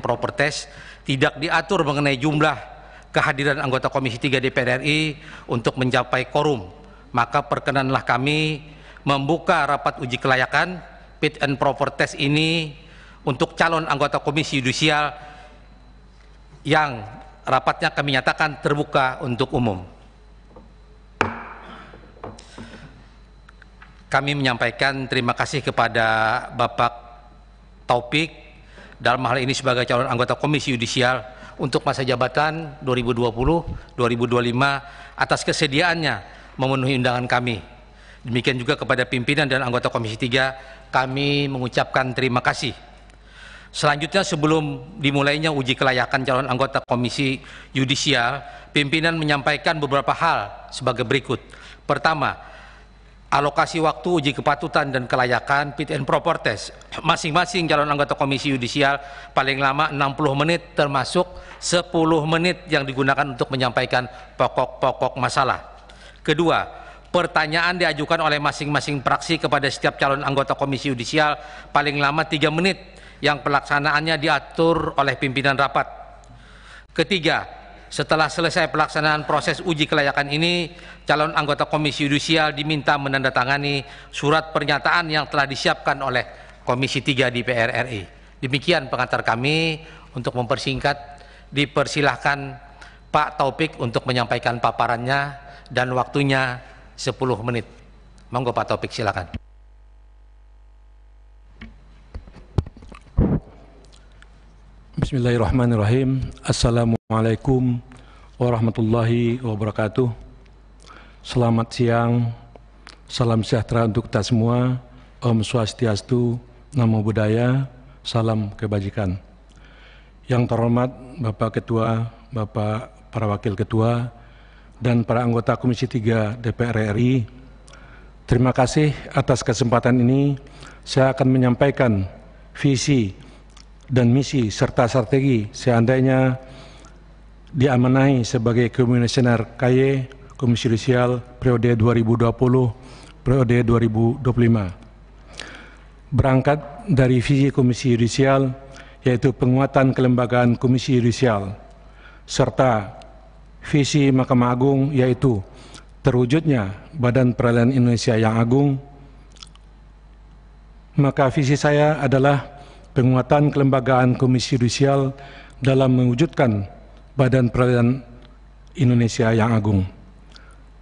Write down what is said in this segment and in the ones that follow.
proper test tidak diatur mengenai jumlah kehadiran anggota Komisi 3 DPR RI untuk mencapai korum, Maka perkenanlah kami membuka rapat uji kelayakan fit and proper test ini untuk calon anggota Komisi Yudisial yang rapatnya kami nyatakan terbuka untuk umum. Kami menyampaikan terima kasih kepada Bapak Taufik dalam hal ini sebagai calon anggota Komisi Yudisial untuk masa jabatan 2020-2025 atas kesediaannya memenuhi undangan kami. Demikian juga kepada pimpinan dan anggota Komisi 3 kami mengucapkan terima kasih. Selanjutnya sebelum dimulainya uji kelayakan calon anggota Komisi Yudisial, pimpinan menyampaikan beberapa hal sebagai berikut. Pertama, alokasi waktu uji kepatutan dan kelayakan fit and proper test masing-masing calon anggota komisi yudisial paling lama 60 menit termasuk 10 menit yang digunakan untuk menyampaikan pokok-pokok masalah kedua pertanyaan diajukan oleh masing-masing praksi kepada setiap calon anggota komisi yudisial paling lama 3 menit yang pelaksanaannya diatur oleh pimpinan rapat ketiga setelah selesai pelaksanaan proses uji kelayakan ini, calon anggota Komisi Yudisial diminta menandatangani surat pernyataan yang telah disiapkan oleh Komisi 3 DPR RI. Demikian pengantar kami untuk mempersingkat dipersilahkan Pak Taufik untuk menyampaikan paparannya dan waktunya 10 menit. Monggo Pak Taufik silakan. Bismillahirrahmanirrahim. Assalamualaikum warahmatullahi wabarakatuh. Selamat siang. Salam sejahtera untuk kita semua. Om Swastiastu, Namo Buddhaya, salam kebajikan. Yang terhormat Bapak Ketua, Bapak para Wakil Ketua, dan para anggota Komisi 3 DPR RI, terima kasih atas kesempatan ini. Saya akan menyampaikan visi dan misi serta strategi seandainya diamanahi sebagai komisioner KY Komisi Yudisial periode 2020 periode 2025. Berangkat dari visi Komisi Yudisial yaitu penguatan kelembagaan Komisi Yudisial serta visi Mahkamah Agung yaitu terwujudnya Badan Peradilan Indonesia yang agung maka visi saya adalah penguatan kelembagaan Komisi Yudisial dalam mewujudkan Badan Peradilan Indonesia yang agung.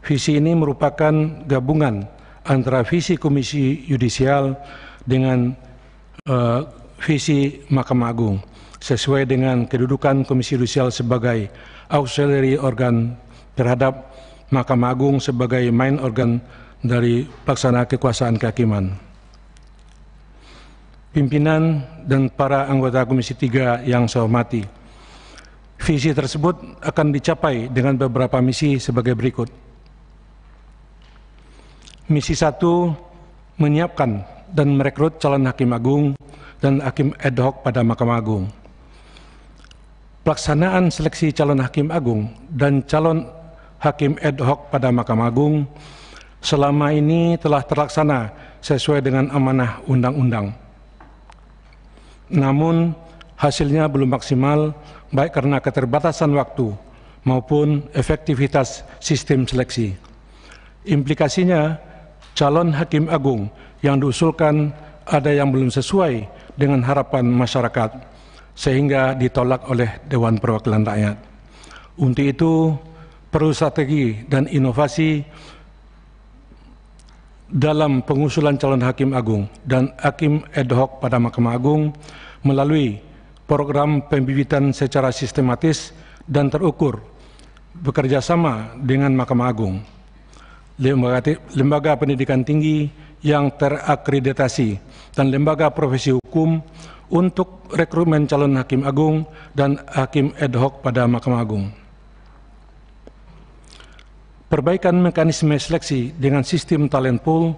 Visi ini merupakan gabungan antara visi Komisi Yudisial dengan uh, visi Mahkamah Agung sesuai dengan kedudukan Komisi Yudisial sebagai auxiliary organ terhadap Mahkamah Agung sebagai main organ dari pelaksana kekuasaan kehakiman pimpinan dan para anggota Komisi 3 yang saya hormati. Visi tersebut akan dicapai dengan beberapa misi sebagai berikut. Misi satu, menyiapkan dan merekrut calon hakim agung dan hakim ad hoc pada Mahkamah Agung. Pelaksanaan seleksi calon hakim agung dan calon hakim ad hoc pada Mahkamah Agung selama ini telah terlaksana sesuai dengan amanah undang-undang namun hasilnya belum maksimal baik karena keterbatasan waktu maupun efektivitas sistem seleksi. Implikasinya, calon hakim agung yang diusulkan ada yang belum sesuai dengan harapan masyarakat, sehingga ditolak oleh Dewan Perwakilan Rakyat. Untuk itu, perlu strategi dan inovasi dalam pengusulan calon hakim agung dan hakim ad hoc pada Mahkamah Agung melalui program pembibitan secara sistematis dan terukur bekerja sama dengan Mahkamah Agung, lembaga, lembaga pendidikan tinggi yang terakreditasi dan lembaga profesi hukum untuk rekrutmen calon hakim agung dan hakim ad hoc pada Mahkamah Agung perbaikan mekanisme seleksi dengan sistem talent pool,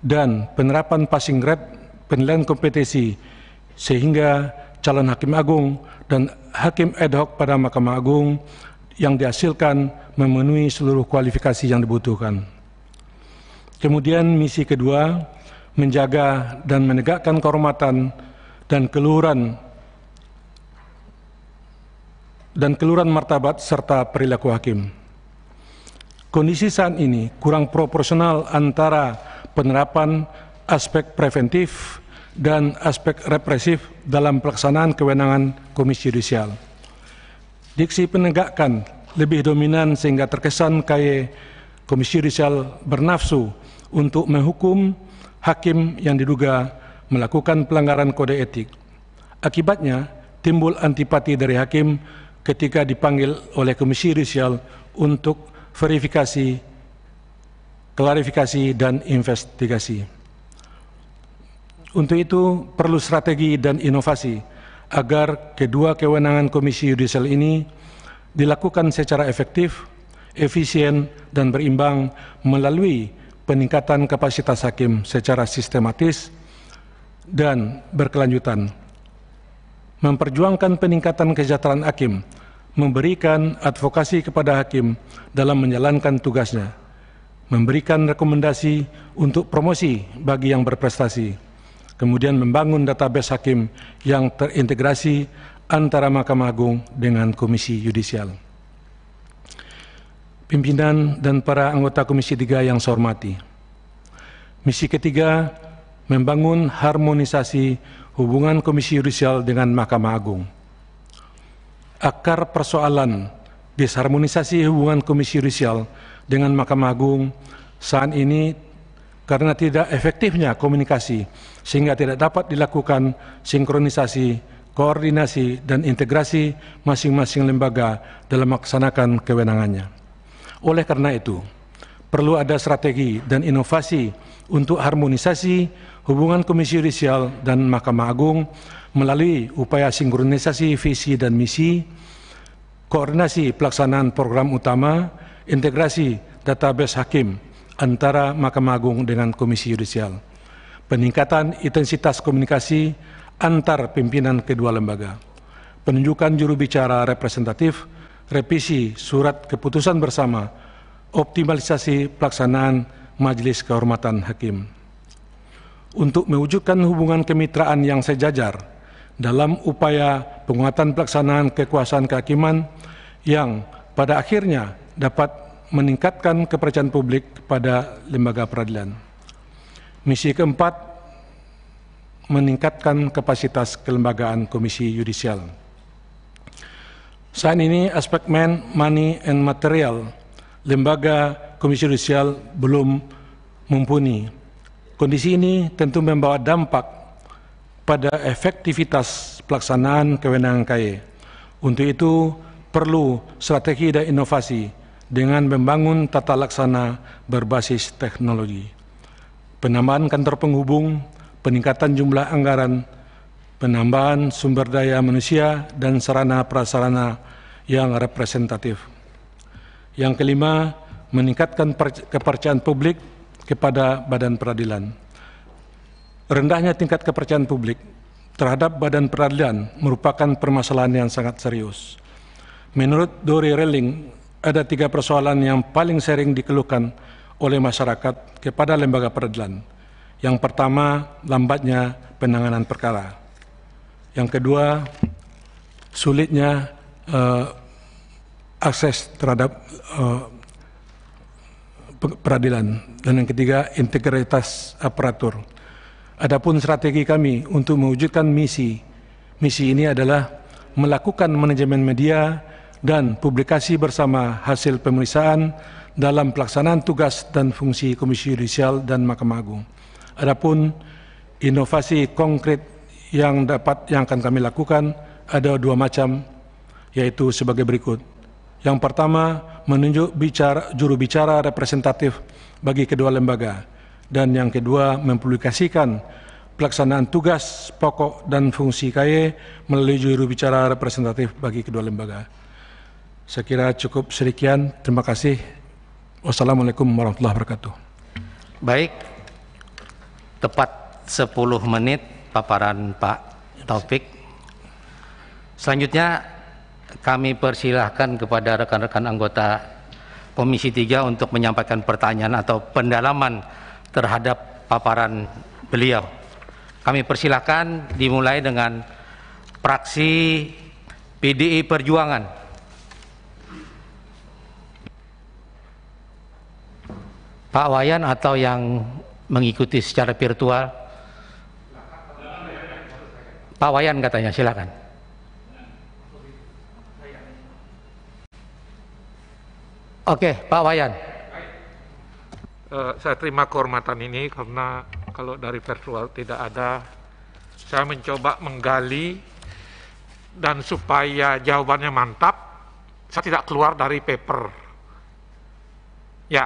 dan penerapan passing grade penilaian kompetisi sehingga calon hakim agung dan hakim ad hoc pada Mahkamah Agung yang dihasilkan memenuhi seluruh kualifikasi yang dibutuhkan. Kemudian misi kedua, menjaga dan menegakkan kehormatan dan keluhuran dan keluhuran martabat serta perilaku hakim. Kondisi saat ini kurang proporsional antara penerapan aspek preventif dan aspek represif dalam pelaksanaan kewenangan Komisi Yudisial. Diksi penegakan lebih dominan sehingga terkesan kaya Komisi Yudisial bernafsu untuk menghukum hakim yang diduga melakukan pelanggaran kode etik. Akibatnya timbul antipati dari hakim ketika dipanggil oleh Komisi Yudisial untuk verifikasi, klarifikasi, dan investigasi. Untuk itu perlu strategi dan inovasi agar kedua kewenangan Komisi Yudisial ini dilakukan secara efektif, efisien, dan berimbang melalui peningkatan kapasitas hakim secara sistematis dan berkelanjutan. Memperjuangkan peningkatan kesejahteraan hakim memberikan advokasi kepada hakim dalam menjalankan tugasnya, memberikan rekomendasi untuk promosi bagi yang berprestasi, kemudian membangun database hakim yang terintegrasi antara Mahkamah Agung dengan Komisi Yudisial. Pimpinan dan para anggota Komisi 3 yang saya hormati. Misi ketiga, membangun harmonisasi hubungan Komisi Yudisial dengan Mahkamah Agung akar persoalan disharmonisasi hubungan Komisi Yudisial dengan Mahkamah Agung saat ini karena tidak efektifnya komunikasi sehingga tidak dapat dilakukan sinkronisasi, koordinasi, dan integrasi masing-masing lembaga dalam melaksanakan kewenangannya. Oleh karena itu, perlu ada strategi dan inovasi untuk harmonisasi hubungan Komisi Yudisial dan Mahkamah Agung melalui upaya sinkronisasi visi dan misi, koordinasi pelaksanaan program utama, integrasi database hakim antara Mahkamah Agung dengan Komisi Yudisial, peningkatan intensitas komunikasi antar pimpinan kedua lembaga, penunjukan juru bicara representatif, revisi surat keputusan bersama, optimalisasi pelaksanaan Majelis Kehormatan Hakim. Untuk mewujudkan hubungan kemitraan yang sejajar, dalam upaya penguatan pelaksanaan kekuasaan kehakiman yang pada akhirnya dapat meningkatkan kepercayaan publik kepada lembaga peradilan. Misi keempat, meningkatkan kapasitas kelembagaan Komisi Yudisial. Saat ini aspek men, money, and material lembaga Komisi Yudisial belum mumpuni. Kondisi ini tentu membawa dampak pada efektivitas pelaksanaan kewenangan KY. Untuk itu perlu strategi dan inovasi dengan membangun tata laksana berbasis teknologi. Penambahan kantor penghubung, peningkatan jumlah anggaran, penambahan sumber daya manusia dan sarana prasarana yang representatif. Yang kelima, meningkatkan kepercayaan publik kepada badan peradilan. Rendahnya tingkat kepercayaan publik terhadap badan peradilan merupakan permasalahan yang sangat serius. Menurut Dori Relling, ada tiga persoalan yang paling sering dikeluhkan oleh masyarakat kepada lembaga peradilan. Yang pertama, lambatnya penanganan perkara. Yang kedua, sulitnya uh, akses terhadap uh, peradilan. Dan yang ketiga, integritas aparatur. Adapun strategi kami untuk mewujudkan misi, misi ini adalah melakukan manajemen media dan publikasi bersama hasil pemeriksaan dalam pelaksanaan tugas dan fungsi Komisi Yudisial dan Mahkamah Agung. Adapun inovasi konkret yang dapat yang akan kami lakukan ada dua macam yaitu sebagai berikut. Yang pertama, menunjuk bicara juru bicara representatif bagi kedua lembaga dan yang kedua mempublikasikan pelaksanaan tugas pokok dan fungsi KY melalui juru bicara representatif bagi kedua lembaga. Saya kira cukup sekian. Terima kasih. Wassalamualaikum warahmatullahi wabarakatuh. Baik, tepat 10 menit paparan Pak Taufik. Selanjutnya kami persilahkan kepada rekan-rekan anggota Komisi 3 untuk menyampaikan pertanyaan atau pendalaman terhadap paparan beliau. Kami persilahkan dimulai dengan praksi PDI Perjuangan. Pak Wayan atau yang mengikuti secara virtual? Pak Wayan katanya, silakan. Oke, Pak Wayan. Eh, saya terima kehormatan ini karena kalau dari virtual tidak ada, saya mencoba menggali dan supaya jawabannya mantap, saya tidak keluar dari paper, ya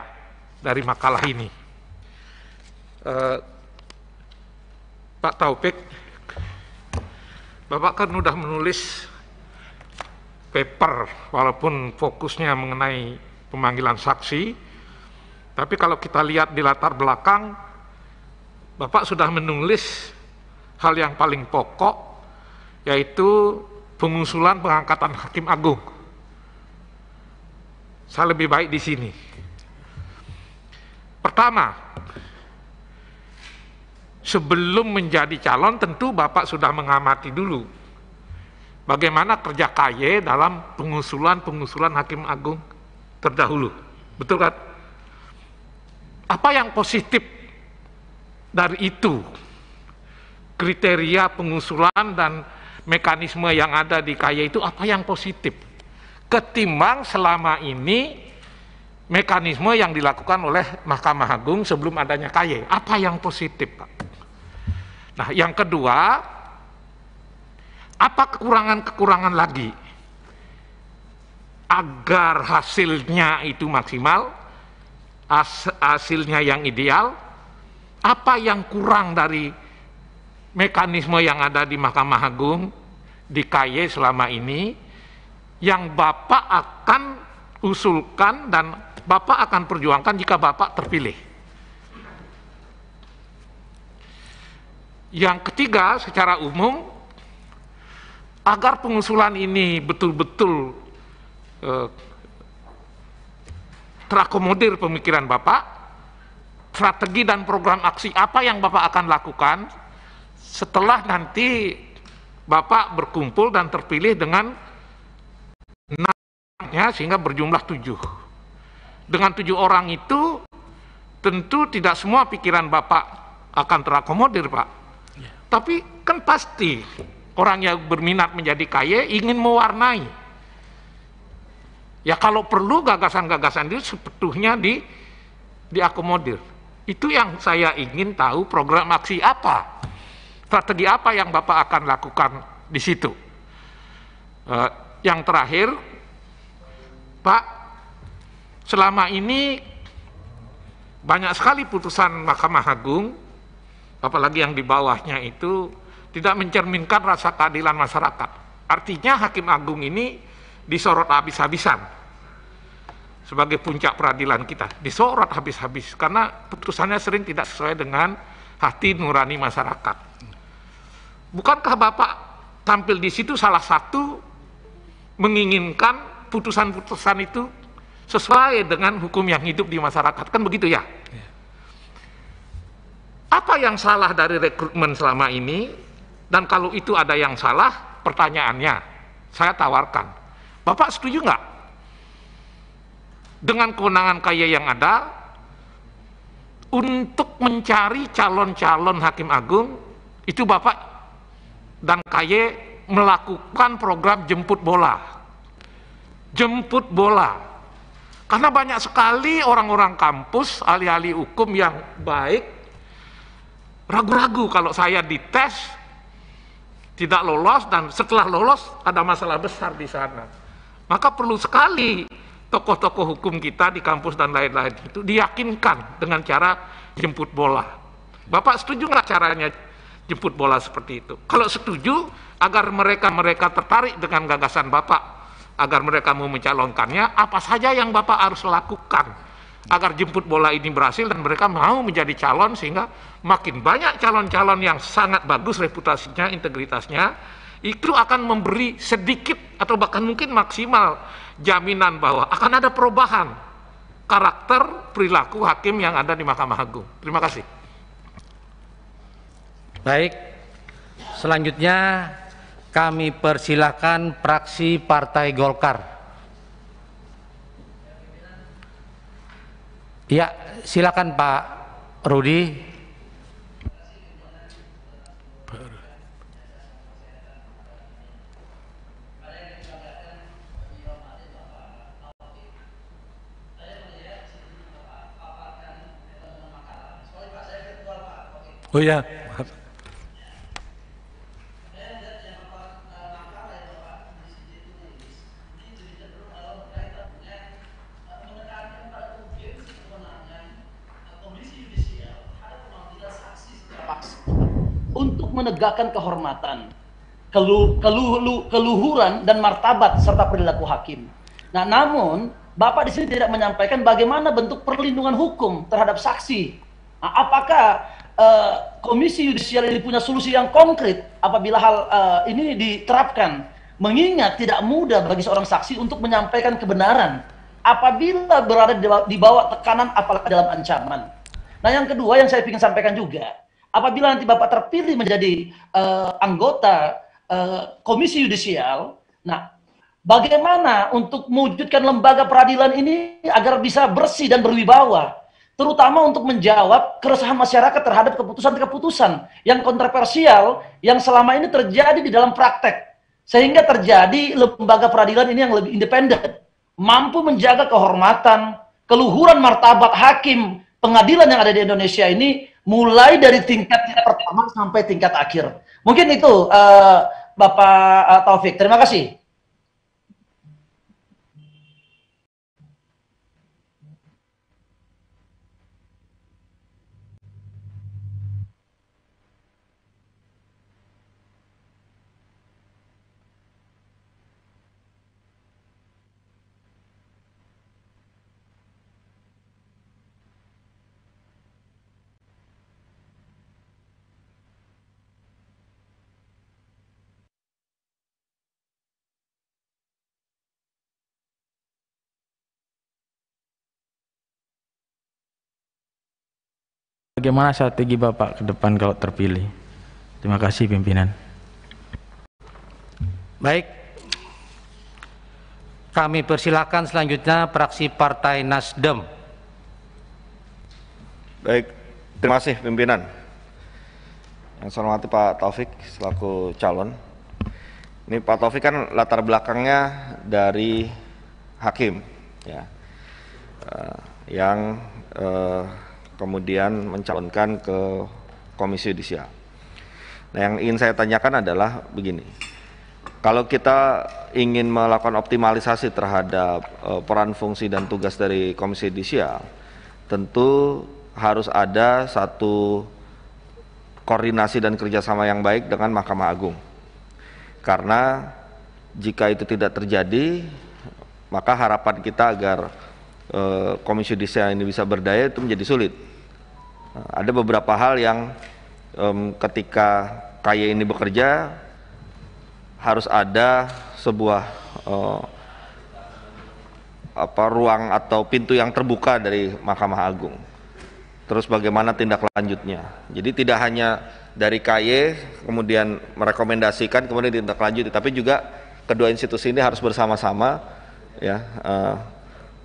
dari makalah ini. Uh, Pak Taufik, Bapak kan sudah menulis paper walaupun fokusnya mengenai pemanggilan saksi, tapi kalau kita lihat di latar belakang, Bapak sudah menulis hal yang paling pokok, yaitu pengusulan pengangkatan Hakim Agung. Saya lebih baik di sini. Pertama, sebelum menjadi calon tentu Bapak sudah mengamati dulu bagaimana kerja KY dalam pengusulan-pengusulan Hakim Agung terdahulu. Betul kan? Apa yang positif dari itu? Kriteria pengusulan dan mekanisme yang ada di kaya itu apa yang positif? Ketimbang selama ini mekanisme yang dilakukan oleh Mahkamah Agung sebelum adanya KY. Apa yang positif, Pak? Nah, yang kedua, apa kekurangan-kekurangan lagi agar hasilnya itu maksimal? as, hasilnya yang ideal, apa yang kurang dari mekanisme yang ada di Mahkamah Agung, di KY selama ini, yang Bapak akan usulkan dan Bapak akan perjuangkan jika Bapak terpilih. Yang ketiga, secara umum, agar pengusulan ini betul-betul eh, terakomodir pemikiran Bapak, strategi dan program aksi apa yang Bapak akan lakukan setelah nanti Bapak berkumpul dan terpilih dengan enamnya sehingga berjumlah tujuh. Dengan tujuh orang itu tentu tidak semua pikiran Bapak akan terakomodir Pak. Ya. Tapi kan pasti orang yang berminat menjadi kaya ingin mewarnai Ya kalau perlu gagasan-gagasan itu sebetulnya di diakomodir. Itu yang saya ingin tahu program aksi apa. Strategi apa yang Bapak akan lakukan di situ. Uh, yang terakhir, Pak, selama ini banyak sekali putusan Mahkamah Agung, apalagi yang di bawahnya itu, tidak mencerminkan rasa keadilan masyarakat. Artinya Hakim Agung ini disorot habis-habisan sebagai puncak peradilan kita. Disorot habis-habis karena putusannya sering tidak sesuai dengan hati nurani masyarakat. Bukankah Bapak tampil di situ salah satu menginginkan putusan-putusan itu sesuai dengan hukum yang hidup di masyarakat? Kan begitu ya? Iya. Apa yang salah dari rekrutmen selama ini? Dan kalau itu ada yang salah, pertanyaannya saya tawarkan. Bapak setuju nggak? Dengan kewenangan kaya yang ada, untuk mencari calon-calon hakim agung, itu Bapak dan kaya melakukan program jemput bola. Jemput bola. Karena banyak sekali orang-orang kampus, alih-alih hukum yang baik, ragu-ragu kalau saya dites, tidak lolos, dan setelah lolos ada masalah besar di sana maka perlu sekali tokoh-tokoh hukum kita di kampus dan lain-lain itu diyakinkan dengan cara jemput bola. Bapak setuju nggak caranya jemput bola seperti itu? Kalau setuju, agar mereka-mereka tertarik dengan gagasan Bapak, agar mereka mau mencalonkannya, apa saja yang Bapak harus lakukan agar jemput bola ini berhasil dan mereka mau menjadi calon sehingga makin banyak calon-calon yang sangat bagus reputasinya, integritasnya, itu akan memberi sedikit atau bahkan mungkin maksimal jaminan bahwa akan ada perubahan karakter perilaku hakim yang ada di Mahkamah Agung. Terima kasih. Baik, selanjutnya kami persilakan fraksi Partai Golkar. Ya, silakan Pak Rudi. Oh ya, untuk menegakkan kehormatan, kelu, kelu, keluhuran dan martabat serta perilaku hakim. Nah, namun Bapak di sini tidak menyampaikan bagaimana bentuk perlindungan hukum terhadap saksi. Nah, apakah Eh, komisi yudisial ini punya solusi yang konkret apabila hal uh, ini diterapkan. Mengingat tidak mudah bagi seorang saksi untuk menyampaikan kebenaran apabila berada di bawah tekanan apalagi dalam ancaman. Nah yang kedua yang saya ingin sampaikan juga, apabila nanti Bapak terpilih menjadi uh, anggota uh, komisi yudisial, nah bagaimana untuk mewujudkan lembaga peradilan ini agar bisa bersih dan berwibawa? terutama untuk menjawab keresahan masyarakat terhadap keputusan-keputusan yang kontroversial yang selama ini terjadi di dalam praktek. Sehingga terjadi lembaga peradilan ini yang lebih independen, mampu menjaga kehormatan, keluhuran martabat hakim, pengadilan yang ada di Indonesia ini mulai dari tingkat pertama sampai tingkat akhir. Mungkin itu uh, Bapak uh, Taufik. Terima kasih. Bagaimana strategi Bapak ke depan kalau terpilih? Terima kasih pimpinan. Baik. Kami persilakan selanjutnya fraksi Partai Nasdem. Baik, terima kasih pimpinan. Yang saya hormati Pak Taufik selaku calon. Ini Pak Taufik kan latar belakangnya dari hakim, ya, uh, yang uh, kemudian mencalonkan ke Komisi Yudisial. Nah, yang ingin saya tanyakan adalah begini. Kalau kita ingin melakukan optimalisasi terhadap uh, peran fungsi dan tugas dari Komisi Yudisial, tentu harus ada satu koordinasi dan kerjasama yang baik dengan Mahkamah Agung. Karena jika itu tidak terjadi, maka harapan kita agar uh, Komisi Yudisial ini bisa berdaya itu menjadi sulit ada beberapa hal yang um, ketika KY ini bekerja harus ada sebuah uh, apa ruang atau pintu yang terbuka dari Mahkamah Agung. Terus bagaimana tindak lanjutnya? Jadi tidak hanya dari KY kemudian merekomendasikan kemudian tindak lanjut, tapi juga kedua institusi ini harus bersama-sama ya uh,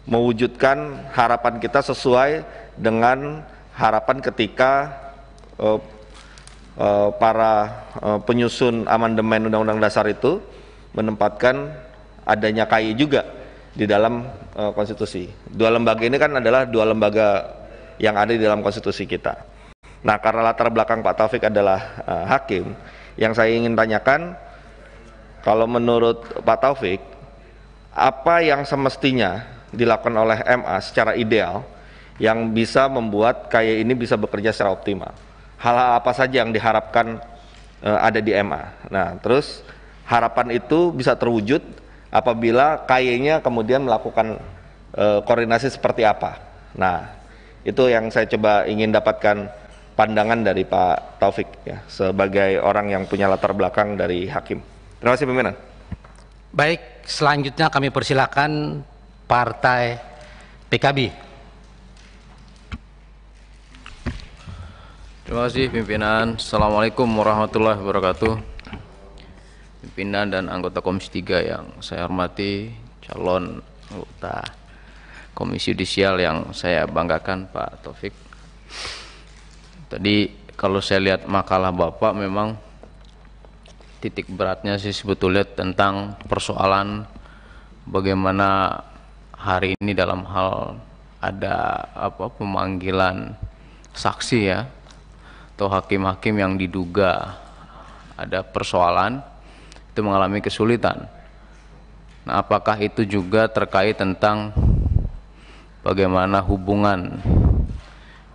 mewujudkan harapan kita sesuai dengan harapan ketika uh, uh, para uh, penyusun amandemen Undang-Undang Dasar itu menempatkan adanya KI juga di dalam uh, konstitusi. Dua lembaga ini kan adalah dua lembaga yang ada di dalam konstitusi kita. Nah, karena latar belakang Pak Taufik adalah uh, hakim, yang saya ingin tanyakan kalau menurut Pak Taufik apa yang semestinya dilakukan oleh MA secara ideal yang bisa membuat KY ini bisa bekerja secara optimal. Hal-hal apa saja yang diharapkan e, ada di MA. Nah, terus harapan itu bisa terwujud apabila KY-nya kemudian melakukan e, koordinasi seperti apa. Nah, itu yang saya coba ingin dapatkan pandangan dari Pak Taufik ya sebagai orang yang punya latar belakang dari hakim. Terima kasih pimpinan. Baik, selanjutnya kami persilakan Partai PKB. Terima kasih pimpinan. Assalamualaikum warahmatullahi wabarakatuh. Pimpinan dan anggota Komisi 3 yang saya hormati, calon anggota Komisi Yudisial yang saya banggakan Pak Taufik. Tadi kalau saya lihat makalah Bapak memang titik beratnya sih sebetulnya tentang persoalan bagaimana hari ini dalam hal ada apa pemanggilan saksi ya atau hakim-hakim yang diduga ada persoalan itu mengalami kesulitan. Nah, apakah itu juga terkait tentang bagaimana hubungan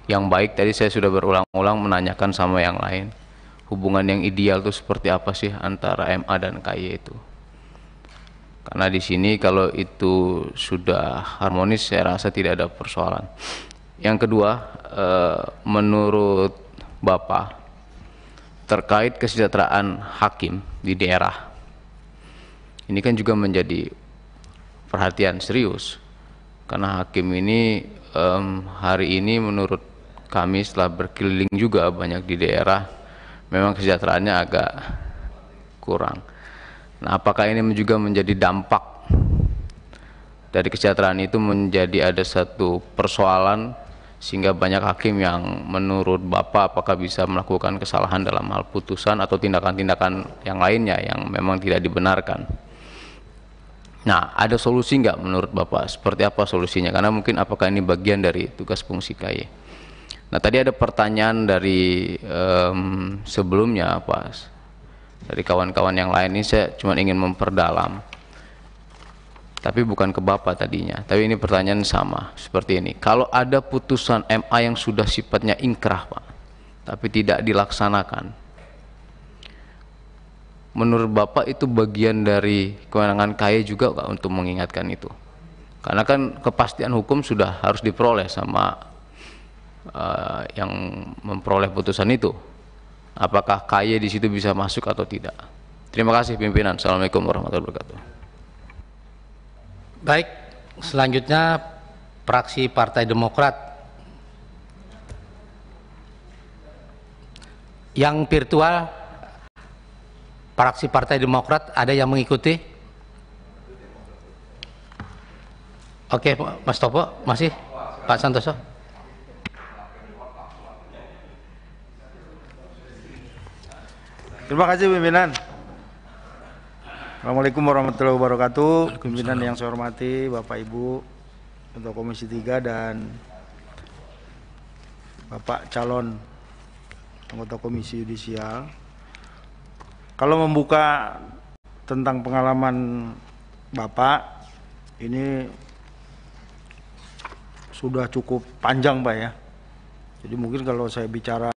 yang baik tadi saya sudah berulang-ulang menanyakan sama yang lain hubungan yang ideal itu seperti apa sih antara MA dan KY itu karena di sini kalau itu sudah harmonis saya rasa tidak ada persoalan yang kedua eh, menurut Bapak terkait kesejahteraan hakim di daerah. Ini kan juga menjadi perhatian serius karena hakim ini um, hari ini menurut kami setelah berkeliling juga banyak di daerah memang kesejahteraannya agak kurang. Nah, apakah ini juga menjadi dampak dari kesejahteraan itu menjadi ada satu persoalan sehingga banyak hakim yang menurut Bapak apakah bisa melakukan kesalahan dalam hal putusan atau tindakan-tindakan yang lainnya yang memang tidak dibenarkan. Nah, ada solusi nggak menurut Bapak? Seperti apa solusinya? Karena mungkin apakah ini bagian dari tugas fungsi KY? Nah, tadi ada pertanyaan dari um, sebelumnya, Pak, dari kawan-kawan yang lain ini saya cuma ingin memperdalam tapi bukan ke Bapak tadinya. Tapi ini pertanyaan sama seperti ini. Kalau ada putusan MA yang sudah sifatnya ingkrah, Pak, tapi tidak dilaksanakan. Menurut Bapak itu bagian dari kewenangan kaya juga Pak untuk mengingatkan itu. Karena kan kepastian hukum sudah harus diperoleh sama uh, yang memperoleh putusan itu. Apakah kaya di situ bisa masuk atau tidak? Terima kasih pimpinan. Assalamualaikum warahmatullahi wabarakatuh. Baik, selanjutnya praksi Partai Demokrat. Yang virtual praksi Partai Demokrat ada yang mengikuti? Oke, Mas Topo masih? Pak Santoso? Terima kasih pimpinan. Assalamualaikum warahmatullahi wabarakatuh. Pimpinan yang saya hormati, Bapak Ibu, untuk Komisi 3 dan Bapak calon anggota Komisi Yudisial. Kalau membuka tentang pengalaman Bapak, ini sudah cukup panjang Pak ya. Jadi mungkin kalau saya bicara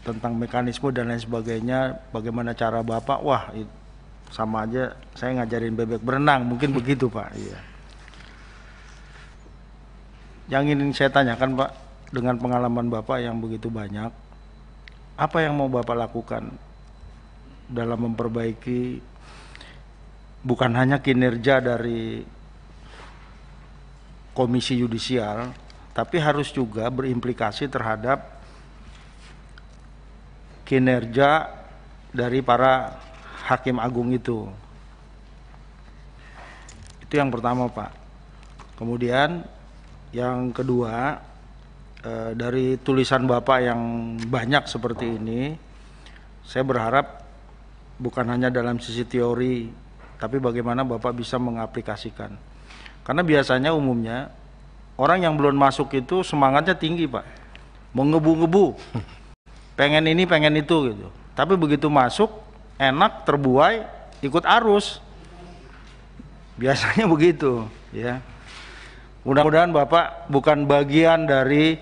tentang mekanisme dan lain sebagainya, bagaimana cara Bapak, wah itu sama aja saya ngajarin bebek berenang mungkin begitu pak iya yang ingin saya tanyakan pak dengan pengalaman bapak yang begitu banyak apa yang mau bapak lakukan dalam memperbaiki bukan hanya kinerja dari komisi yudisial tapi harus juga berimplikasi terhadap kinerja dari para hakim agung itu. Itu yang pertama, Pak. Kemudian yang kedua e, dari tulisan Bapak yang banyak seperti ini, saya berharap bukan hanya dalam sisi teori, tapi bagaimana Bapak bisa mengaplikasikan. Karena biasanya umumnya orang yang belum masuk itu semangatnya tinggi, Pak. Mengebu-ngebu. Pengen ini, pengen itu gitu. Tapi begitu masuk enak terbuai ikut arus biasanya begitu ya mudah-mudahan bapak bukan bagian dari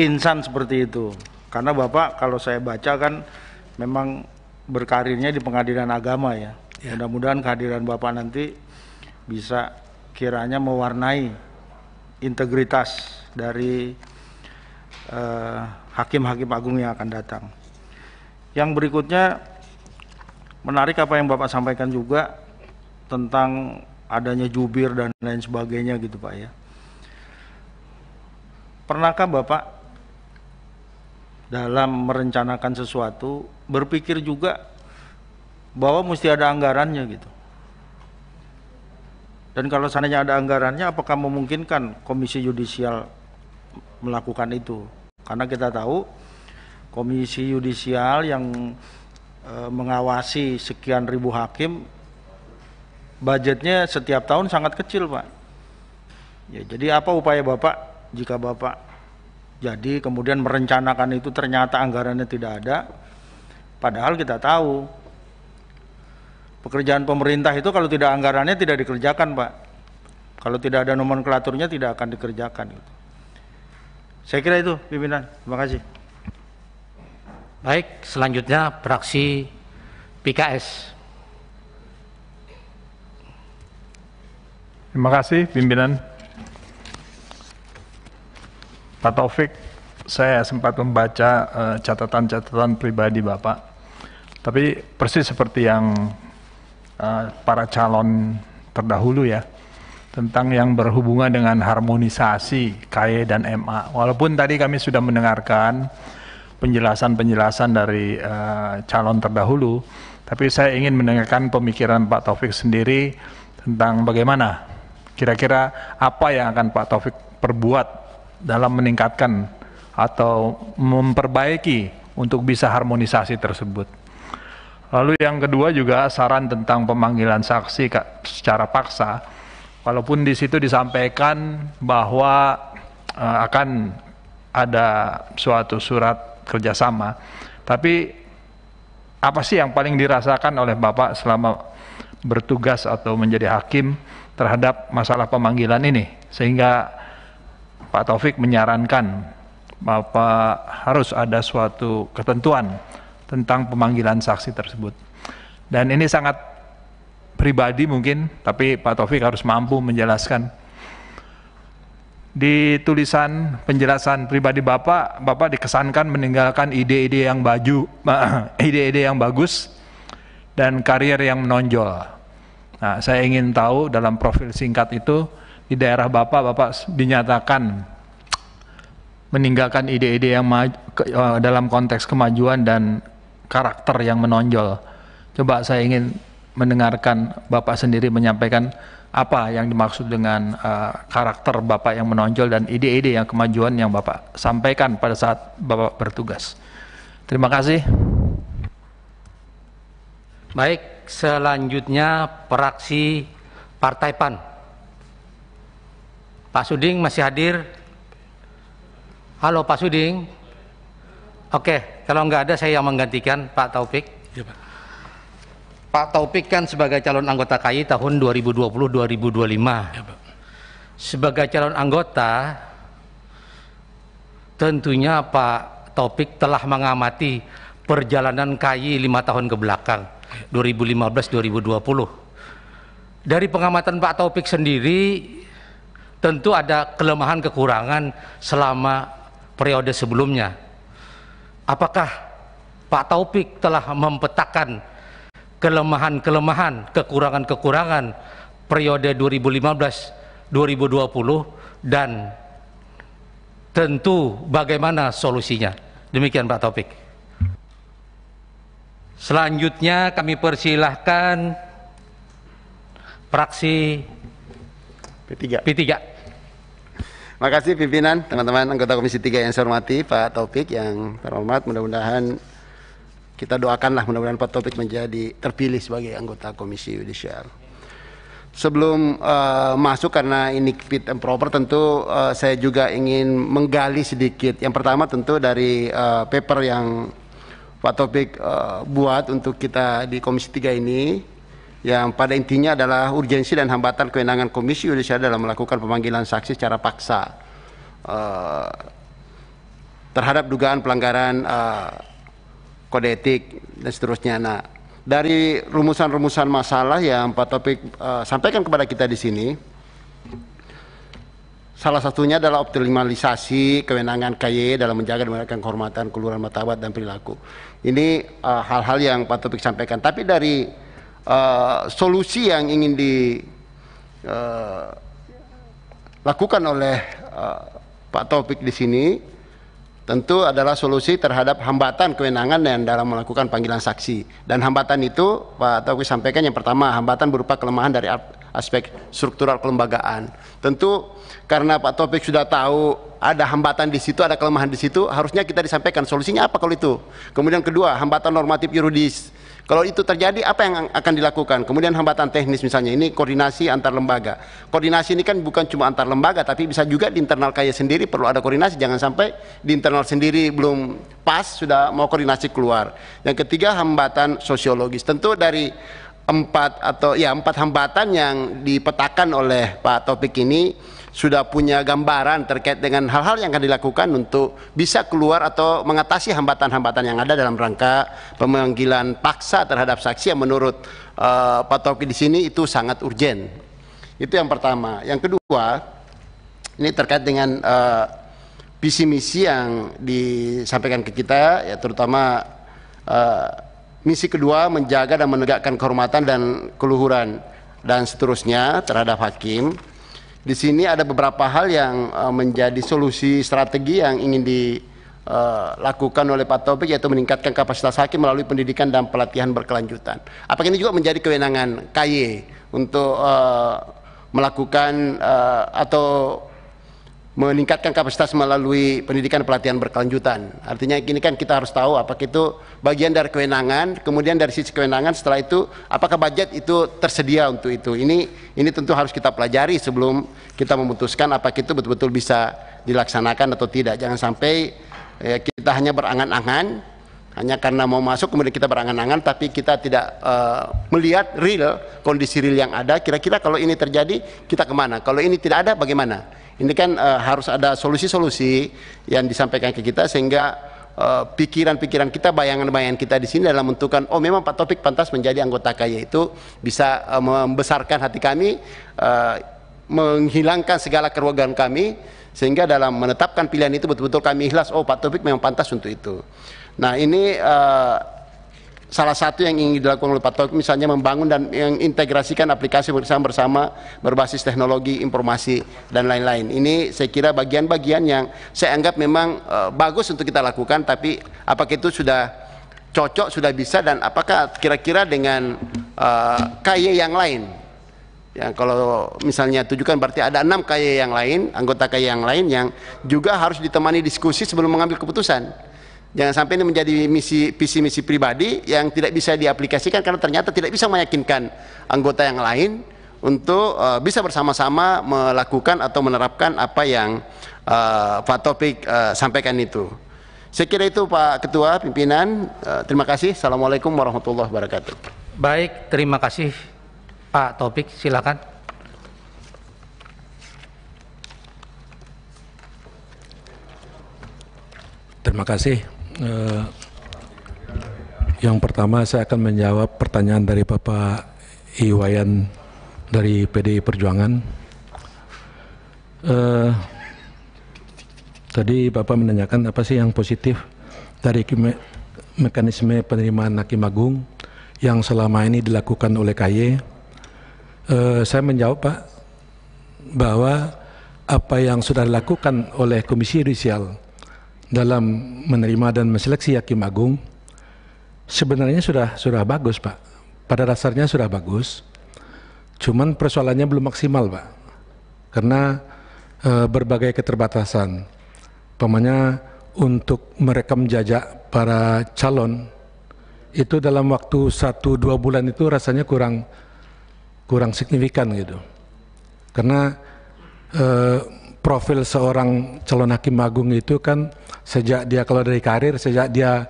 insan seperti itu karena bapak kalau saya baca kan memang berkarirnya di pengadilan agama ya, ya. mudah-mudahan kehadiran bapak nanti bisa kiranya mewarnai integritas dari eh, hakim-hakim uh, hakim -hakim agung yang akan datang yang berikutnya menarik apa yang Bapak sampaikan juga tentang adanya jubir dan lain sebagainya gitu Pak ya. Pernahkah Bapak dalam merencanakan sesuatu berpikir juga bahwa mesti ada anggarannya gitu. Dan kalau seandainya ada anggarannya apakah memungkinkan komisi yudisial melakukan itu? Karena kita tahu komisi yudisial yang e, mengawasi sekian ribu hakim budgetnya setiap tahun sangat kecil Pak ya jadi apa upaya Bapak jika Bapak jadi kemudian merencanakan itu ternyata anggarannya tidak ada padahal kita tahu pekerjaan pemerintah itu kalau tidak anggarannya tidak dikerjakan Pak kalau tidak ada nomenklaturnya tidak akan dikerjakan gitu. Saya kira itu pimpinan. Terima kasih. Baik, selanjutnya fraksi PKS. Terima kasih pimpinan. Pak Taufik, saya sempat membaca eh, catatan-catatan uh, pribadi Bapak. Tapi persis seperti yang uh, para calon terdahulu ya, tentang yang berhubungan dengan harmonisasi KAE dan MA. Walaupun tadi kami sudah mendengarkan penjelasan-penjelasan dari uh, calon terdahulu, tapi saya ingin mendengarkan pemikiran Pak Taufik sendiri tentang bagaimana kira-kira apa yang akan Pak Taufik perbuat dalam meningkatkan atau memperbaiki untuk bisa harmonisasi tersebut. Lalu yang kedua juga saran tentang pemanggilan saksi secara paksa, walaupun di situ disampaikan bahwa eh, akan ada suatu surat kerjasama. Tapi apa sih yang paling dirasakan oleh Bapak selama bertugas atau menjadi hakim terhadap masalah pemanggilan ini? Sehingga Pak Taufik menyarankan Bapak harus ada suatu ketentuan tentang pemanggilan saksi tersebut. Dan ini sangat pribadi mungkin, tapi Pak Taufik harus mampu menjelaskan di tulisan penjelasan pribadi Bapak, Bapak dikesankan meninggalkan ide-ide yang baju, ide-ide yang bagus dan karir yang menonjol. Nah, saya ingin tahu dalam profil singkat itu di daerah Bapak, Bapak dinyatakan meninggalkan ide-ide yang e, dalam konteks kemajuan dan karakter yang menonjol. Coba saya ingin mendengarkan Bapak sendiri menyampaikan apa yang dimaksud dengan uh, karakter Bapak yang menonjol dan ide-ide yang kemajuan yang Bapak sampaikan pada saat Bapak bertugas. Terima kasih. Baik, selanjutnya praksi Partai PAN. Pak Suding masih hadir? Halo Pak Suding. Oke, kalau nggak ada saya yang menggantikan Pak Taufik. Ya, Pak. Pak Taufik kan sebagai calon anggota KAI tahun 2020-2025. Ya, Sebagai calon anggota, tentunya Pak Taufik telah mengamati perjalanan KAI lima tahun ke belakang, 2015-2020. Dari pengamatan Pak Taufik sendiri, tentu ada kelemahan kekurangan selama periode sebelumnya. Apakah Pak Taufik telah mempetakan kelemahan-kelemahan, kekurangan-kekurangan periode 2015-2020 dan tentu bagaimana solusinya. Demikian Pak Topik. Selanjutnya kami persilahkan praksi P3. P3. Terima kasih pimpinan, teman-teman anggota Komisi 3 yang saya hormati, Pak Topik yang terhormat, mudah-mudahan kita doakanlah mudah-mudahan Pak Topik menjadi terpilih sebagai anggota Komisi Yudisial. Sebelum uh, masuk karena ini fit and proper tentu uh, saya juga ingin menggali sedikit. Yang pertama tentu dari uh, paper yang Pak Topik uh, buat untuk kita di Komisi 3 ini yang pada intinya adalah urgensi dan hambatan kewenangan Komisi Yudisial dalam melakukan pemanggilan saksi secara paksa uh, terhadap dugaan pelanggaran uh, kode etik dan seterusnya. Nah, dari rumusan-rumusan masalah yang Pak Topik uh, eh, sampaikan kepada kita di sini, salah satunya adalah optimalisasi kewenangan KY dalam menjaga dan menegakkan kehormatan, keluaran martabat dan perilaku. Ini eh, hal-hal uh, yang Pak Topik sampaikan. Tapi dari uh, solusi yang ingin di uh, lakukan oleh uh, Pak Topik di sini tentu adalah solusi terhadap hambatan kewenangan yang dalam melakukan panggilan saksi dan hambatan itu Pak Taufik sampaikan yang pertama hambatan berupa kelemahan dari aspek struktural kelembagaan tentu karena Pak Taufik sudah tahu ada hambatan di situ ada kelemahan di situ harusnya kita disampaikan solusinya apa kalau itu kemudian kedua hambatan normatif yuridis kalau itu terjadi apa yang akan dilakukan? Kemudian hambatan teknis misalnya ini koordinasi antar lembaga. Koordinasi ini kan bukan cuma antar lembaga tapi bisa juga di internal kaya sendiri perlu ada koordinasi. Jangan sampai di internal sendiri belum pas sudah mau koordinasi keluar. Yang ketiga hambatan sosiologis. Tentu dari empat atau ya empat hambatan yang dipetakan oleh Pak Topik ini sudah punya gambaran terkait dengan hal-hal yang akan dilakukan untuk bisa keluar atau mengatasi hambatan-hambatan yang ada dalam rangka pemanggilan paksa terhadap saksi yang menurut uh, Pak Taufik di sini itu sangat urgent Itu yang pertama. Yang kedua, ini terkait dengan uh, visi misi yang disampaikan ke kita, ya terutama uh, misi kedua menjaga dan menegakkan kehormatan dan keluhuran dan seterusnya terhadap hakim di sini ada beberapa hal yang eh, menjadi solusi strategi yang ingin dilakukan eh, oleh Pak Topik yaitu meningkatkan kapasitas hakim melalui pendidikan dan pelatihan berkelanjutan. Apakah ini juga menjadi kewenangan KY untuk uh, melakukan uh, atau meningkatkan kapasitas melalui pendidikan pelatihan berkelanjutan. Artinya ini kan kita harus tahu apakah itu bagian dari kewenangan, kemudian dari sisi kewenangan setelah itu apakah budget itu tersedia untuk itu. Ini ini tentu harus kita pelajari sebelum kita memutuskan apakah itu betul-betul bisa dilaksanakan atau tidak. Jangan sampai ya, kita hanya berangan-angan hanya karena mau masuk kemudian kita berangan-angan tapi kita tidak uh, melihat real kondisi real yang ada kira-kira kalau ini terjadi kita kemana kalau ini tidak ada bagaimana ini kan uh, harus ada solusi-solusi yang disampaikan ke kita sehingga eh, pikiran-pikiran uh, kita, bayangan-bayangan kita di sini dalam menentukan oh memang Pak Topik pantas menjadi anggota KY itu bisa uh, membesarkan hati kami uh, menghilangkan segala kerugian kami sehingga dalam menetapkan pilihan itu betul-betul kami ikhlas oh Pak Topik memang pantas untuk itu. Nah, ini salah satu yang ingin dilakukan oleh Pak Taufik misalnya membangun dan yang integrasikan aplikasi bersama-bersama berbasis teknologi informasi dan lain-lain. Ini saya kira bagian-bagian yang saya anggap memang e, bagus untuk kita lakukan tapi apakah itu sudah cocok sudah bisa dan apakah kira-kira dengan e, eh, KY yang lain? Ya kalau misalnya tujukan berarti ada enam KY yang lain, anggota KY yang lain yang juga harus ditemani diskusi sebelum mengambil keputusan Jangan sampai ini menjadi misi visi misi pribadi yang tidak bisa diaplikasikan karena ternyata tidak bisa meyakinkan anggota yang lain untuk uh, bisa bersama-sama melakukan atau menerapkan apa yang uh, Pak Topik uh, eh, sampaikan itu. Saya kira itu Pak Ketua, pimpinan. Uh, terima kasih. Assalamualaikum warahmatullahi wabarakatuh. Baik, terima kasih Pak Topik. Silakan. Terima kasih eh, yang pertama saya akan menjawab pertanyaan dari Bapak Iwayan dari PDI Perjuangan. Eh, tadi Bapak menanyakan apa sih yang positif dari me mekanisme penerimaan hakim agung yang selama ini dilakukan oleh KY. Eh, saya menjawab Pak bahwa apa yang sudah dilakukan oleh Komisi Yudisial dalam menerima dan menseleksi hakim agung sebenarnya sudah sudah bagus pak pada dasarnya sudah bagus cuman persoalannya belum maksimal pak karena e, berbagai keterbatasan pemanya untuk merekam jajak para calon itu dalam waktu satu dua bulan itu rasanya kurang kurang signifikan gitu karena e, profil seorang calon hakim agung itu kan sejak dia keluar dari karir, sejak dia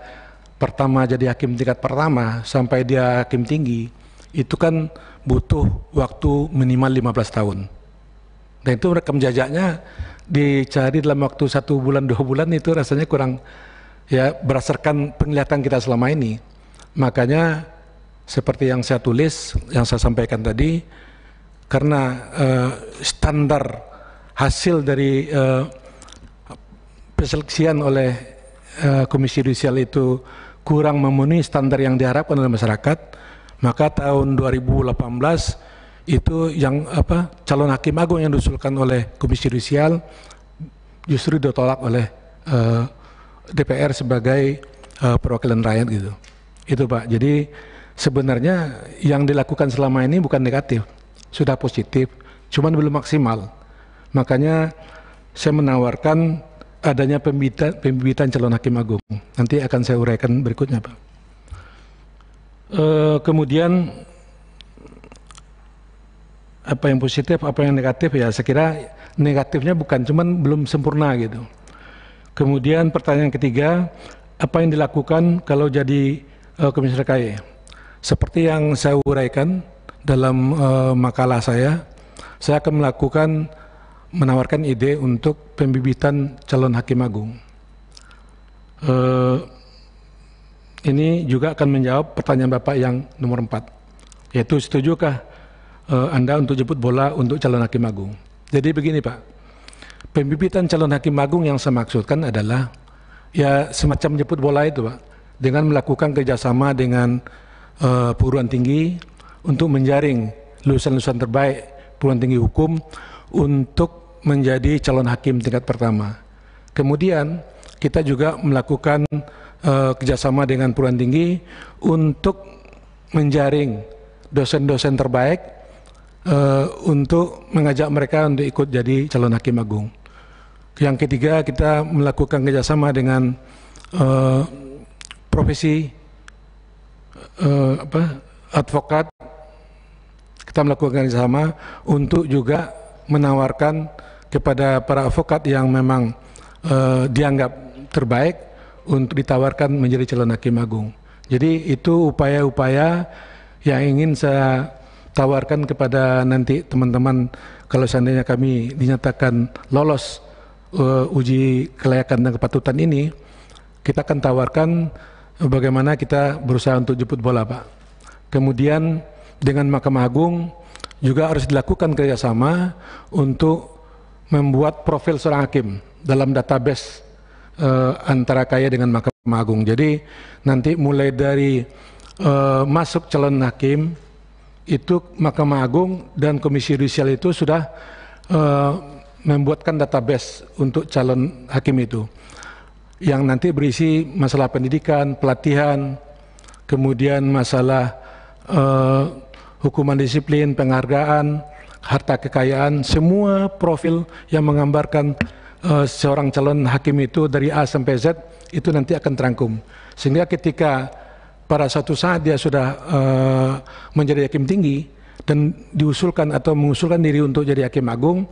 pertama jadi hakim tingkat pertama sampai dia hakim tinggi, itu kan butuh waktu minimal 15 tahun. Dan itu rekam jajaknya dicari dalam waktu satu bulan dua bulan itu rasanya kurang ya berdasarkan penglihatan kita selama ini. Makanya seperti yang saya tulis, yang saya sampaikan tadi, karena uh, standar hasil dari uh, perseleksian oleh uh, Komisi Yudisial itu kurang memenuhi standar yang diharapkan oleh masyarakat, maka tahun 2018 itu yang apa calon hakim agung yang diusulkan oleh Komisi Yudisial justru ditolak oleh uh, eh, DPR sebagai uh, perwakilan rakyat gitu. Itu Pak. Jadi sebenarnya yang dilakukan selama ini bukan negatif, sudah positif, cuman belum maksimal. Makanya saya menawarkan adanya pembibitan, pembibitan calon hakim agung. Nanti akan saya uraikan berikutnya, Pak. E, kemudian apa yang positif, apa yang negatif ya saya kira negatifnya bukan cuman belum sempurna gitu. Kemudian pertanyaan ketiga, apa yang dilakukan kalau jadi e, komisioner KAI? Seperti yang saya uraikan dalam e, makalah saya, saya akan melakukan menawarkan ide untuk pembibitan calon hakim agung. Eh, ini juga akan menjawab pertanyaan Bapak yang nomor 4, yaitu setujukah eh, Anda untuk jemput bola untuk calon hakim agung? Jadi begini Pak, pembibitan calon hakim agung yang saya maksudkan adalah ya semacam jemput bola itu Pak, dengan melakukan kerjasama dengan perguruan eh, tinggi untuk menjaring lulusan-lulusan terbaik perguruan tinggi hukum untuk menjadi calon hakim tingkat pertama. Kemudian kita juga melakukan uh, kerjasama dengan perguruan tinggi untuk menjaring dosen-dosen terbaik uh, untuk mengajak mereka untuk ikut jadi calon hakim agung. Yang ketiga kita melakukan kerjasama dengan uh, profesi uh, apa, advokat kita melakukan kerjasama untuk juga menawarkan kepada para avokat yang memang eh, dianggap terbaik untuk ditawarkan menjadi calon hakim agung. Jadi itu upaya-upaya yang ingin saya tawarkan kepada nanti teman-teman kalau seandainya kami dinyatakan lolos uh, uji kelayakan dan kepatutan ini, kita akan tawarkan bagaimana kita berusaha untuk jemput bola, Pak. Kemudian dengan Mahkamah Agung juga harus dilakukan kerjasama untuk membuat profil seorang hakim dalam database uh, antara kaya dengan Mahkamah Agung. Jadi nanti mulai dari uh, masuk calon hakim itu Mahkamah Agung dan Komisi Yudisial itu sudah uh, membuatkan database untuk calon hakim itu yang nanti berisi masalah pendidikan, pelatihan, kemudian masalah uh, hukuman disiplin, penghargaan, harta kekayaan, semua profil yang menggambarkan uh, seorang calon hakim itu dari A sampai Z itu nanti akan terangkum. Sehingga ketika pada suatu saat dia sudah uh, menjadi hakim tinggi dan diusulkan atau mengusulkan diri untuk jadi hakim agung,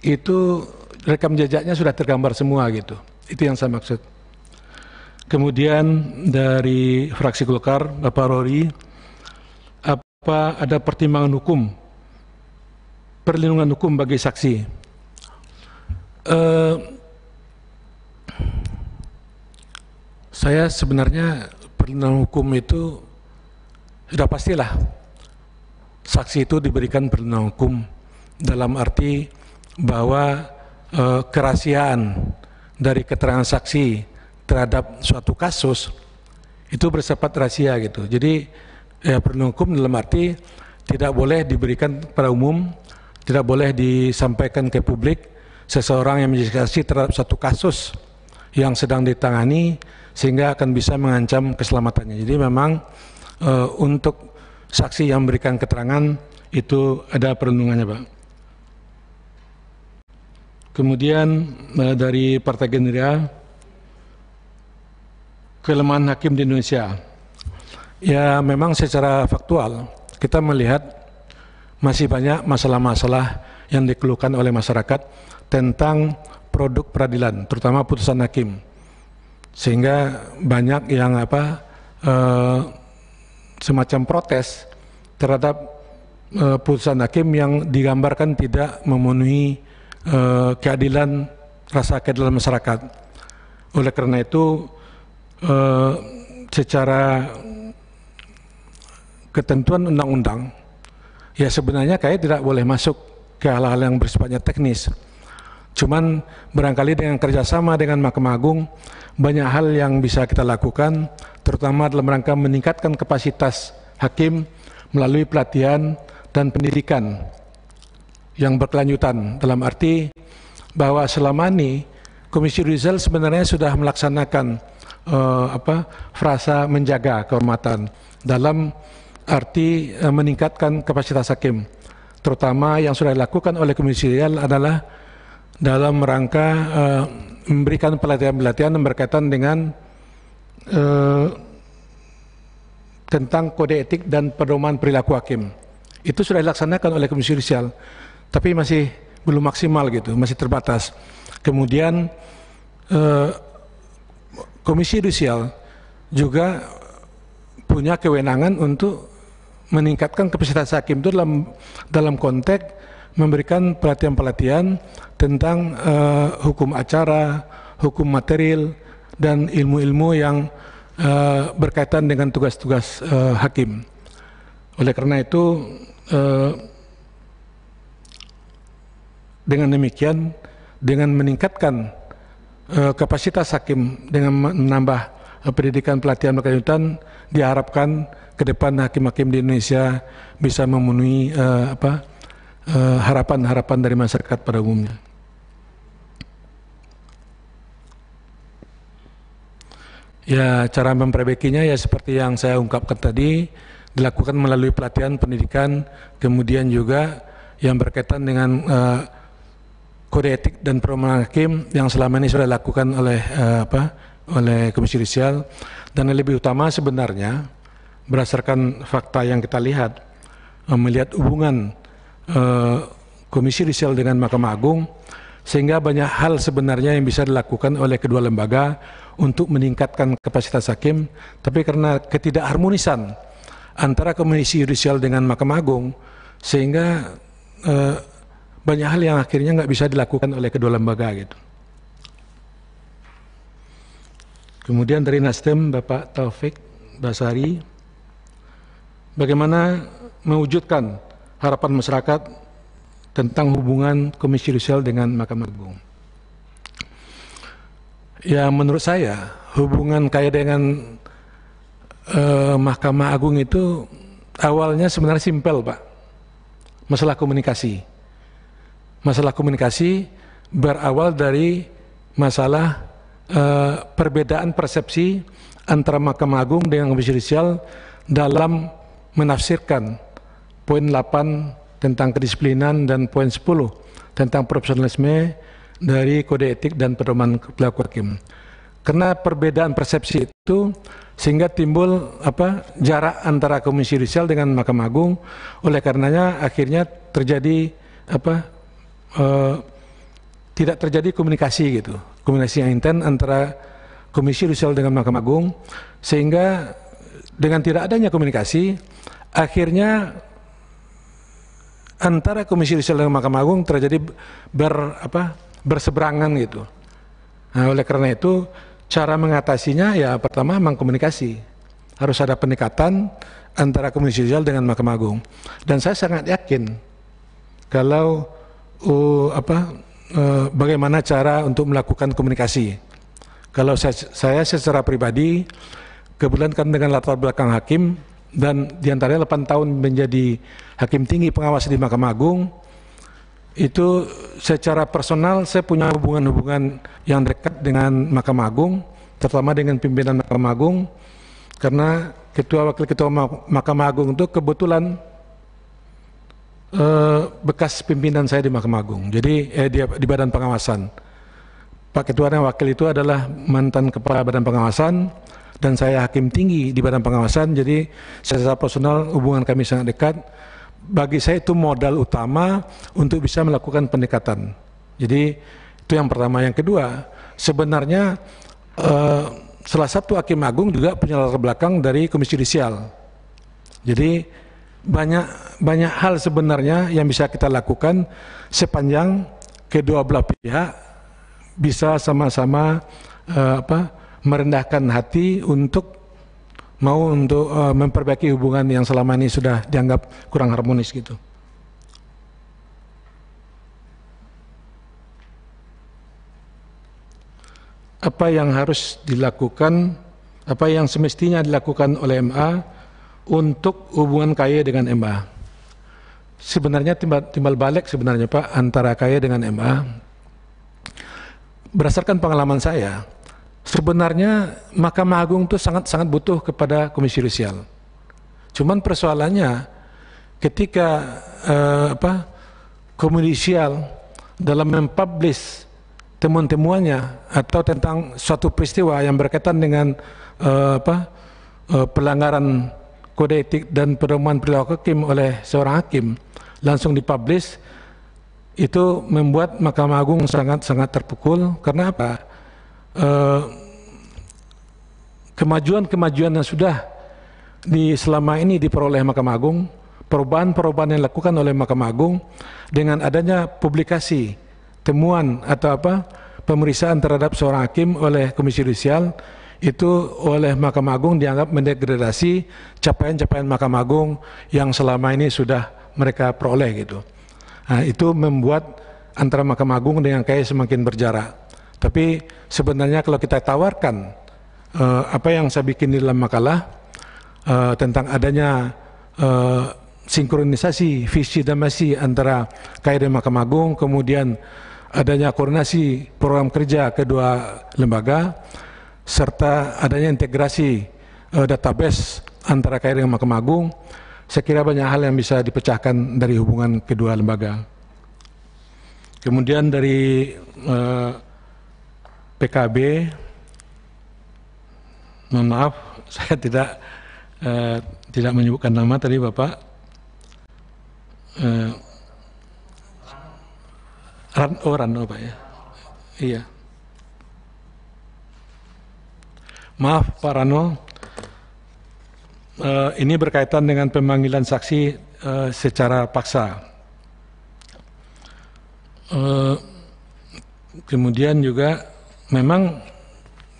itu rekam jejaknya sudah tergambar semua gitu. Itu yang saya maksud. Kemudian dari fraksi Golkar, Bapak Rory, apa ada pertimbangan hukum, perlindungan hukum bagi saksi. Uh, saya sebenarnya perlindungan hukum itu sudah pastilah saksi itu diberikan perlindungan hukum dalam arti bahwa uh, kerahasiaan dari keterangan saksi terhadap suatu kasus itu bersifat rahasia gitu. Jadi ya, perlindungan hukum dalam arti tidak boleh diberikan kepada umum, tidak boleh disampaikan ke publik seseorang yang menjelaskan terhadap satu kasus yang sedang ditangani sehingga akan bisa mengancam keselamatannya. Jadi memang e, untuk saksi yang memberikan keterangan itu ada perlindungannya, Pak. Kemudian e, dari Partai Gerindra kelemahan hakim di Indonesia. Ya memang secara faktual kita melihat masih banyak masalah-masalah yang dikeluhkan oleh masyarakat tentang produk peradilan, terutama putusan hakim. Sehingga banyak yang apa e, semacam protes terhadap e, putusan hakim yang digambarkan tidak memenuhi e, keadilan rasa keadilan masyarakat. Oleh karena itu secara ketentuan undang-undang, ya sebenarnya kayak tidak boleh masuk ke hal-hal yang bersifatnya teknis. Cuman barangkali dengan kerjasama dengan Mahkamah Agung, banyak hal yang bisa kita lakukan, terutama dalam rangka meningkatkan kapasitas hakim melalui pelatihan dan pendidikan yang berkelanjutan. Dalam arti bahwa selama ini Komisi Rizal sebenarnya sudah melaksanakan uh, apa frasa menjaga kehormatan dalam arti eh, meningkatkan kapasitas hakim. Terutama yang sudah dilakukan oleh Komisi Yudisial adalah dalam rangka uh, memberikan pelatihan-pelatihan berkaitan dengan uh, tentang kode etik dan pedoman perilaku hakim. Itu sudah dilaksanakan oleh Komisi Yudisial, tapi masih belum maksimal gitu, masih terbatas. Kemudian uh, Komisi Yudisial juga punya kewenangan untuk meningkatkan kapasitas hakim itu dalam dalam konteks memberikan pelatihan-pelatihan tentang uh, hukum acara, hukum material dan ilmu-ilmu yang uh, berkaitan dengan tugas-tugas uh, hakim. Oleh karena itu uh, dengan demikian dengan meningkatkan uh, kapasitas hakim dengan menambah uh, pendidikan pelatihan berkaitan diharapkan ke depan hakim-hakim di Indonesia bisa memenuhi eh, eh, harapan-harapan uh, dari masyarakat pada umumnya. Ya, cara memperbaikinya ya seperti yang saya ungkapkan tadi, dilakukan melalui pelatihan pendidikan, kemudian juga yang berkaitan dengan uh, kode etik dan perumahan hakim yang selama ini sudah dilakukan oleh uh, apa oleh Komisi Judisial dan yang lebih utama sebenarnya berdasarkan fakta yang kita lihat eh, melihat hubungan eh, Komisi Risel dengan Mahkamah Agung sehingga banyak hal sebenarnya yang bisa dilakukan oleh kedua lembaga untuk meningkatkan kapasitas hakim tapi karena ketidakharmonisan antara Komisi Risel dengan Mahkamah Agung sehingga eh, banyak hal yang akhirnya nggak bisa dilakukan oleh kedua lembaga gitu. Kemudian dari Nasdem Bapak Taufik Basari bagaimana mewujudkan harapan masyarakat tentang hubungan Komisi Yudisial dengan Mahkamah Agung. Ya menurut saya hubungan kaya dengan eh, Mahkamah Agung itu awalnya sebenarnya simpel Pak. Masalah komunikasi. Masalah komunikasi berawal dari masalah eh, perbedaan persepsi antara Mahkamah Agung dengan Komisi Yudisial dalam menafsirkan poin 8 tentang kedisiplinan dan poin 10 tentang profesionalisme dari kode etik dan pedoman perilaku hakim. Karena perbedaan persepsi itu sehingga timbul apa jarak antara Komisi Yudisial dengan Mahkamah Agung. Oleh karenanya akhirnya terjadi apa e, tidak terjadi komunikasi gitu, komunikasi yang intens antara Komisi Yudisial dengan Mahkamah Agung sehingga dengan tidak adanya komunikasi akhirnya antara Komisi Yudisial dan Mahkamah Agung terjadi ber apa berseberangan gitu. Nah, oleh karena itu cara mengatasinya ya pertama mengkomunikasi. Harus ada pendekatan antara Komisi Yudisial dengan Mahkamah Agung. Dan saya sangat yakin kalau uh, apa uh, bagaimana cara untuk melakukan komunikasi. Kalau saya, saya secara pribadi kebetulan kan dengan latar belakang hakim dan diantaranya 8 tahun menjadi hakim tinggi pengawas di Mahkamah Agung itu secara personal saya punya hubungan-hubungan yang dekat dengan Mahkamah Agung terutama dengan pimpinan Mahkamah Agung karena ketua wakil ketua Mahkamah Agung itu kebetulan eh, bekas pimpinan saya di Mahkamah Agung jadi eh, di, di badan pengawasan Pak Ketua dan Wakil itu adalah mantan Kepala Badan Pengawasan dan saya hakim tinggi di badan pengawasan jadi secara personal hubungan kami sangat dekat bagi saya itu modal utama untuk bisa melakukan pendekatan jadi itu yang pertama yang kedua sebenarnya eh, salah satu hakim agung juga punya latar belakang dari komisi judisial jadi banyak banyak hal sebenarnya yang bisa kita lakukan sepanjang kedua belah pihak bisa sama-sama uh, apa merendahkan hati untuk mau untuk uh, memperbaiki hubungan yang selama ini sudah dianggap kurang harmonis gitu. Apa yang harus dilakukan, apa yang semestinya dilakukan oleh MA untuk hubungan kaya dengan MA? Sebenarnya timbal, timbal balik sebenarnya Pak antara kaya dengan MA. Berdasarkan pengalaman saya, Sebenarnya Mahkamah Agung itu sangat-sangat butuh kepada Komisi Yudisial. Cuman persoalannya ketika eh, apa Komisi Yudisial dalam mempublish temuan-temuannya atau tentang suatu peristiwa yang berkaitan dengan eh, apa eh, pelanggaran kode etik dan pedoman perilaku hakim oleh seorang hakim langsung dipublish itu membuat Mahkamah Agung sangat-sangat terpukul karena apa? Eh, kemajuan-kemajuan yang sudah di selama ini diperoleh Mahkamah Agung, perubahan-perubahan yang dilakukan oleh Mahkamah Agung dengan adanya publikasi temuan atau apa pemeriksaan terhadap seorang hakim oleh Komisi Yudisial itu oleh Mahkamah Agung dianggap mendegradasi capaian-capaian Mahkamah Agung yang selama ini sudah mereka peroleh gitu. Nah, itu membuat antara Mahkamah Agung dengan KAI semakin berjarak. Tapi sebenarnya kalau kita tawarkan uh, apa yang saya bikin di dalam makalah uh, tentang adanya uh, sinkronisasi visi dan misi antara KRI Mahkamah Agung, kemudian adanya koordinasi program kerja kedua lembaga, serta adanya integrasi uh, database antara KRI dan Mahkamah Agung, saya kira banyak hal yang bisa dipecahkan dari hubungan kedua lembaga. Kemudian dari uh, PKB, mohon maaf, saya tidak eh, tidak menyebutkan nama tadi Bapak. Eh, Ran, oh Rano Pak ya. Iya. Maaf Pak Rano, eh, ini berkaitan dengan pemanggilan saksi eh, secara paksa. Eh, kemudian juga memang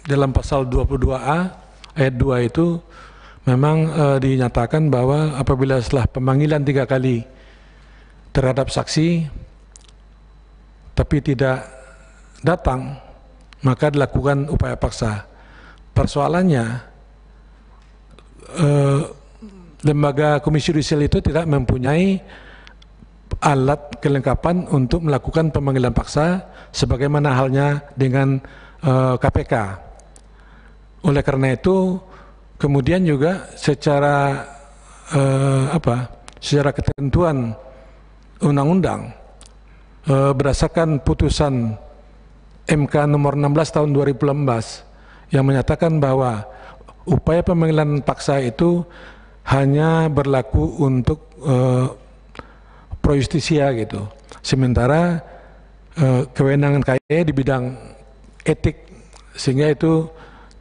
dalam pasal 22A ayat 2 itu memang e, dinyatakan bahwa apabila setelah pemanggilan tiga kali terhadap saksi tapi tidak datang maka dilakukan upaya paksa persoalannya e, lembaga komisi judicial itu tidak mempunyai alat kelengkapan untuk melakukan pemanggilan paksa sebagaimana halnya dengan uh, eh, KPK. Oleh karena itu, kemudian juga secara uh, apa? Secara ketentuan undang-undang uh, berdasarkan putusan MK nomor 16 tahun 2018 yang menyatakan bahwa upaya pemanggilan paksa itu hanya berlaku untuk uh, pro justisia gitu. Sementara Eh, kewenangan KAI di bidang etik sehingga itu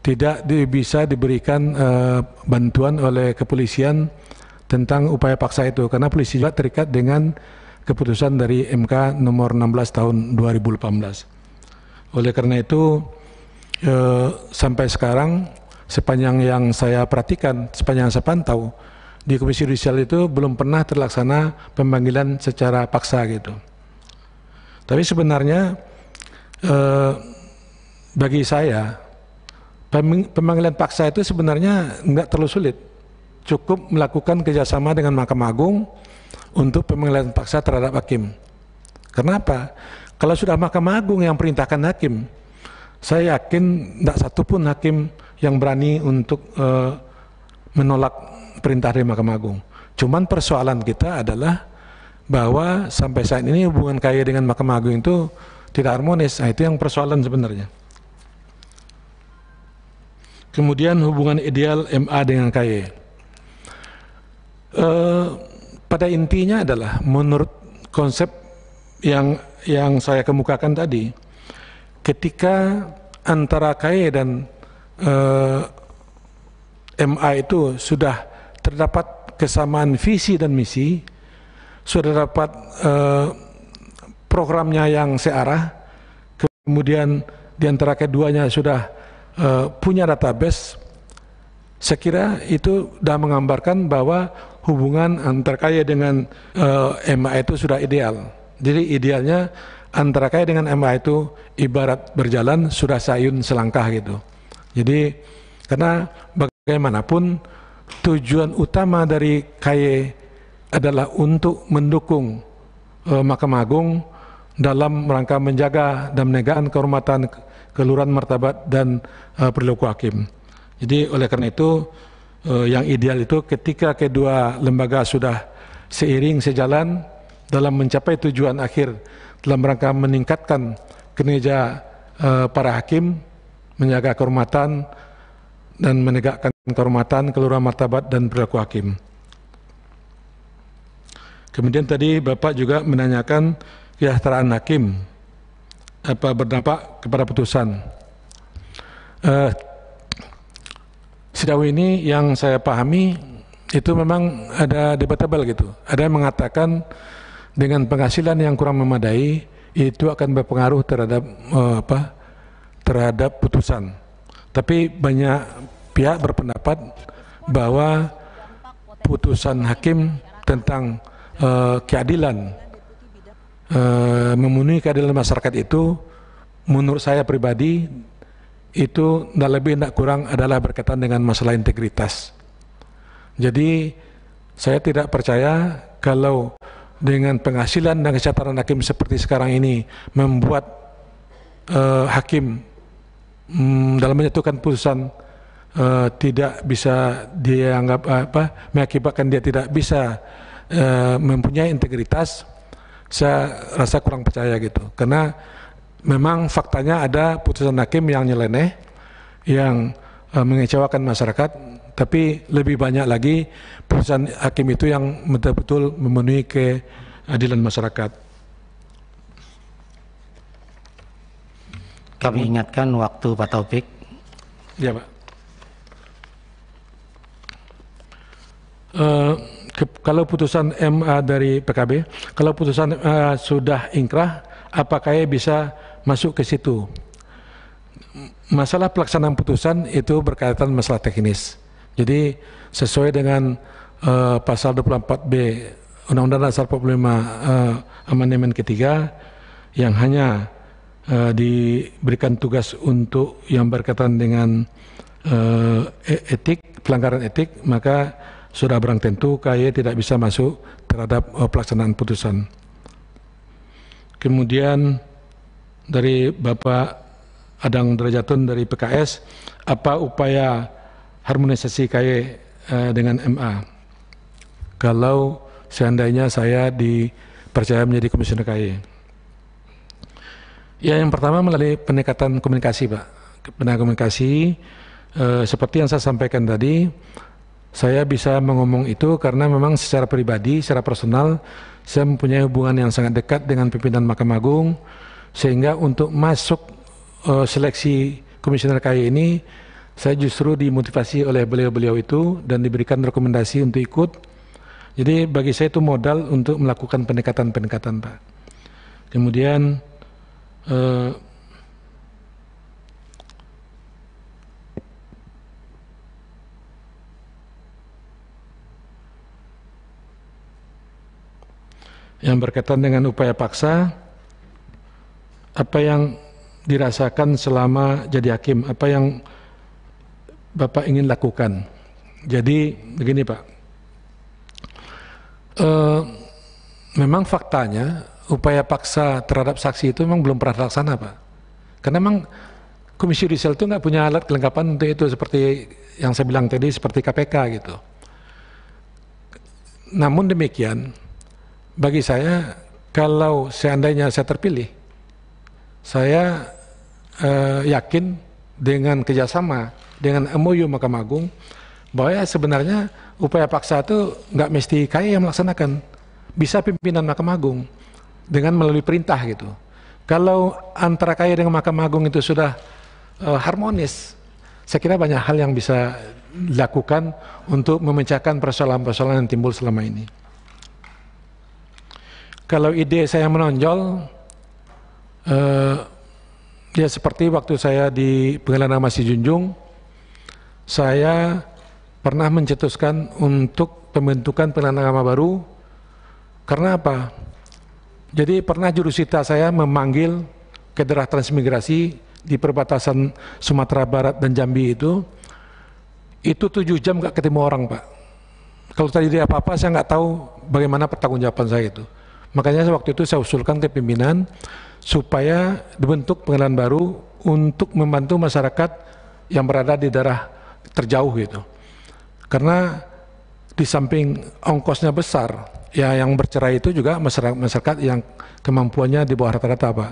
tidak di, bisa diberikan eh, bantuan oleh kepolisian tentang upaya paksa itu karena polisi juga terikat dengan keputusan dari MK nomor 16 tahun 2018. Oleh karena itu eh, sampai sekarang sepanjang yang saya perhatikan, sepanjang yang saya pantau di Komisi Judisial itu belum pernah terlaksana pemanggilan secara paksa gitu. Tapi sebenarnya eh, bagi saya pemanggilan paksa itu sebenarnya nggak terlalu sulit. Cukup melakukan kerjasama dengan Mahkamah Agung untuk pemanggilan paksa terhadap hakim. Kenapa? Kalau sudah Mahkamah Agung yang perintahkan hakim, saya yakin tidak satu pun hakim yang berani untuk eh, menolak perintah dari Mahkamah Agung. Cuman persoalan kita adalah bahwa sampai saat ini hubungan kaya dengan Mahkamah Agung itu tidak harmonis. Nah, itu yang persoalan sebenarnya. Kemudian hubungan ideal MA dengan KY. Eh, pada intinya adalah menurut konsep yang yang saya kemukakan tadi, ketika antara KY dan eh, MA itu sudah terdapat kesamaan visi dan misi, sudah dapat eh, programnya yang searah, kemudian di antara keduanya sudah eh, punya database, saya kira itu sudah menggambarkan bahwa hubungan antara kaya dengan eh, MA itu sudah ideal. Jadi idealnya antara kaya dengan MA itu ibarat berjalan sudah sayun selangkah gitu. Jadi karena bagaimanapun tujuan utama dari kaya adalah untuk mendukung uh, Mahkamah Agung dalam rangka menjaga dan menegakkan kehormatan keluran martabat dan uh, perilaku hakim. Jadi oleh karena itu uh, yang ideal itu ketika kedua lembaga sudah seiring sejalan dalam mencapai tujuan akhir dalam rangka meningkatkan kinerja uh, para hakim menjaga kehormatan dan menegakkan kehormatan keluran martabat dan perilaku hakim. Kemudian tadi Bapak juga menanyakan kesejahteraan hakim apa berdampak kepada putusan. Uh, sejauh ini yang saya pahami itu memang ada debatable gitu. Ada yang mengatakan dengan penghasilan yang kurang memadai itu akan berpengaruh terhadap uh, apa terhadap putusan. Tapi banyak pihak berpendapat bahwa putusan hakim tentang uh, keadilan uh, memenuhi keadilan masyarakat itu menurut saya pribadi itu tidak lebih tidak kurang adalah berkaitan dengan masalah integritas. Jadi saya tidak percaya kalau dengan penghasilan dan kesejahteraan hakim seperti sekarang ini membuat uh, hakim um, dalam menyatukan putusan uh, tidak bisa dianggap apa mengakibatkan dia tidak bisa Eh, mempunyai integritas saya rasa kurang percaya gitu karena memang faktanya ada putusan hakim yang nyeleneh yang e, mengecewakan masyarakat tapi lebih banyak lagi putusan hakim itu yang betul-betul memenuhi keadilan masyarakat Kami ingatkan waktu Pak Taufik. Ya Pak. Uh, ke, kalau putusan MA dari PKB, kalau putusan MA sudah ingkrah, apakah bisa masuk ke situ? Masalah pelaksanaan putusan itu berkaitan masalah teknis. Jadi sesuai dengan uh, pasal 24B Undang-Undang Dasar 45 uh, amandemen ketiga yang hanya uh, diberikan tugas untuk yang berkaitan dengan uh, etik pelanggaran etik maka sudah barang tentu KY tidak bisa masuk terhadap eh, pelaksanaan putusan. Kemudian dari Bapak Adang Derajatun dari PKS, apa upaya harmonisasi KY uh, eh, dengan MA? Kalau seandainya saya dipercaya menjadi komisioner KY. Ya yang pertama melalui pendekatan komunikasi Pak. Pendekatan komunikasi eh, seperti yang saya sampaikan tadi, saya bisa mengomong itu karena memang secara pribadi, secara personal, saya mempunyai hubungan yang sangat dekat dengan pimpinan Mahkamah Agung, sehingga untuk masuk uh, seleksi komisioner KAI ini, saya justru dimotivasi oleh beliau-beliau itu dan diberikan rekomendasi untuk ikut. Jadi bagi saya itu modal untuk melakukan pendekatan-pendekatan, Pak. Kemudian uh, yang berkaitan dengan upaya paksa apa yang dirasakan selama jadi hakim apa yang Bapak ingin lakukan jadi begini Pak e, memang faktanya upaya paksa terhadap saksi itu memang belum pernah terlaksana Pak karena memang Komisi Yudisial itu nggak punya alat kelengkapan untuk itu seperti yang saya bilang tadi seperti KPK gitu namun demikian bagi saya kalau seandainya saya terpilih, saya eh, yakin dengan kerjasama dengan MOU Mahkamah Agung bahwa ya sebenarnya upaya paksa itu nggak mesti kaya yang melaksanakan, bisa pimpinan Mahkamah Agung dengan melalui perintah gitu. Kalau antara kaya dengan Mahkamah Agung itu sudah eh, harmonis, saya kira banyak hal yang bisa dilakukan untuk memecahkan persoalan-persoalan yang timbul selama ini kalau ide saya menonjol eh, ya seperti waktu saya di pengadilan nama Junjung saya pernah mencetuskan untuk pembentukan pengadilan agama baru karena apa? Jadi pernah jurusita saya memanggil ke daerah transmigrasi di perbatasan Sumatera Barat dan Jambi itu, itu tujuh jam gak ketemu orang pak. Kalau tadi dia apa-apa saya nggak tahu bagaimana pertanggungjawaban saya itu. Makanya waktu itu saya usulkan ke pimpinan supaya dibentuk pengadilan baru untuk membantu masyarakat yang berada di daerah terjauh gitu. Karena di samping ongkosnya besar, ya yang bercerai itu juga masyarakat, masyarakat yang kemampuannya di bawah rata-rata Pak.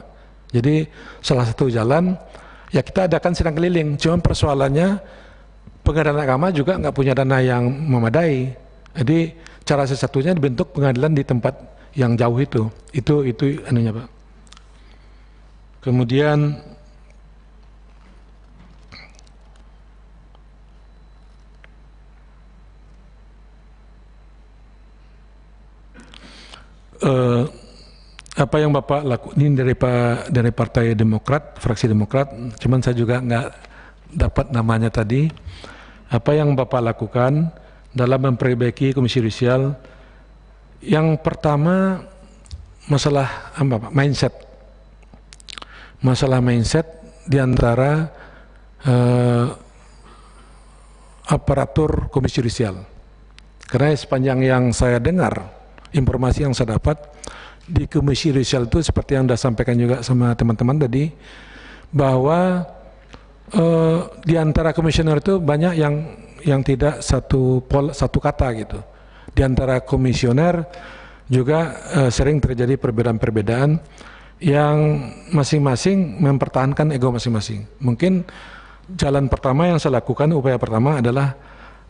Jadi salah satu jalan ya kita adakan sidang keliling, cuma persoalannya pengadilan agama juga nggak punya dana yang memadai. Jadi cara sesatunya dibentuk pengadilan di tempat yang jauh itu. Itu itu anunya Pak. Kemudian eh, apa yang Bapak lakukan ini dari Pak dari Partai Demokrat, fraksi Demokrat, cuman saya juga nggak dapat namanya tadi. Apa yang Bapak lakukan dalam memperbaiki Komisi Yudisial yang pertama masalah apa mindset. Masalah mindset diantara eh, aparatur komisi judisial. Karena sepanjang yang saya dengar, informasi yang saya dapat di komisi judisial itu seperti yang sudah sampaikan juga sama teman-teman tadi bahwa eh, diantara komisioner itu banyak yang yang tidak satu pol satu kata gitu di antara komisioner juga eh, sering terjadi perbedaan-perbedaan yang masing-masing mempertahankan ego masing-masing. Mungkin jalan pertama yang saya lakukan, upaya pertama adalah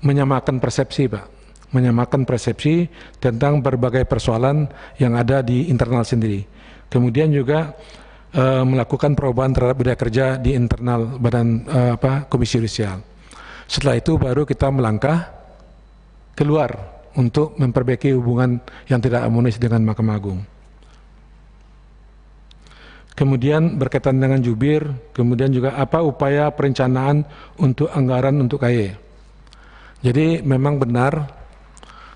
menyamakan persepsi, Pak. Menyamakan persepsi tentang berbagai persoalan yang ada di internal sendiri. Kemudian juga e, melakukan perubahan terhadap budaya kerja di internal badan e, apa komisi risial. Setelah itu baru kita melangkah keluar untuk memperbaiki hubungan yang tidak harmonis dengan Mahkamah Agung. Kemudian berkaitan dengan jubir, kemudian juga apa upaya perencanaan untuk anggaran untuk KY. Jadi memang benar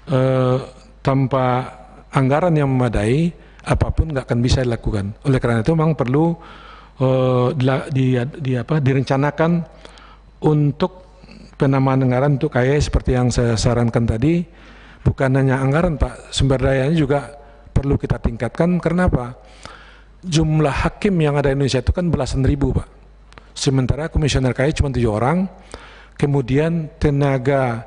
eh, tanpa anggaran yang memadai apapun nggak akan bisa dilakukan. Oleh karena itu memang perlu eh, di, di apa direncanakan untuk penamaan anggaran untuk KY seperti yang saya sarankan tadi bukan hanya anggaran Pak, sumber dayanya juga perlu kita tingkatkan. Kenapa? Jumlah hakim yang ada di Indonesia itu kan belasan ribu Pak. Sementara komisioner KAI cuma tujuh orang, kemudian tenaga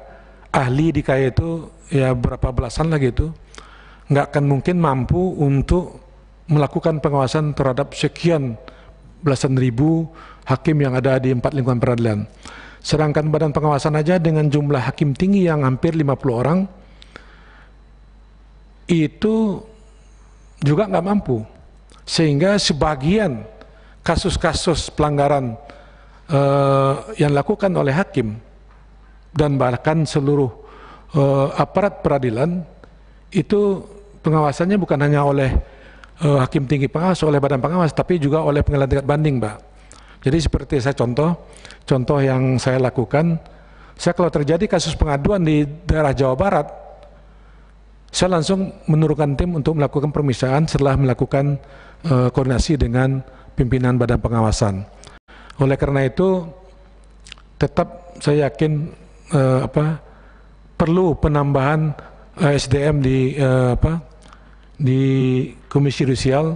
ahli di KAI itu ya berapa belasan lagi itu, nggak akan mungkin mampu untuk melakukan pengawasan terhadap sekian belasan ribu hakim yang ada di empat lingkungan peradilan. Sedangkan badan pengawasan aja dengan jumlah hakim tinggi yang hampir 50 orang, itu juga nggak mampu. Sehingga sebagian kasus-kasus pelanggaran uh, yang dilakukan oleh hakim dan bahkan seluruh uh, aparat peradilan itu pengawasannya bukan hanya oleh uh, hakim tinggi pengawas, oleh badan pengawas, tapi juga oleh pengadilan tingkat banding, Mbak. Jadi seperti saya contoh, contoh yang saya lakukan, saya kalau terjadi kasus pengaduan di daerah Jawa Barat, saya langsung menurunkan tim untuk melakukan pemisahan setelah melakukan uh, koordinasi dengan pimpinan badan pengawasan. Oleh karena itu, tetap saya yakin uh, apa perlu penambahan eh, SDM di uh, apa di Komisi Judisial,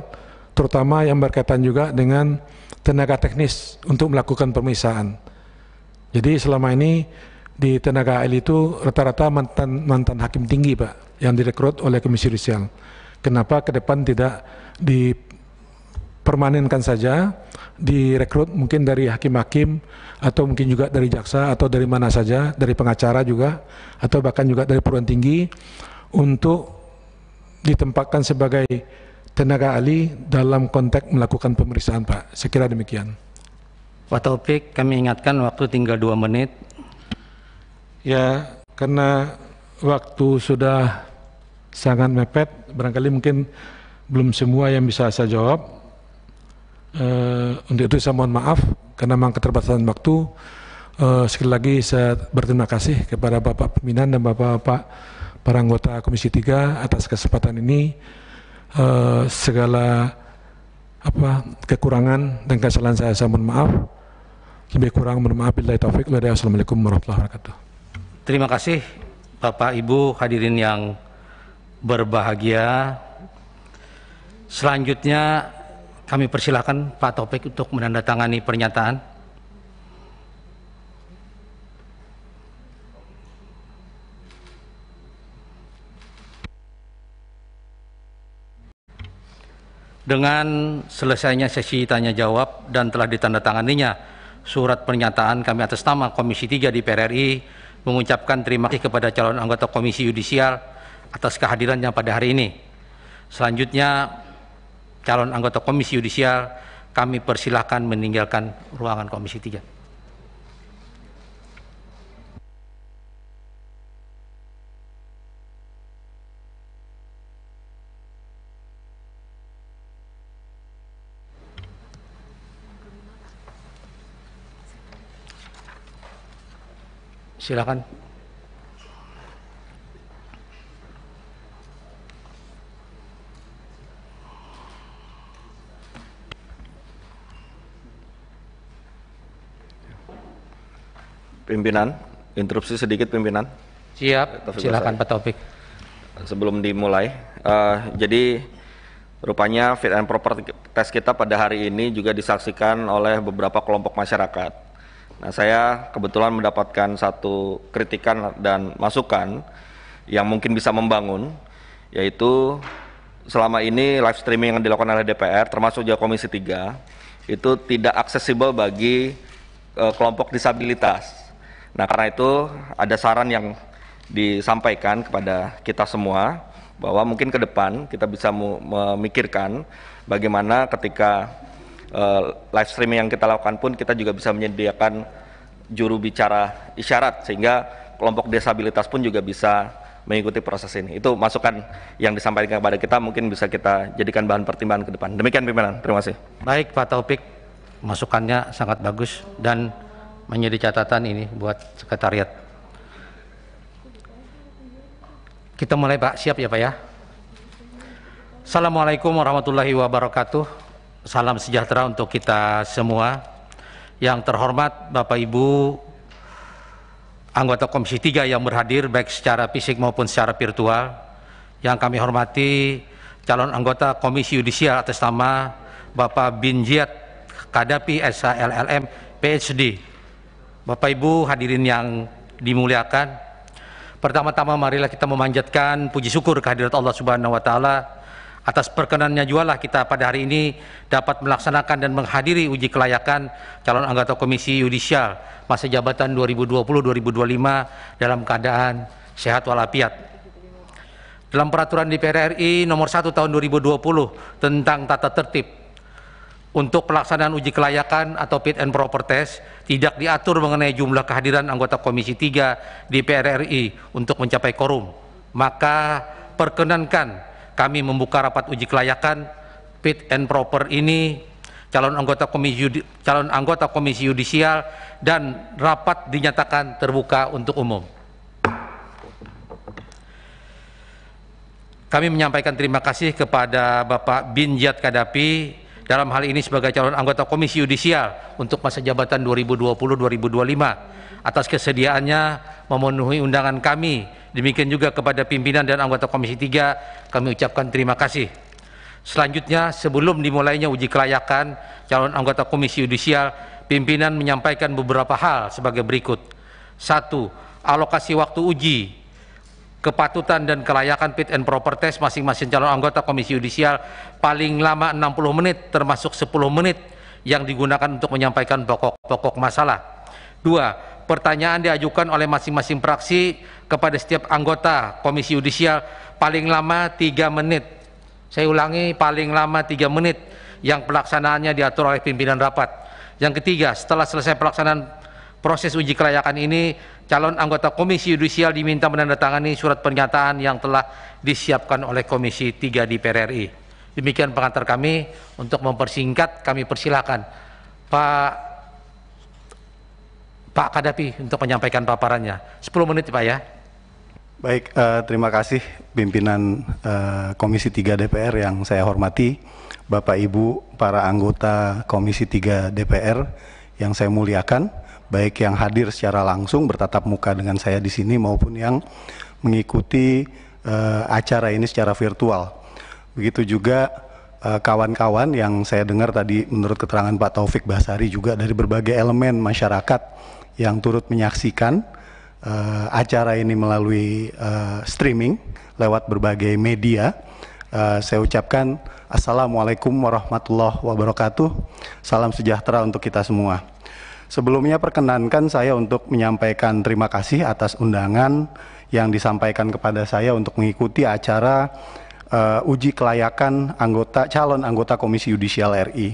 terutama yang berkaitan juga dengan tenaga teknis untuk melakukan pemisahan. Jadi selama ini di tenaga ahli itu rata-rata mantan mantan hakim tinggi, Pak yang direkrut oleh Komisi Yudisial. Kenapa ke depan tidak dipermanenkan saja, direkrut mungkin dari hakim-hakim atau mungkin juga dari jaksa atau dari mana saja, dari pengacara juga atau bahkan juga dari perguruan tinggi untuk ditempatkan sebagai tenaga ahli dalam konteks melakukan pemeriksaan Pak. Sekira demikian. Pak Taufik, kami ingatkan waktu tinggal dua menit. Ya, karena waktu sudah sangat mepet barangkali mungkin belum semua yang bisa saya jawab uh, untuk itu saya mohon maaf karena memang keterbatasan waktu uh, sekali lagi saya berterima kasih kepada Bapak Pimpinan dan Bapak-Bapak para anggota Komisi 3 atas kesempatan ini uh, segala apa kekurangan dan kesalahan saya saya mohon maaf lebih kurang mohon maaf bila taufik wassalamualaikum warahmatullahi wabarakatuh terima kasih Bapak Ibu hadirin yang berbahagia. Selanjutnya kami persilahkan Pak Topik untuk menandatangani pernyataan. Dengan selesainya sesi tanya jawab dan telah ditandatanganinya surat pernyataan kami atas nama Komisi 3 di RI mengucapkan terima kasih kepada calon anggota Komisi Yudisial atas kehadirannya pada hari ini. Selanjutnya, calon anggota Komisi Yudisial kami persilahkan meninggalkan ruangan Komisi 3. Silakan. Pimpinan, interupsi sedikit pimpinan. Siap, Taufik silakan Pak Taufik. Sebelum dimulai, uh, jadi rupanya fit and proper test kita pada hari ini juga disaksikan oleh beberapa kelompok masyarakat. Nah, saya kebetulan mendapatkan satu kritikan dan masukan yang mungkin bisa membangun, yaitu selama ini live streaming yang dilakukan oleh DPR, termasuk juga Komisi 3, itu tidak aksesibel bagi uh, kelompok disabilitas Nah, karena itu ada saran yang disampaikan kepada kita semua bahwa mungkin ke depan kita bisa memikirkan bagaimana ketika uh, live streaming yang kita lakukan pun kita juga bisa menyediakan juru bicara isyarat sehingga kelompok disabilitas pun juga bisa mengikuti proses ini. Itu masukan yang disampaikan kepada kita mungkin bisa kita jadikan bahan pertimbangan ke depan. Demikian pimpinan, terima kasih. Baik Pak Taufik, masukannya sangat bagus dan menjadi catatan ini buat sekretariat. Kita mulai Pak, siap ya Pak ya. Assalamualaikum warahmatullahi wabarakatuh. Salam sejahtera untuk kita semua. Yang terhormat Bapak Ibu anggota Komisi 3 yang berhadir baik secara fisik maupun secara virtual. Yang kami hormati calon anggota Komisi Yudisial atas nama Bapak Binjiat Kadapi SHLLM PhD Bapak Ibu hadirin yang dimuliakan, pertama-tama marilah kita memanjatkan puji syukur kehadirat Allah Subhanahu wa taala atas perkenannya jualah kita pada hari ini dapat melaksanakan dan menghadiri uji kelayakan calon anggota Komisi Yudisial masa jabatan 2020-2025 dalam keadaan sehat walafiat. Dalam peraturan DPR RI nomor 1 tahun 2020 tentang tata tertib untuk pelaksanaan uji kelayakan atau fit and proper test tidak diatur mengenai jumlah kehadiran anggota Komisi 3 DPR RI untuk mencapai korum, maka perkenankan kami membuka rapat uji kelayakan fit and proper ini calon anggota komisi calon anggota komisi yudisial dan rapat dinyatakan terbuka untuk umum. Kami menyampaikan terima kasih kepada Bapak Binjat Kadapi dalam hal ini sebagai calon anggota Komisi Yudisial untuk masa jabatan 2020-2025 atas kesediaannya memenuhi undangan kami. Demikian juga kepada pimpinan dan anggota Komisi 3 kami ucapkan terima kasih. Selanjutnya, sebelum dimulainya uji kelayakan calon anggota Komisi Yudisial, pimpinan menyampaikan beberapa hal sebagai berikut. Satu, alokasi waktu uji kepatutan dan kelayakan fit and proper test masing-masing calon anggota Komisi Yudisial paling lama 60 menit termasuk 10 menit yang digunakan untuk menyampaikan pokok-pokok masalah. Dua, pertanyaan diajukan oleh masing-masing praksi kepada setiap anggota Komisi Yudisial paling lama 3 menit. Saya ulangi paling lama 3 menit yang pelaksanaannya diatur oleh pimpinan rapat. Yang ketiga, setelah selesai pelaksanaan proses uji kelayakan ini calon anggota Komisi Yudisial diminta menandatangani surat pernyataan yang telah disiapkan oleh Komisi 3 di RI. Demikian pengantar kami untuk mempersingkat kami persilahkan Pak Pak Kadapi untuk menyampaikan paparannya. 10 menit Pak ya. Baik, eh, terima kasih pimpinan eh, Komisi 3 DPR yang saya hormati, Bapak Ibu para anggota Komisi 3 DPR yang saya muliakan baik yang hadir secara langsung bertatap muka dengan saya di sini maupun yang mengikuti uh, acara ini secara virtual. Begitu juga eh, kawan-kawan uh, yang saya dengar tadi menurut keterangan Pak Taufik Basari juga dari berbagai elemen masyarakat yang turut menyaksikan uh, acara ini melalui uh, streaming lewat berbagai media. Uh, saya ucapkan Assalamualaikum warahmatullahi wabarakatuh. Salam sejahtera untuk kita semua. Sebelumnya perkenankan saya untuk menyampaikan terima kasih atas undangan yang disampaikan kepada saya untuk mengikuti acara uh, uji kelayakan anggota calon anggota Komisi Yudisial RI.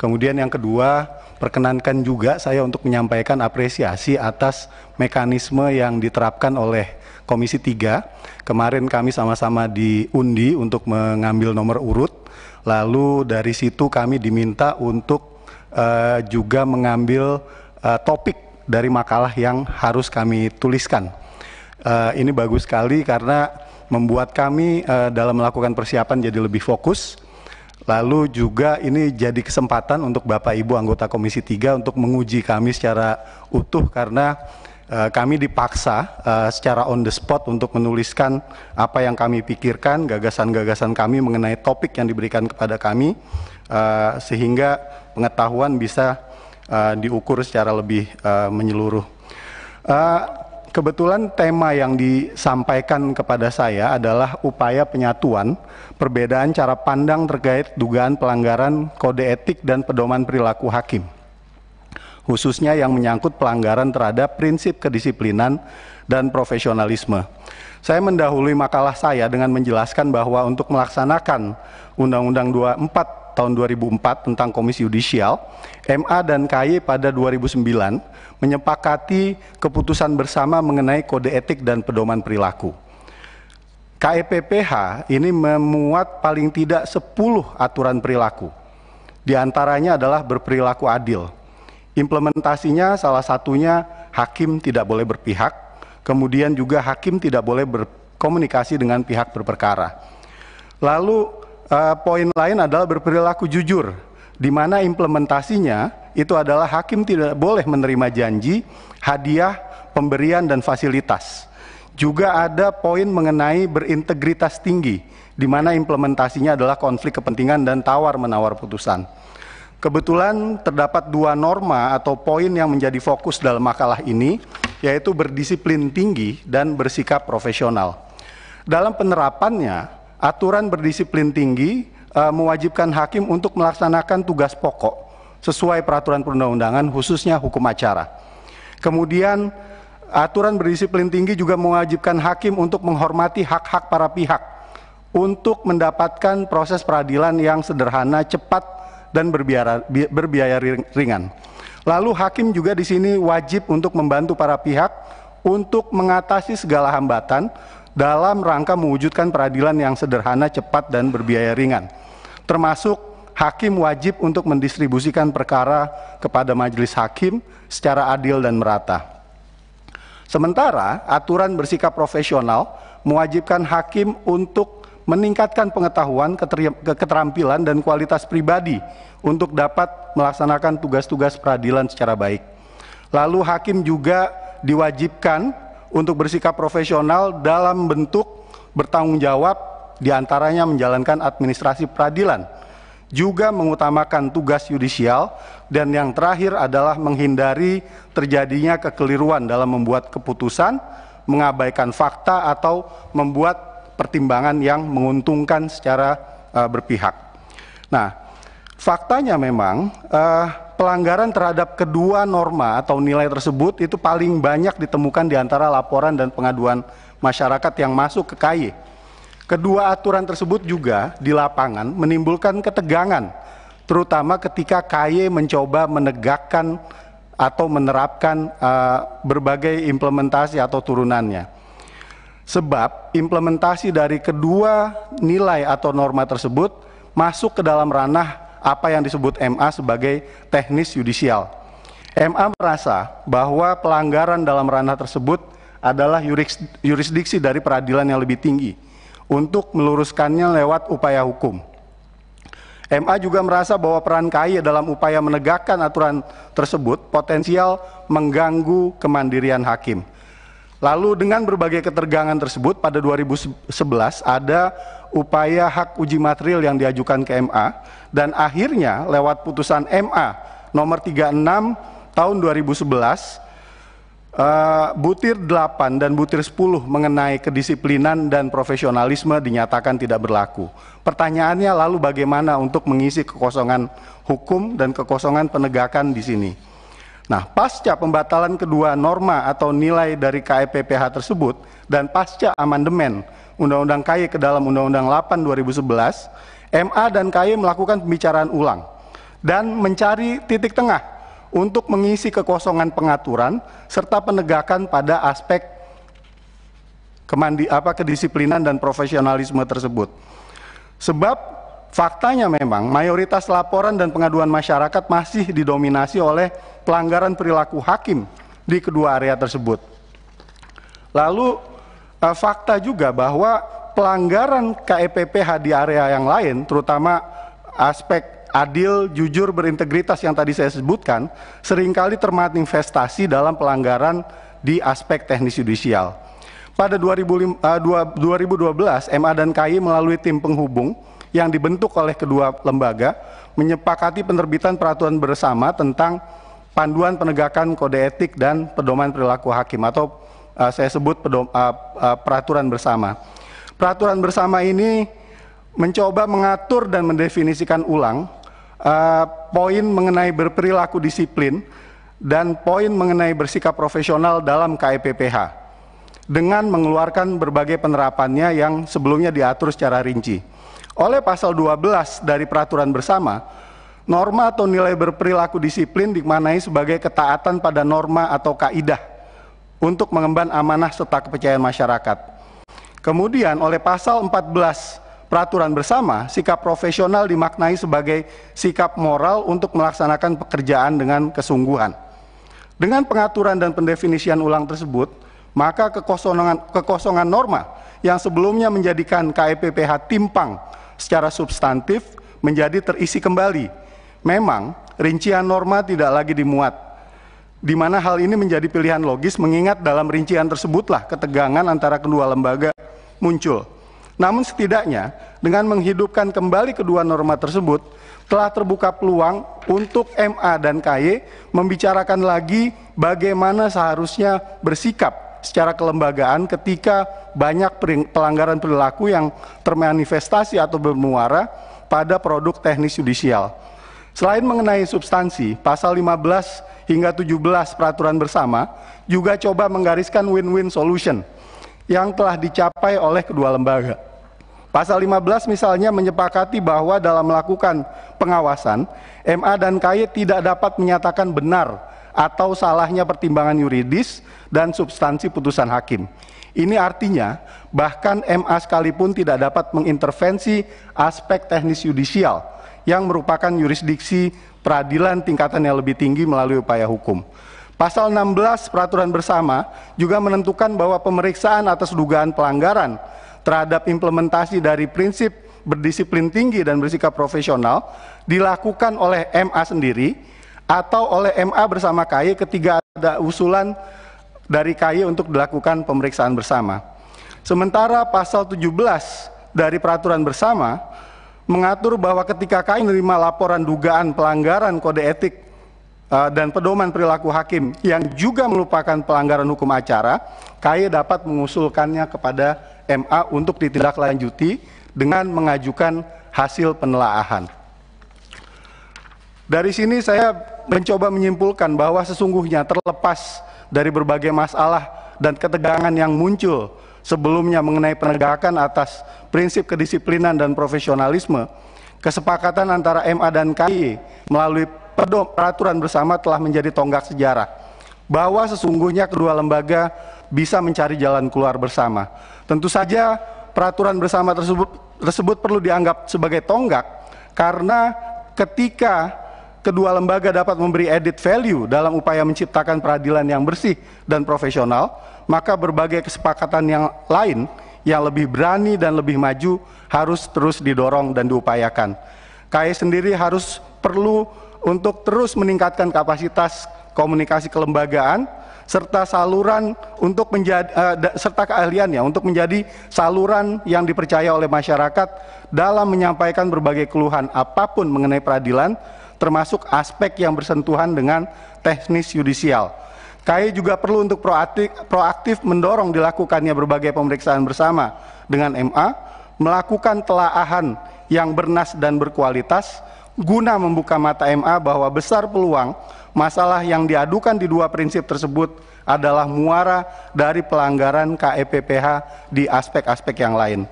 Kemudian yang kedua, perkenankan juga saya untuk menyampaikan apresiasi atas mekanisme yang diterapkan oleh Komisi 3. Kemarin kami sama-sama diundi untuk mengambil nomor urut, lalu dari situ kami diminta untuk uh, juga mengambil uh, topik dari makalah yang harus kami tuliskan. Uh, ini bagus sekali karena membuat kami uh, dalam melakukan persiapan jadi lebih fokus. Lalu juga ini jadi kesempatan untuk Bapak Ibu anggota Komisi 3 untuk menguji kami secara utuh karena kami dipaksa uh, secara on the spot untuk menuliskan apa yang kami pikirkan, gagasan-gagasan kami mengenai topik yang diberikan kepada kami Eh, sehingga pengetahuan bisa uh, diukur secara lebih uh, menyeluruh. Uh, kebetulan tema yang disampaikan kepada saya adalah upaya penyatuan perbedaan cara pandang terkait dugaan pelanggaran kode etik dan pedoman perilaku hakim. Khususnya yang menyangkut pelanggaran terhadap prinsip kedisiplinan dan profesionalisme. Saya mendahului makalah saya dengan menjelaskan bahwa untuk melaksanakan Undang-Undang 24 tahun 2004 tentang Komisi Yudisial, MA dan KY pada 2009 menyepakati keputusan bersama mengenai kode etik dan pedoman perilaku. KEPPH ini memuat paling tidak 10 aturan perilaku. Di antaranya adalah berperilaku adil. Implementasinya salah satunya hakim tidak boleh berpihak, kemudian juga hakim tidak boleh berkomunikasi dengan pihak berperkara. Lalu uh, poin lain adalah berperilaku jujur, di mana implementasinya itu adalah hakim tidak boleh menerima janji, hadiah, pemberian, dan fasilitas. Juga ada poin mengenai berintegritas tinggi, di mana implementasinya adalah konflik kepentingan dan tawar-menawar putusan. Kebetulan terdapat dua norma atau poin yang menjadi fokus dalam makalah ini, yaitu berdisiplin tinggi dan bersikap profesional. Dalam penerapannya, aturan berdisiplin tinggi uh, mewajibkan hakim untuk melaksanakan tugas pokok sesuai peraturan perundang-undangan khususnya hukum acara. Kemudian aturan berdisiplin tinggi juga mewajibkan hakim untuk menghormati hak-hak para pihak untuk mendapatkan proses peradilan yang sederhana, cepat dan berbiaya, berbiaya ringan. Lalu hakim juga di sini wajib untuk membantu para pihak untuk mengatasi segala hambatan dalam rangka mewujudkan peradilan yang sederhana, cepat, dan berbiaya ringan. Termasuk hakim wajib untuk mendistribusikan perkara kepada majelis hakim secara adil dan merata. Sementara aturan bersikap profesional mewajibkan hakim untuk meningkatkan pengetahuan, keterampilan, dan kualitas pribadi untuk dapat melaksanakan tugas-tugas peradilan secara baik. Lalu hakim juga diwajibkan untuk bersikap profesional dalam bentuk bertanggung jawab diantaranya menjalankan administrasi peradilan, juga mengutamakan tugas yudisial, dan yang terakhir adalah menghindari terjadinya kekeliruan dalam membuat keputusan, mengabaikan fakta, atau membuat pertimbangan yang menguntungkan secara uh, berpihak. Nah, faktanya memang uh, pelanggaran terhadap kedua norma atau nilai tersebut itu paling banyak ditemukan di antara laporan dan pengaduan masyarakat yang masuk ke KAI. Kedua aturan tersebut juga di lapangan menimbulkan ketegangan, terutama ketika KAI mencoba menegakkan atau menerapkan uh, berbagai implementasi atau turunannya. Sebab implementasi dari kedua nilai atau norma tersebut masuk ke dalam ranah apa yang disebut MA sebagai teknis yudisial. MA merasa bahwa pelanggaran dalam ranah tersebut adalah yurisdiksi dari peradilan yang lebih tinggi untuk meluruskannya lewat upaya hukum. MA juga merasa bahwa peran KAI dalam upaya menegakkan aturan tersebut potensial mengganggu kemandirian hakim. Lalu dengan berbagai ketergangan tersebut pada 2011 ada upaya hak uji material yang diajukan ke MA dan akhirnya lewat putusan MA nomor 36 tahun 2011 eh, butir 8 dan butir 10 mengenai kedisiplinan dan profesionalisme dinyatakan tidak berlaku. Pertanyaannya lalu bagaimana untuk mengisi kekosongan hukum dan kekosongan penegakan di sini? Nah, pasca pembatalan kedua norma atau nilai dari KEPPH tersebut dan pasca amandemen Undang-Undang KY ke dalam Undang-Undang 8 2011, MA dan KY melakukan pembicaraan ulang dan mencari titik tengah untuk mengisi kekosongan pengaturan serta penegakan pada aspek kemandi apa kedisiplinan dan profesionalisme tersebut. Sebab faktanya memang mayoritas laporan dan pengaduan masyarakat masih didominasi oleh pelanggaran perilaku hakim di kedua area tersebut. Lalu uh, fakta juga bahwa pelanggaran KEPPH di area yang lain, terutama aspek adil, jujur, berintegritas yang tadi saya sebutkan, seringkali termat investasi dalam pelanggaran di aspek teknis yudisial. Pada 2012, MA eh, dan KI melalui tim penghubung yang dibentuk oleh kedua lembaga menyepakati penerbitan peraturan bersama tentang panduan penegakan kode etik dan pedoman perilaku hakim atau Eh, saya sebut eh, eh, peraturan bersama. Peraturan bersama ini mencoba mengatur dan mendefinisikan ulang poin mengenai berperilaku disiplin dan poin mengenai bersikap profesional dalam KEPPH dengan mengeluarkan berbagai penerapannya yang sebelumnya diatur secara rinci. Oleh pasal 12 dari peraturan bersama, norma atau nilai berperilaku disiplin dimanai sebagai ketaatan pada norma atau kaidah untuk mengemban amanah serta kepercayaan masyarakat. Kemudian oleh pasal 14 peraturan bersama, sikap profesional dimaknai sebagai sikap moral untuk melaksanakan pekerjaan dengan kesungguhan. Dengan pengaturan dan pendefinisian ulang tersebut, maka kekosongan, kekosongan norma yang sebelumnya menjadikan KEPPH timpang secara substantif menjadi terisi kembali. Memang rincian norma tidak lagi dimuat, di mana hal ini menjadi pilihan logis mengingat dalam rincian tersebutlah ketegangan antara kedua lembaga muncul. Namun setidaknya dengan menghidupkan kembali kedua norma tersebut telah terbuka peluang untuk MA dan KY membicarakan lagi bagaimana seharusnya bersikap secara kelembagaan ketika banyak pelanggaran perilaku yang termanifestasi atau bermuara pada produk teknis yudisial. Selain mengenai substansi, pasal 15 hingga 17 peraturan bersama juga coba menggariskan win-win solution yang telah dicapai oleh kedua lembaga. Pasal 15 misalnya menyepakati bahwa dalam melakukan pengawasan, MA dan KY tidak dapat menyatakan benar atau salahnya pertimbangan yuridis dan substansi putusan hakim. Ini artinya bahkan MA sekalipun tidak dapat mengintervensi aspek teknis yudisial yang merupakan yurisdiksi peradilan tingkatan yang lebih tinggi melalui upaya hukum. Pasal 16 peraturan bersama juga menentukan bahwa pemeriksaan atas dugaan pelanggaran terhadap implementasi dari prinsip berdisiplin tinggi dan bersikap profesional dilakukan oleh MA sendiri atau oleh MA bersama KY ketika ada usulan dari KY untuk dilakukan pemeriksaan bersama. Sementara pasal 17 dari peraturan bersama mengatur bahwa ketika kami menerima laporan dugaan pelanggaran kode etik eh, dan pedoman perilaku hakim yang juga melupakan pelanggaran hukum acara, kai dapat mengusulkannya kepada MA untuk ditindaklanjuti dengan mengajukan hasil penelaahan. Dari sini saya mencoba menyimpulkan bahwa sesungguhnya terlepas dari berbagai masalah dan ketegangan yang muncul sebelumnya mengenai penegakan atas prinsip kedisiplinan dan profesionalisme, kesepakatan antara MA dan KI melalui peraturan bersama telah menjadi tonggak sejarah bahwa sesungguhnya kedua lembaga bisa mencari jalan keluar bersama. Tentu saja peraturan bersama tersebut tersebut perlu dianggap sebagai tonggak karena ketika kedua lembaga dapat memberi added value dalam upaya menciptakan peradilan yang bersih dan profesional, maka berbagai kesepakatan yang lain yang lebih berani dan lebih maju harus terus didorong dan diupayakan. KAI sendiri harus perlu untuk terus meningkatkan kapasitas komunikasi kelembagaan serta saluran untuk menjadi uh, serta keahliannya untuk menjadi saluran yang dipercaya oleh masyarakat dalam menyampaikan berbagai keluhan apapun mengenai peradilan termasuk aspek yang bersentuhan dengan teknis yudisial. KAI juga perlu untuk proaktif, proaktif mendorong dilakukannya berbagai pemeriksaan bersama dengan MA, melakukan telaahan yang bernas dan berkualitas, guna membuka mata MA bahwa besar peluang masalah yang diadukan di dua prinsip tersebut adalah muara dari pelanggaran KEPPH di aspek-aspek yang lain.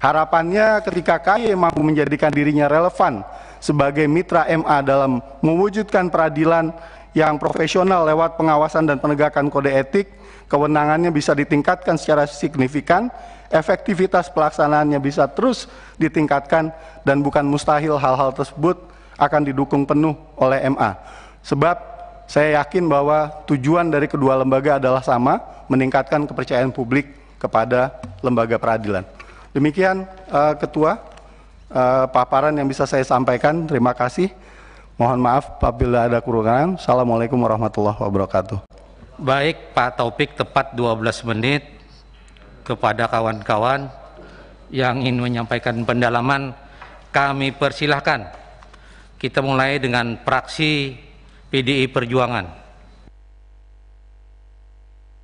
Harapannya ketika KAI mampu menjadikan dirinya relevan sebagai mitra MA dalam mewujudkan peradilan yang profesional lewat pengawasan dan penegakan kode etik, kewenangannya bisa ditingkatkan secara signifikan, efektivitas pelaksanaannya bisa terus ditingkatkan, dan bukan mustahil hal-hal tersebut akan didukung penuh oleh MA. Sebab saya yakin bahwa tujuan dari kedua lembaga adalah sama, meningkatkan kepercayaan publik kepada lembaga peradilan. Demikian uh, Ketua uh, paparan yang bisa saya sampaikan. Terima kasih. Mohon maaf apabila ada kekurangan. Assalamualaikum warahmatullahi wabarakatuh. Baik, Pak Topik tepat 12 menit kepada kawan-kawan yang ingin menyampaikan pendalaman. Kami persilahkan. Kita mulai dengan praksi PDI Perjuangan.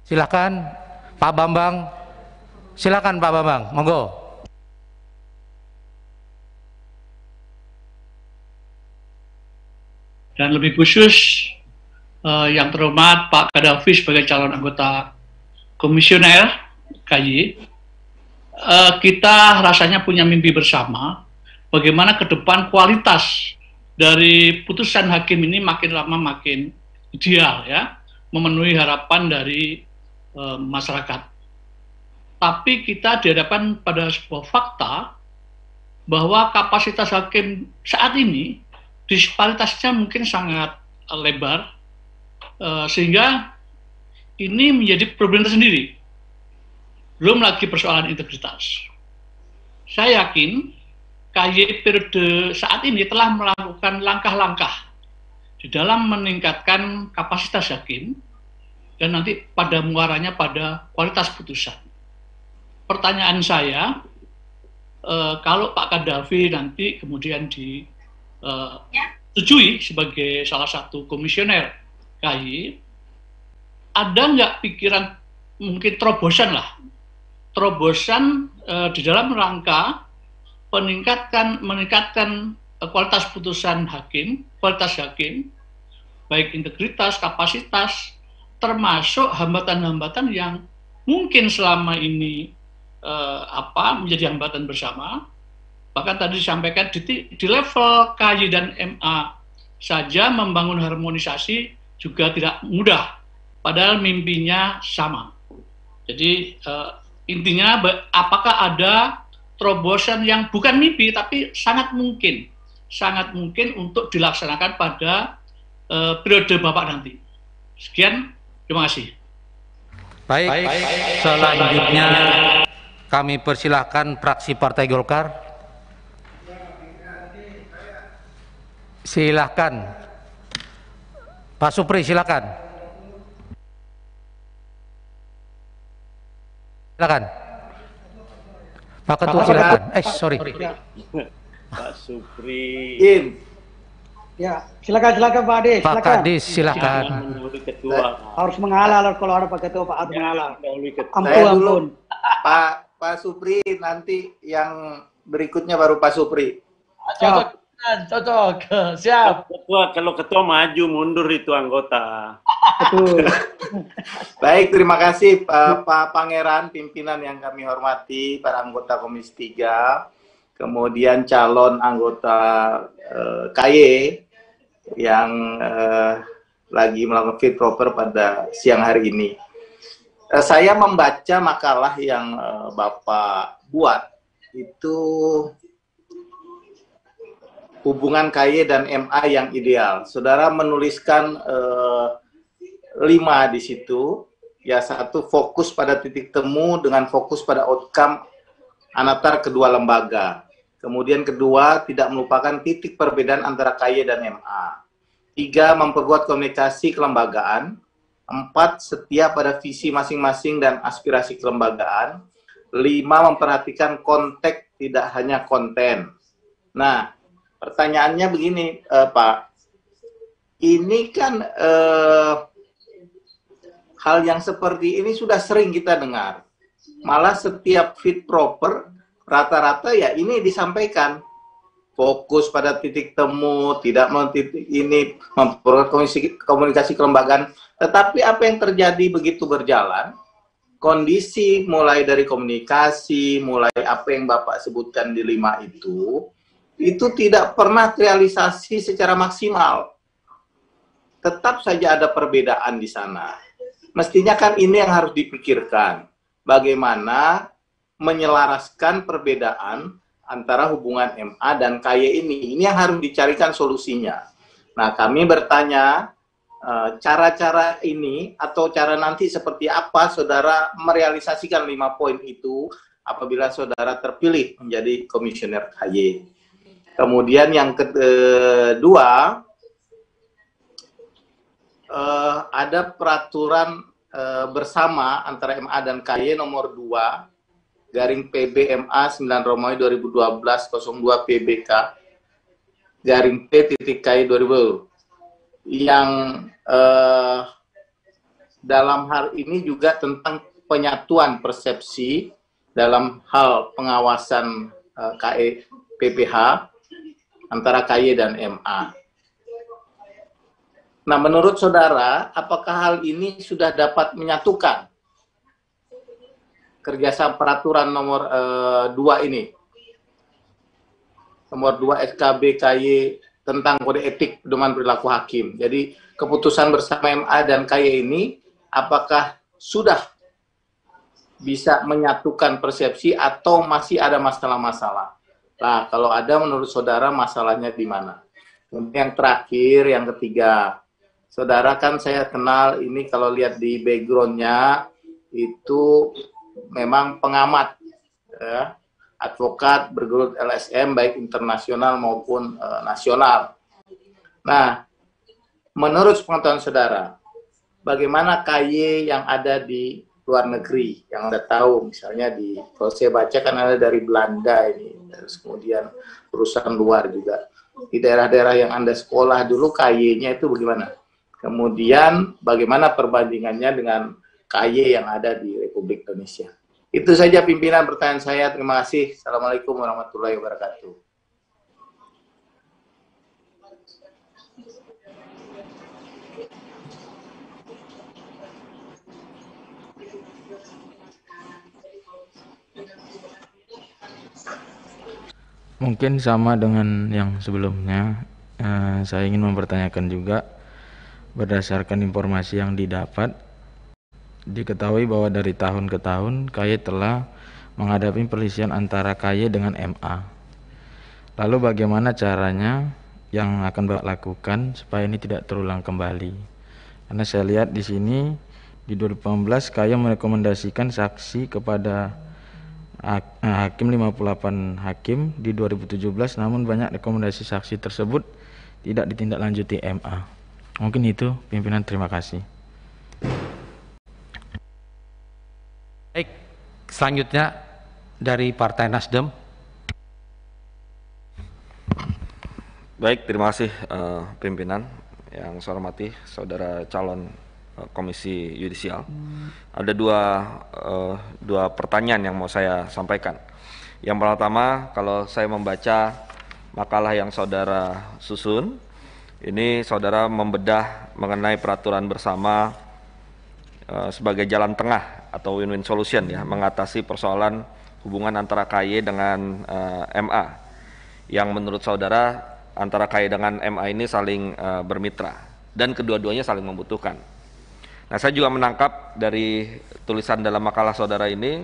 Silakan Pak Bambang. Silakan Pak Bambang, monggo. dan lebih khusus uh, yang terhormat Pak Kadafi sebagai calon anggota komisioner KJ, Uh, eh, kita rasanya punya mimpi bersama bagaimana ke depan kualitas dari putusan hakim ini makin lama makin ideal ya, memenuhi harapan dari uh, masyarakat. Tapi kita dihadapkan pada sebuah fakta bahwa kapasitas hakim saat ini disparitasnya mungkin sangat eh, lebar eh, sehingga ini menjadi problem tersendiri. Belum lagi persoalan integritas. Saya yakin KY periode saat ini telah melakukan langkah-langkah di dalam meningkatkan kapasitas hakim dan nanti pada muaranya pada kualitas putusan. Pertanyaan saya, e, kalau Pak Kadafi nanti kemudian di uh, sebagai salah satu komisioner KAI, ada nggak pikiran mungkin terobosan lah, terobosan uh, di dalam rangka meningkatkan meningkatkan eh, kualitas putusan hakim, kualitas hakim, baik integritas, kapasitas, termasuk hambatan-hambatan yang mungkin selama ini uh, apa menjadi hambatan bersama Bahkan tadi disampaikan di, di level KY dan MA saja membangun harmonisasi juga tidak mudah, padahal mimpinya sama. Jadi uh, intinya apakah ada terobosan yang bukan mimpi tapi sangat mungkin, sangat mungkin untuk dilaksanakan pada uh, periode Bapak nanti. Sekian, terima kasih. Baik, Baik. selanjutnya kami persilahkan fraksi Partai Golkar. Silahkan. Pak Supri silahkan silahkan Pak Ketua silahkan Eh sorry. Pak Supri. In. Ya, silakan silakan Pak Ade. Pak Adi silakan. Eh, harus mengalah kalau ada Pak Ketua Pak harus mengalah. Ampun ampun. Pak Pak Supri nanti yang berikutnya baru Pak Supri. Coba cocok siap ketua kalau ketua maju mundur itu anggota baik terima kasih Pak, Pak Pangeran pimpinan yang kami hormati para anggota Komisi 3 kemudian calon anggota eh, KY yang eh, lagi melakukan fit proper pada siang hari ini eh, saya membaca makalah yang eh, Bapak buat itu hubungan KY dan MA yang ideal. Saudara menuliskan eh, lima di situ. Ya satu fokus pada titik temu dengan fokus pada outcome anatar kedua lembaga. Kemudian kedua tidak melupakan titik perbedaan antara KY dan MA. Tiga memperkuat komunikasi kelembagaan. Empat setia pada visi masing-masing dan aspirasi kelembagaan. Lima memperhatikan konteks tidak hanya konten. Nah, pertanyaannya begini uh, Pak, ini kan uh, hal yang seperti ini sudah sering kita dengar. Malah setiap fit proper rata-rata ya ini disampaikan fokus pada titik temu, tidak titik ini memperoleh komunikasi, komunikasi kelembagaan. Tetapi apa yang terjadi begitu berjalan, kondisi mulai dari komunikasi, mulai apa yang Bapak sebutkan di lima itu, itu tidak pernah terrealisasi secara maksimal. Tetap saja ada perbedaan di sana. Mestinya kan ini yang harus dipikirkan. Bagaimana menyelaraskan perbedaan antara hubungan MA dan KY ini. Ini yang harus dicarikan solusinya. Nah, kami bertanya eh, cara-cara ini atau cara nanti seperti apa saudara merealisasikan lima poin itu apabila saudara terpilih menjadi komisioner KY. Kemudian yang kedua eh, ada peraturan eh, bersama antara MA dan KY nomor 2 garing PBMA 9 Romawi 2012 02 PBK garing P titik KY 2000 yang eh, dalam hal ini juga tentang penyatuan persepsi dalam hal pengawasan eh, KE PPH antara KY dan MA. Nah, menurut saudara, apakah hal ini sudah dapat menyatukan kerjasama peraturan nomor eh, dua e, ini? Nomor 2 SKB KY tentang kode etik pedoman perilaku hakim. Jadi, keputusan bersama MA dan KY ini apakah sudah bisa menyatukan persepsi atau masih ada masalah-masalah? Nah, kalau ada menurut saudara masalahnya di mana? Yang terakhir, yang ketiga, saudara kan saya kenal ini kalau lihat di backgroundnya itu memang pengamat, ya, advokat bergelut LSM baik internasional maupun e, nasional. Nah, menurut pengetahuan saudara, bagaimana KY yang ada di luar negeri yang anda tahu misalnya di kalau saya baca kan ada dari Belanda ini terus kemudian perusahaan luar juga di daerah-daerah yang anda sekolah dulu KY-nya itu bagaimana kemudian bagaimana perbandingannya dengan KY yang ada di Republik Indonesia itu saja pimpinan pertanyaan saya terima kasih assalamualaikum warahmatullahi wabarakatuh mungkin sama dengan yang sebelumnya eh, saya ingin mempertanyakan juga berdasarkan informasi yang didapat diketahui bahwa dari tahun ke tahun KY telah menghadapi perlisian antara KY dengan MA lalu bagaimana caranya yang akan Bapak lakukan supaya ini tidak terulang kembali. Karena saya lihat di sini di 2018 Kaya merekomendasikan saksi kepada Eh, hakim 58 hakim di 2017 namun banyak rekomendasi saksi tersebut tidak ditindaklanjuti MA. Mungkin itu pimpinan terima kasih. Baik, selanjutnya dari Partai Nasdem. Baik, terima kasih uh, pimpinan yang saya hormati saudara calon Eh, komisi Yudisial. Hmm. Ada dua uh, dua pertanyaan yang mau saya sampaikan. Yang pertama, kalau saya membaca makalah yang saudara susun, ini saudara membedah mengenai peraturan bersama uh, sebagai jalan tengah atau win-win solution ya, mengatasi persoalan hubungan antara KY dengan uh, MA. Yang menurut saudara antara KY dengan MA ini saling uh, bermitra dan kedua-duanya saling membutuhkan Nah, saya juga menangkap dari tulisan dalam makalah saudara ini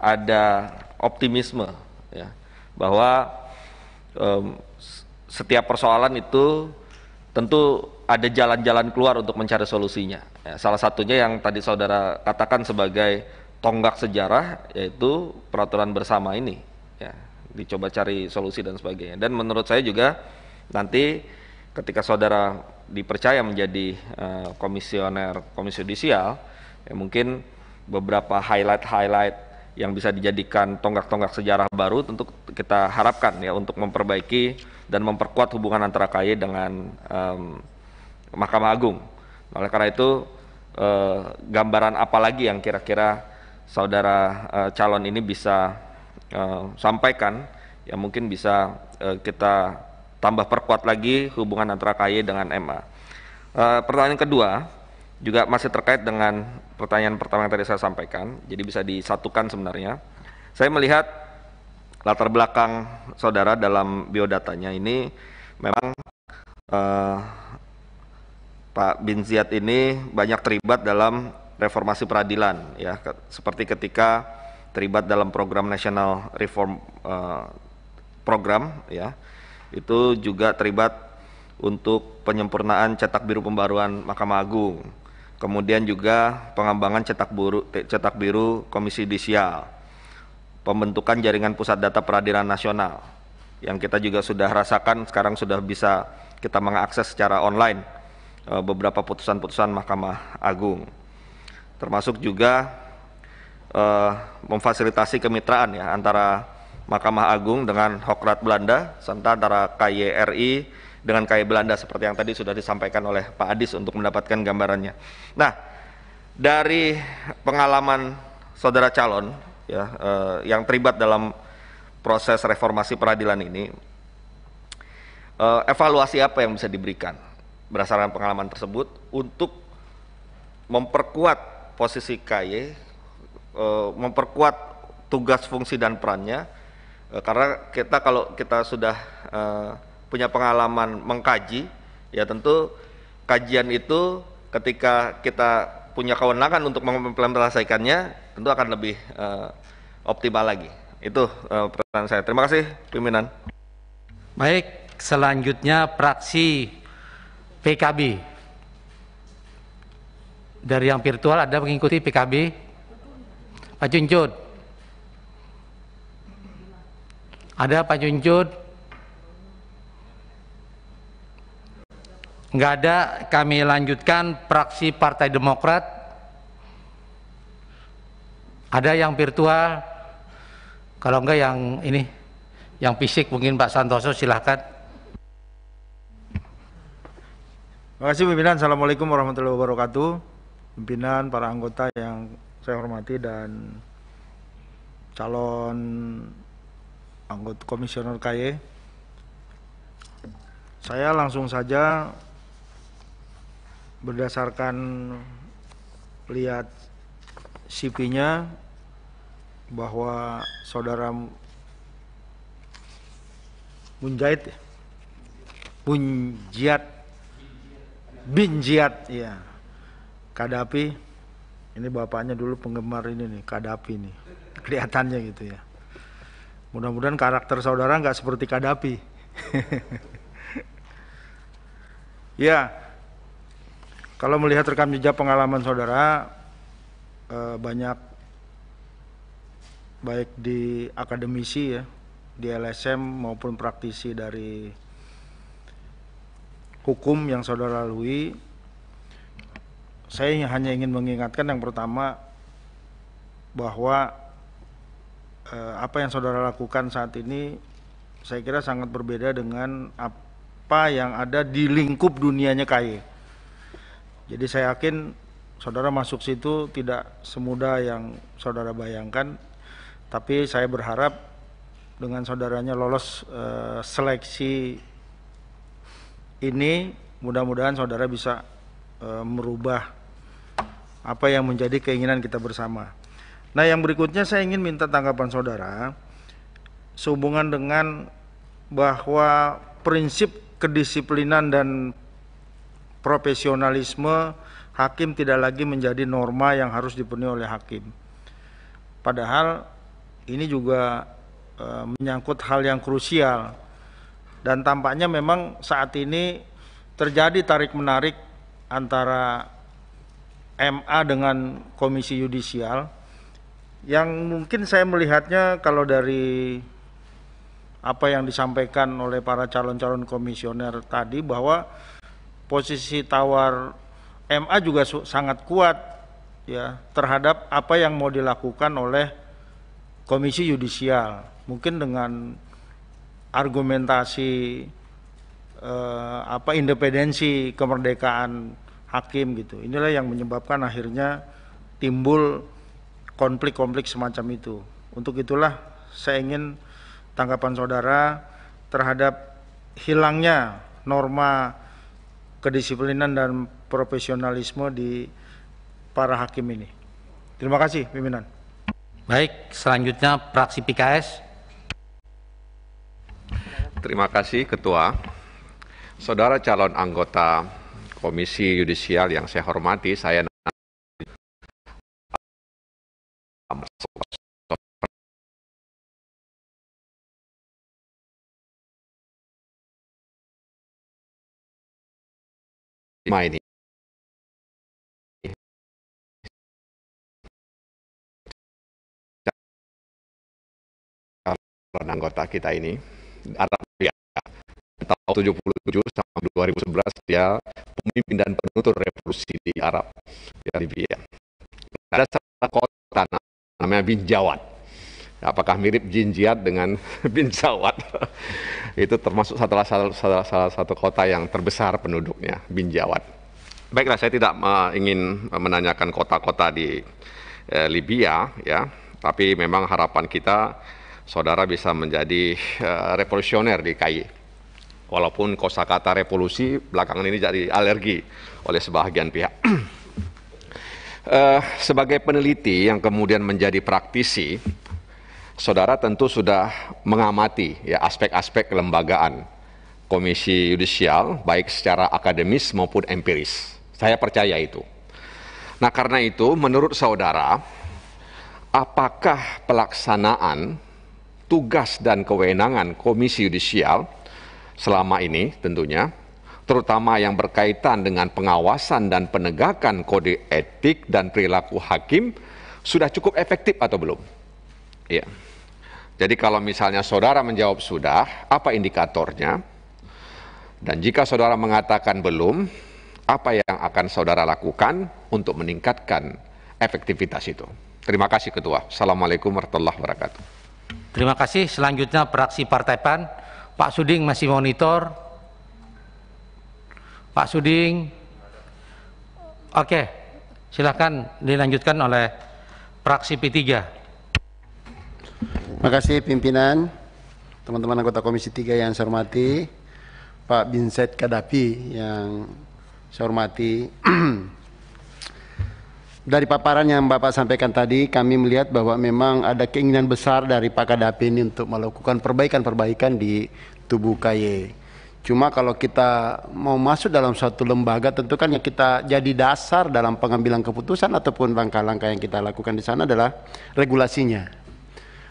ada optimisme ya, bahwa um, setiap persoalan itu tentu ada jalan-jalan keluar untuk mencari solusinya. Ya, salah satunya yang tadi saudara katakan sebagai tonggak sejarah yaitu peraturan bersama ini. Ya, dicoba cari solusi dan sebagainya. Dan menurut saya juga nanti ketika saudara dipercaya menjadi uh, komisioner komisi judisial ya mungkin beberapa highlight-highlight yang bisa dijadikan tonggak-tonggak sejarah baru tentu kita harapkan ya untuk memperbaiki dan memperkuat hubungan antara KAI dengan um, Mahkamah Agung. Oleh karena itu uh, gambaran apa lagi yang kira-kira saudara uh, calon ini bisa uh, sampaikan yang mungkin bisa uh, kita tambah perkuat lagi hubungan antara KY dengan MA. E, eh, pertanyaan kedua juga masih terkait dengan pertanyaan pertama yang tadi saya sampaikan, jadi bisa disatukan sebenarnya. Saya melihat latar belakang saudara dalam biodatanya ini memang eh, Pak Bin Ziyad ini banyak terlibat dalam reformasi peradilan, ya, seperti ketika terlibat dalam program nasional Reform eh, Program, ya itu juga terlibat untuk penyempurnaan cetak biru pembaruan Mahkamah Agung. Kemudian juga pengembangan cetak biru, eh, cetak biru Komisi Disial, pembentukan jaringan pusat data peradilan nasional, yang kita juga sudah rasakan sekarang sudah bisa kita mengakses secara online eh, beberapa putusan-putusan Mahkamah Agung. Termasuk juga eh, memfasilitasi kemitraan ya antara Mahkamah Agung dengan Hokrat Belanda serta antara KYRI dengan KY Belanda seperti yang tadi sudah disampaikan oleh Pak Adis untuk mendapatkan gambarannya. Nah, dari pengalaman saudara calon ya eh, yang terlibat dalam proses reformasi peradilan ini eh, evaluasi apa yang bisa diberikan berdasarkan pengalaman tersebut untuk memperkuat posisi KY eh, memperkuat tugas fungsi dan perannya Eh, karena kita kalau kita sudah uh, punya pengalaman mengkaji ya tentu kajian itu ketika kita punya kewenangan untuk mengimplementasikannya tentu akan lebih uh, optimal lagi itu uh, pertanyaan saya terima kasih pimpinan baik selanjutnya praksi PKB dari yang virtual ada mengikuti PKB Pak Junjun Ada Pak Junjun? Enggak ada, kami lanjutkan praksi Partai Demokrat. Ada yang virtual, kalau enggak yang ini, yang fisik mungkin Pak Santoso silahkan. Terima kasih pimpinan. Assalamualaikum warahmatullahi wabarakatuh. Pimpinan, para anggota yang saya hormati dan calon anggota komisioner KY. Saya langsung saja berdasarkan lihat CV-nya bahwa saudara Munjait Bunjiat Binjiat ya Kadapi ini bapaknya dulu penggemar ini nih Kadapi nih kelihatannya gitu ya Mudah-mudahan karakter saudara nggak seperti Kadapi. ya, kalau melihat rekam jejak pengalaman saudara, eh, banyak baik di akademisi ya, di LSM maupun praktisi dari hukum yang saudara lalui, saya hanya ingin mengingatkan yang pertama bahwa eh, apa yang saudara lakukan saat ini saya kira sangat berbeda dengan apa yang ada di lingkup dunianya KY. Jadi saya yakin saudara masuk situ tidak semudah yang saudara bayangkan, tapi saya berharap dengan saudaranya lolos eh, seleksi ini, mudah-mudahan saudara bisa eh, merubah apa yang menjadi keinginan kita bersama. Nah, yang berikutnya saya ingin minta tanggapan saudara sehubungan dengan bahwa prinsip kedisiplinan dan profesionalisme hakim tidak lagi menjadi norma yang harus dipenuhi oleh hakim. Padahal ini juga e, menyangkut hal yang krusial dan tampaknya memang saat ini terjadi tarik-menarik antara MA dengan Komisi Yudisial yang mungkin saya melihatnya kalau dari apa yang disampaikan oleh para calon-calon komisioner tadi bahwa posisi tawar MA juga sangat kuat ya terhadap apa yang mau dilakukan oleh komisi yudisial. Mungkin dengan argumentasi eh, apa independensi kemerdekaan hakim gitu. Inilah yang menyebabkan akhirnya timbul konflik-konflik semacam itu. Untuk itulah saya ingin tanggapan saudara terhadap hilangnya norma kedisiplinan dan profesionalisme di para hakim ini. Terima kasih pimpinan. Baik, selanjutnya praksi PKS. Terima kasih Ketua. Saudara calon anggota Komisi Yudisial yang saya hormati, saya bersama maini. Calon anggota kita ini, Arab ya, tahun 77 sampai 2011 dia pemimpin dan penutur revolusi di Arab di Libya. Ada satu kota namanya Bin Jawat. Apakah mirip jin jihad dengan Bin Jawat? itu termasuk salah, satu, salah, salah satu kota yang terbesar penduduknya, Bin Jawat. Baiklah, saya tidak uh, ingin menanyakan kota-kota di uh, Libya, ya. Tapi memang harapan kita, saudara bisa menjadi uh, revolusioner di KI. Walaupun kosakata revolusi belakangan ini jadi alergi oleh sebagian pihak. Uh, sebagai peneliti yang kemudian menjadi praktisi, saudara tentu sudah mengamati ya aspek-aspek kelembagaan komisi yudisial baik secara akademis maupun empiris. Saya percaya itu. Nah, karena itu menurut saudara apakah pelaksanaan tugas dan kewenangan komisi yudisial selama ini tentunya terutama yang berkaitan dengan pengawasan dan penegakan kode etik dan perilaku hakim, sudah cukup efektif atau belum? Ya. Jadi kalau misalnya saudara menjawab sudah, apa indikatornya? Dan jika saudara mengatakan belum, apa yang akan saudara lakukan untuk meningkatkan efektivitas itu? Terima kasih Ketua. Assalamualaikum warahmatullahi wabarakatuh. Terima kasih. Selanjutnya praksi Partai PAN. Pak Suding masih monitor Pak Suding. Oke, silakan dilanjutkan oleh praksi P3. Terima kasih pimpinan, teman-teman anggota Komisi 3 yang saya hormati, Pak Binset Kadapi yang saya hormati. Dari paparan yang Bapak sampaikan tadi, kami melihat bahwa memang ada keinginan besar dari Pak Kadapi ini untuk melakukan perbaikan-perbaikan di tubuh KY Cuma kalau kita mau masuk dalam suatu lembaga tentu kan yang kita jadi dasar dalam pengambilan keputusan ataupun langkah-langkah yang kita lakukan di sana adalah regulasinya.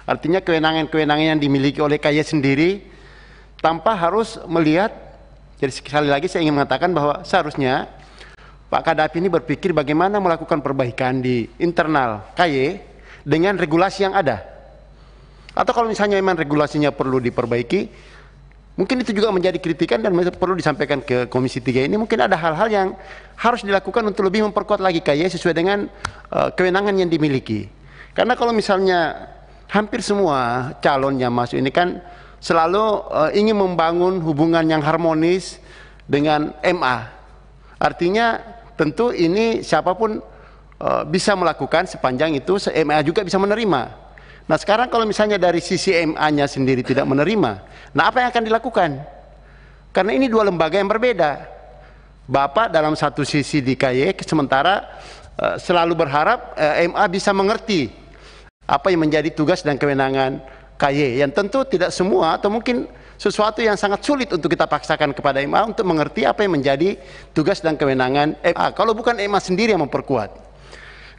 Artinya kewenangan-kewenangan yang dimiliki oleh KY sendiri tanpa harus melihat jadi sekali lagi saya ingin mengatakan bahwa seharusnya Pak Kadapi ini berpikir bagaimana melakukan perbaikan di internal KY dengan regulasi yang ada. Atau kalau misalnya memang regulasinya perlu diperbaiki, Mungkin itu juga menjadi kritikan dan perlu disampaikan ke Komisi 3 ini mungkin ada hal-hal yang harus dilakukan untuk lebih memperkuat lagi KY sesuai dengan uh, kewenangan yang dimiliki. Karena kalau misalnya hampir semua calon yang masuk ini kan selalu uh, ingin membangun hubungan yang harmonis dengan MA. Artinya tentu ini siapapun uh, bisa melakukan sepanjang itu MA juga bisa menerima. Nah sekarang kalau misalnya dari sisi MA-nya sendiri tidak menerima, nah apa yang akan dilakukan? Karena ini dua lembaga yang berbeda. Bapak dalam satu sisi di KY, sementara eh, selalu berharap eh, MA bisa mengerti apa yang menjadi tugas dan kewenangan KY. Yang tentu tidak semua atau mungkin sesuatu yang sangat sulit untuk kita paksakan kepada MA untuk mengerti apa yang menjadi tugas dan kewenangan MA. Kalau bukan MA sendiri yang memperkuat.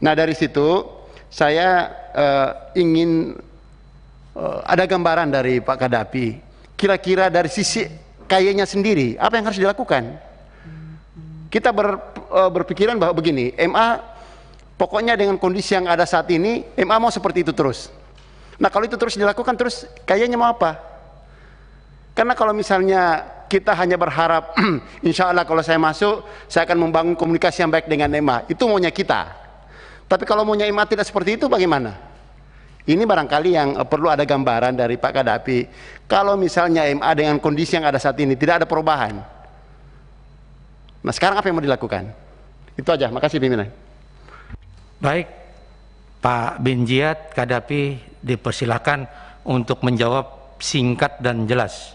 Nah dari situ saya uh, ingin uh, ada gambaran dari Pak Kadapi. Kira-kira dari sisi kayanya sendiri, apa yang harus dilakukan? Kita ber, uh, berpikiran bahwa begini, MA pokoknya dengan kondisi yang ada saat ini, MA mau seperti itu terus. Nah kalau itu terus dilakukan, terus kayaknya mau apa? Karena kalau misalnya kita hanya berharap, insya Allah kalau saya masuk, saya akan membangun komunikasi yang baik dengan Ma, Itu maunya kita. Tapi kalau maunya mati tidak seperti itu bagaimana? Ini barangkali yang eh, perlu ada gambaran dari Pak Kadapi. Kalau misalnya MA dengan kondisi yang ada saat ini tidak ada perubahan. Nah sekarang apa yang mau dilakukan? Itu aja, makasih pimpinan. Baik, Pak Binjiat Kadapi dipersilakan untuk menjawab singkat dan jelas.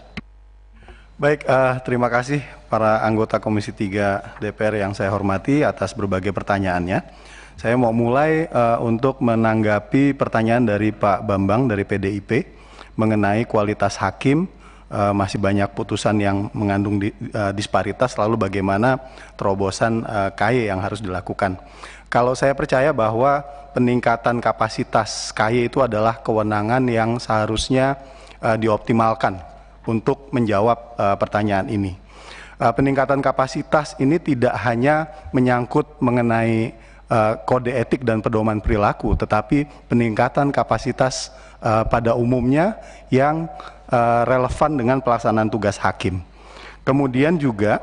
Baik, uh, terima kasih para anggota Komisi 3 DPR yang saya hormati atas berbagai pertanyaannya. Saya mau mulai uh, untuk menanggapi pertanyaan dari Pak Bambang dari PDIP mengenai kualitas hakim. Uh, masih banyak putusan yang mengandung di, uh, disparitas, lalu bagaimana terobosan uh, KY yang harus dilakukan. Kalau saya percaya bahwa peningkatan kapasitas KY itu adalah kewenangan yang seharusnya uh, dioptimalkan untuk menjawab uh, pertanyaan ini. Uh, peningkatan kapasitas ini tidak hanya menyangkut mengenai Eh, kode etik dan pedoman perilaku, tetapi peningkatan kapasitas eh, pada umumnya yang eh, relevan dengan pelaksanaan tugas hakim. Kemudian juga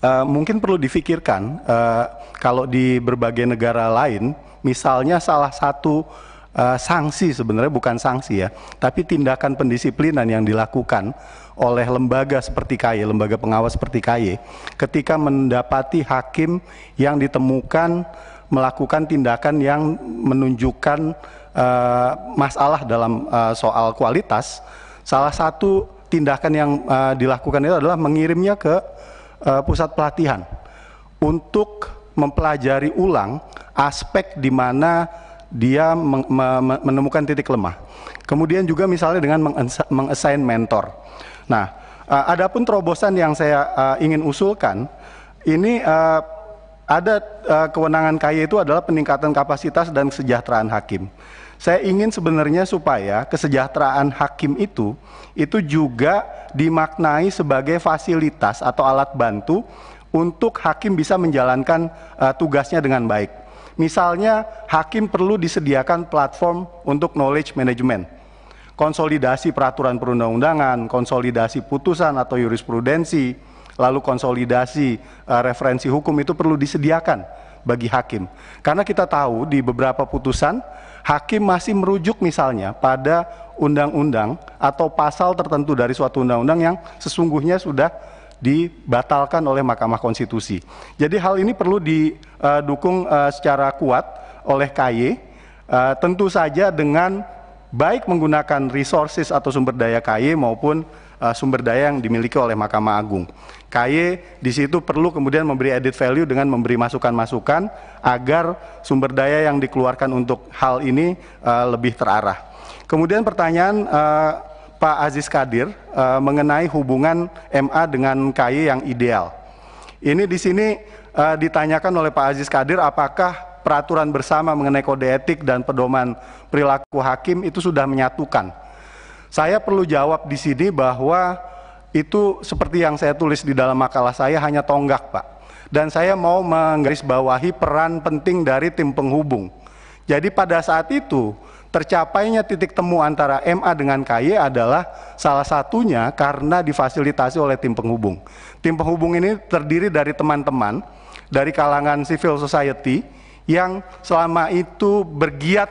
uh, mungkin perlu difikirkan uh, kalau di berbagai negara lain, misalnya salah satu uh, sanksi sebenarnya bukan sanksi ya, tapi tindakan pendisiplinan yang dilakukan oleh lembaga seperti KY, lembaga pengawas seperti KY, ketika mendapati hakim yang ditemukan melakukan tindakan yang menunjukkan uh, masalah dalam uh, soal kualitas, salah satu tindakan yang uh, dilakukan itu adalah mengirimnya ke uh, pusat pelatihan untuk mempelajari ulang aspek di mana dia menemukan titik lemah. Kemudian juga misalnya dengan mengassign mentor. Nah, uh, adapun terobosan yang saya uh, ingin usulkan, ini uh, ada uh, kewenangan KY itu adalah peningkatan kapasitas dan kesejahteraan hakim. Saya ingin sebenarnya supaya kesejahteraan hakim itu itu juga dimaknai sebagai fasilitas atau alat bantu untuk hakim bisa menjalankan uh, tugasnya dengan baik. Misalnya hakim perlu disediakan platform untuk knowledge management konsolidasi peraturan perundang-undangan, konsolidasi putusan atau jurisprudensi, lalu konsolidasi uh, referensi hukum itu perlu disediakan bagi hakim. Karena kita tahu di beberapa putusan hakim masih merujuk misalnya pada undang-undang atau pasal tertentu dari suatu undang-undang yang sesungguhnya sudah dibatalkan oleh Mahkamah Konstitusi. Jadi hal ini perlu didukung eh, eh, secara kuat oleh KY tentu saja dengan baik menggunakan resources atau sumber daya KY maupun uh, sumber daya yang dimiliki oleh Mahkamah Agung. KY di situ perlu kemudian memberi added value dengan memberi masukan-masukan agar sumber daya yang dikeluarkan untuk hal ini uh, lebih terarah. Kemudian pertanyaan uh, Pak Aziz Kadir uh, mengenai hubungan MA dengan KY yang ideal. Ini di sini uh, ditanyakan oleh Pak Aziz Kadir apakah peraturan bersama mengenai kode etik dan pedoman perilaku hakim itu sudah menyatukan. Saya perlu jawab di sini bahwa itu seperti yang saya tulis di dalam makalah saya hanya tonggak, Pak. Dan saya mau menggarisbawahi peran penting dari tim penghubung. Jadi pada saat itu tercapainya titik temu antara MA dengan KY adalah salah satunya karena difasilitasi oleh tim penghubung. Tim penghubung ini terdiri dari teman-teman dari kalangan civil society, yang selama itu bergiat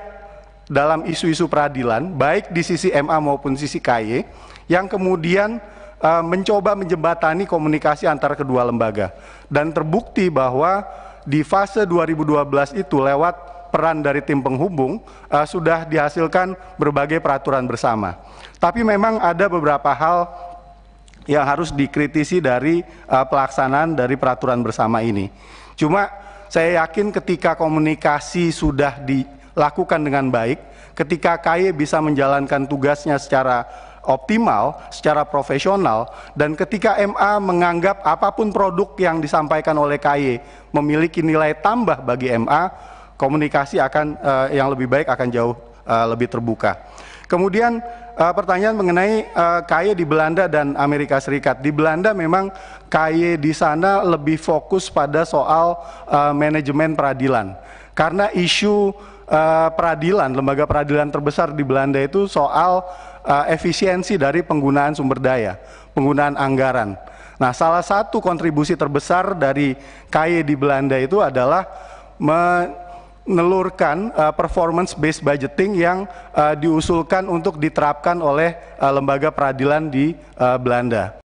dalam isu-isu peradilan, baik di sisi MA maupun sisi KY, yang kemudian uh, mencoba menjembatani komunikasi antara kedua lembaga. Dan terbukti bahwa di fase 2012 itu lewat peran dari tim penghubung uh, sudah dihasilkan berbagai peraturan bersama. Tapi memang ada beberapa hal yang harus dikritisi dari uh, pelaksanaan dari peraturan bersama ini. Cuma saya yakin ketika komunikasi sudah dilakukan dengan baik, ketika KAI bisa menjalankan tugasnya secara optimal, secara profesional, dan ketika MA menganggap apapun produk yang disampaikan oleh KY memiliki nilai tambah bagi MA, komunikasi akan uh, yang lebih baik akan jauh uh, lebih terbuka. Kemudian uh, pertanyaan mengenai uh, di Belanda dan Amerika Serikat. Di Belanda memang kaya di sana lebih fokus pada soal uh, manajemen peradilan. Karena isu uh, peradilan, lembaga peradilan terbesar di Belanda itu soal uh, efisiensi dari penggunaan sumber daya, penggunaan anggaran. Nah, salah satu kontribusi terbesar dari kaya di Belanda itu adalah menelurkan uh, performance based budgeting yang uh, diusulkan untuk diterapkan oleh uh, lembaga peradilan di uh, Belanda.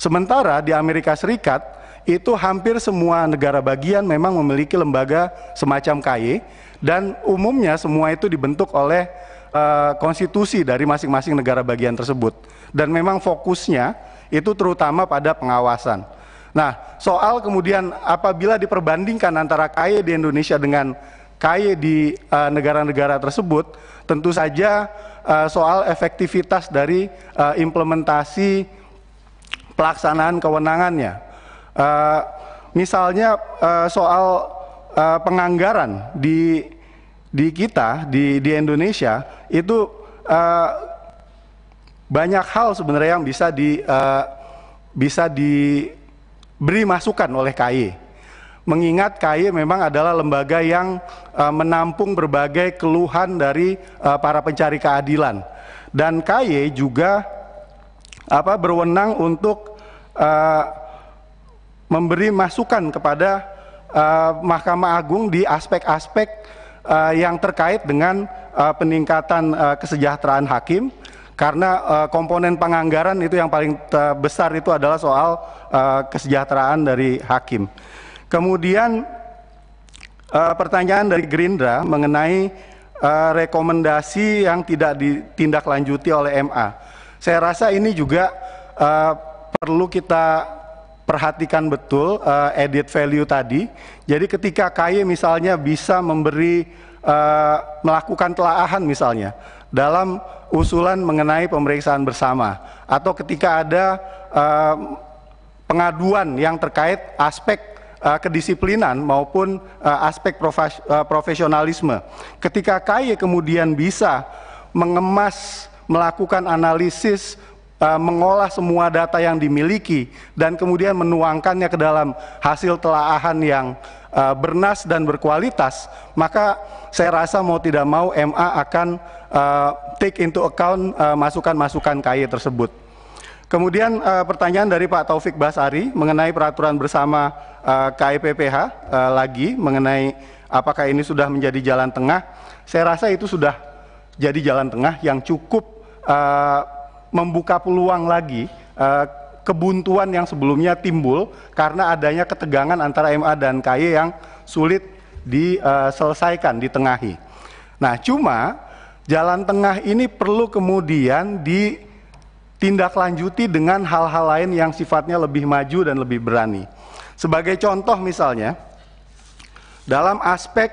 Sementara di Amerika Serikat itu hampir semua negara bagian memang memiliki lembaga semacam KY dan umumnya semua itu dibentuk oleh uh, konstitusi dari masing-masing negara bagian tersebut dan memang fokusnya itu terutama pada pengawasan. Nah, soal kemudian apabila diperbandingkan antara KY di Indonesia dengan kaya di eh, negara-negara uh, tersebut, tentu saja uh, soal efektivitas dari uh, implementasi pelaksanaan kewenangannya. Uh, misalnya uh, soal uh, penganggaran di di kita di di Indonesia itu uh, banyak hal sebenarnya yang bisa di uh, bisa diberi masukan oleh KAI. Mengingat KAI memang adalah lembaga yang Eh, menampung berbagai keluhan dari uh, para pencari keadilan. Dan KY juga apa berwenang untuk uh, memberi masukan kepada uh, Mahkamah Agung di aspek-aspek uh, yang terkait dengan uh, peningkatan uh, kesejahteraan hakim karena uh, komponen penganggaran itu yang paling besar itu adalah soal uh, kesejahteraan dari hakim. Kemudian Eh, pertanyaan dari Gerindra mengenai uh, rekomendasi yang tidak ditindaklanjuti oleh MA. Saya rasa ini juga uh, perlu kita perhatikan betul uh, edit value tadi. Jadi ketika KY misalnya bisa memberi uh, melakukan telaahan misalnya dalam usulan mengenai pemeriksaan bersama atau ketika ada uh, pengaduan yang terkait aspek uh, kedisiplinan maupun uh, aspek profes, uh, profesionalisme. Ketika KAI kemudian bisa mengemas, melakukan analisis, uh, mengolah semua data yang dimiliki dan kemudian menuangkannya ke dalam hasil telaahan yang uh, bernas dan berkualitas, maka saya rasa mau tidak mau MA akan uh, take into account masukan-masukan uh, KAI tersebut. Kemudian uh, pertanyaan dari Pak Taufik Basari mengenai peraturan bersama uh, eh, KIPPH uh, eh, lagi mengenai apakah ini sudah menjadi jalan tengah. Saya rasa itu sudah jadi jalan tengah yang cukup uh, membuka peluang lagi uh, kebuntuan yang sebelumnya timbul karena adanya ketegangan antara MA dan KY yang sulit diselesaikan, ditengahi. Nah, cuma jalan tengah ini perlu kemudian di tindak lanjuti dengan hal-hal lain yang sifatnya lebih maju dan lebih berani. Sebagai contoh misalnya, dalam aspek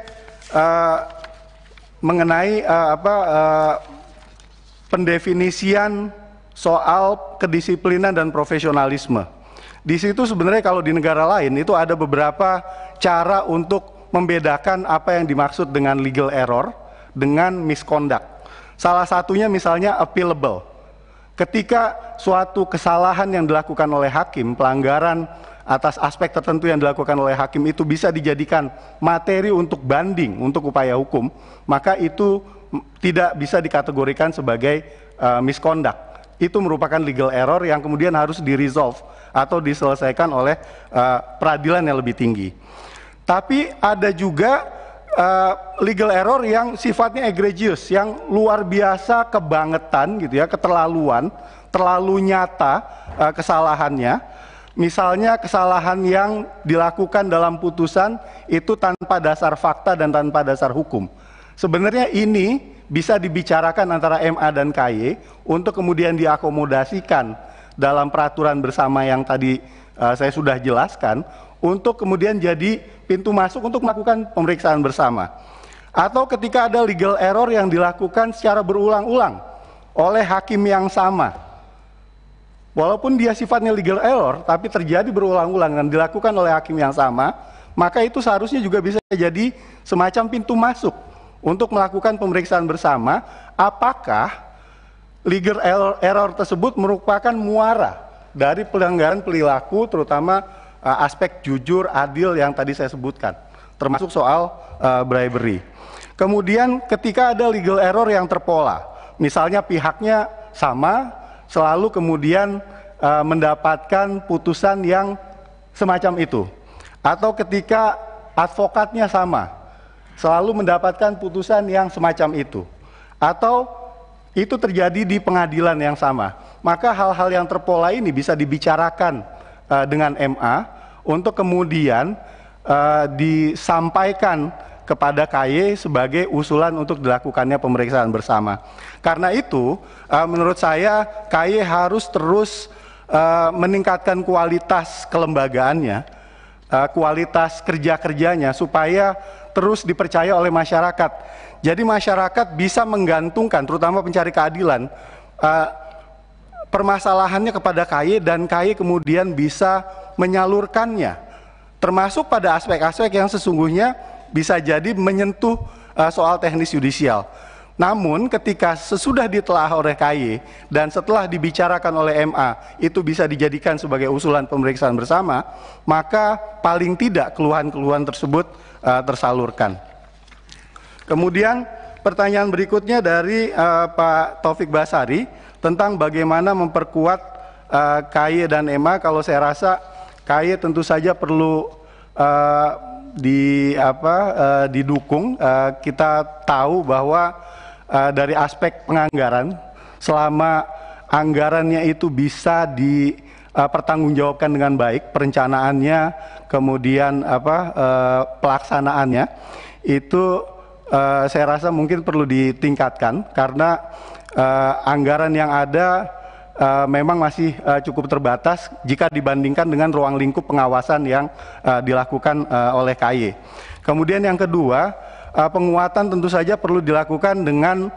uh, mengenai uh, apa uh, pendefinisian soal kedisiplinan dan profesionalisme. Di situ sebenarnya kalau di negara lain itu ada beberapa cara untuk membedakan apa yang dimaksud dengan legal error dengan misconduct. Salah satunya misalnya appealable ketika suatu kesalahan yang dilakukan oleh hakim, pelanggaran atas aspek tertentu yang dilakukan oleh hakim itu bisa dijadikan materi untuk banding untuk upaya hukum, maka itu tidak bisa dikategorikan sebagai uh, misconduct. Itu merupakan legal error yang kemudian harus di-resolve atau diselesaikan oleh uh, peradilan yang lebih tinggi. Tapi ada juga uh, legal error yang sifatnya egregious, yang luar biasa kebangetan gitu ya, keterlaluan, terlalu nyata uh, kesalahannya. Misalnya kesalahan yang dilakukan dalam putusan itu tanpa dasar fakta dan tanpa dasar hukum. Sebenarnya ini bisa dibicarakan antara MA dan KY untuk kemudian diakomodasikan dalam peraturan bersama yang tadi uh, saya sudah jelaskan untuk kemudian jadi pintu masuk untuk melakukan pemeriksaan bersama. Atau ketika ada legal error yang dilakukan secara berulang-ulang oleh hakim yang sama. Walaupun dia sifatnya legal error, tapi terjadi berulang-ulang dan dilakukan oleh hakim yang sama, maka itu seharusnya juga bisa jadi semacam pintu masuk untuk melakukan pemeriksaan bersama apakah legal error, tersebut merupakan muara dari pelanggaran perilaku terutama Eh, aspek jujur, adil yang tadi saya sebutkan, termasuk soal uh, bribery. Kemudian ketika ada legal error yang terpola, misalnya pihaknya sama, selalu kemudian uh, mendapatkan putusan yang semacam itu, atau ketika advokatnya sama, selalu mendapatkan putusan yang semacam itu, atau itu terjadi di pengadilan yang sama. Maka hal-hal yang terpola ini bisa dibicarakan uh, dengan MA untuk kemudian uh, disampaikan kepada KY sebagai usulan untuk dilakukannya pemeriksaan bersama. Karena itu, uh, menurut saya KY harus terus uh, meningkatkan kualitas kelembagaannya, uh, kualitas kerja-kerjanya supaya terus dipercaya oleh masyarakat. Jadi masyarakat bisa menggantungkan, terutama pencari keadilan, uh, permasalahannya kepada KAI dan KAI kemudian bisa menyalurkannya termasuk pada aspek-aspek yang sesungguhnya bisa jadi menyentuh uh, soal teknis yudisial. Namun ketika sesudah ditelah oleh KY dan setelah dibicarakan oleh MA itu bisa dijadikan sebagai usulan pemeriksaan bersama, maka paling tidak keluhan-keluhan tersebut uh, tersalurkan. Kemudian pertanyaan berikutnya dari uh, Pak Taufik Basari, tentang bagaimana memperkuat uh, eh, KAI dan EMA kalau saya rasa KAI tentu saja perlu uh, di apa uh, didukung uh, kita tahu bahwa uh, dari aspek penganggaran selama anggarannya itu bisa di pertanggungjawabkan dengan baik perencanaannya kemudian apa uh, pelaksanaannya itu uh, saya rasa mungkin perlu ditingkatkan karena uh, anggaran yang ada uh, memang masih uh, cukup terbatas jika dibandingkan dengan ruang lingkup pengawasan yang uh, dilakukan uh, oleh KY. Kemudian yang kedua, uh, penguatan tentu saja perlu dilakukan dengan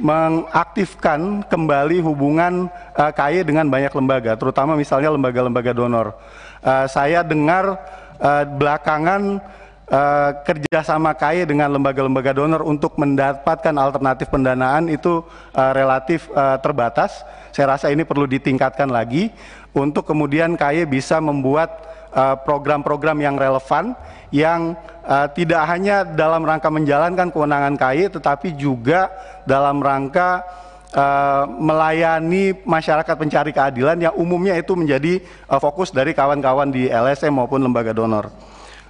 mengaktifkan kembali hubungan uh, KY dengan banyak lembaga, terutama misalnya lembaga-lembaga donor. Uh, saya dengar uh, belakangan Eh, kerjasama KAI dengan lembaga-lembaga donor untuk mendapatkan alternatif pendanaan itu uh, relatif uh, terbatas. Saya rasa ini perlu ditingkatkan lagi untuk kemudian KAI bisa membuat program-program uh, yang relevan yang uh, tidak hanya dalam rangka menjalankan kewenangan KAI tetapi juga dalam rangka uh, melayani masyarakat pencari keadilan yang umumnya itu menjadi uh, fokus dari kawan-kawan di LSM maupun lembaga donor.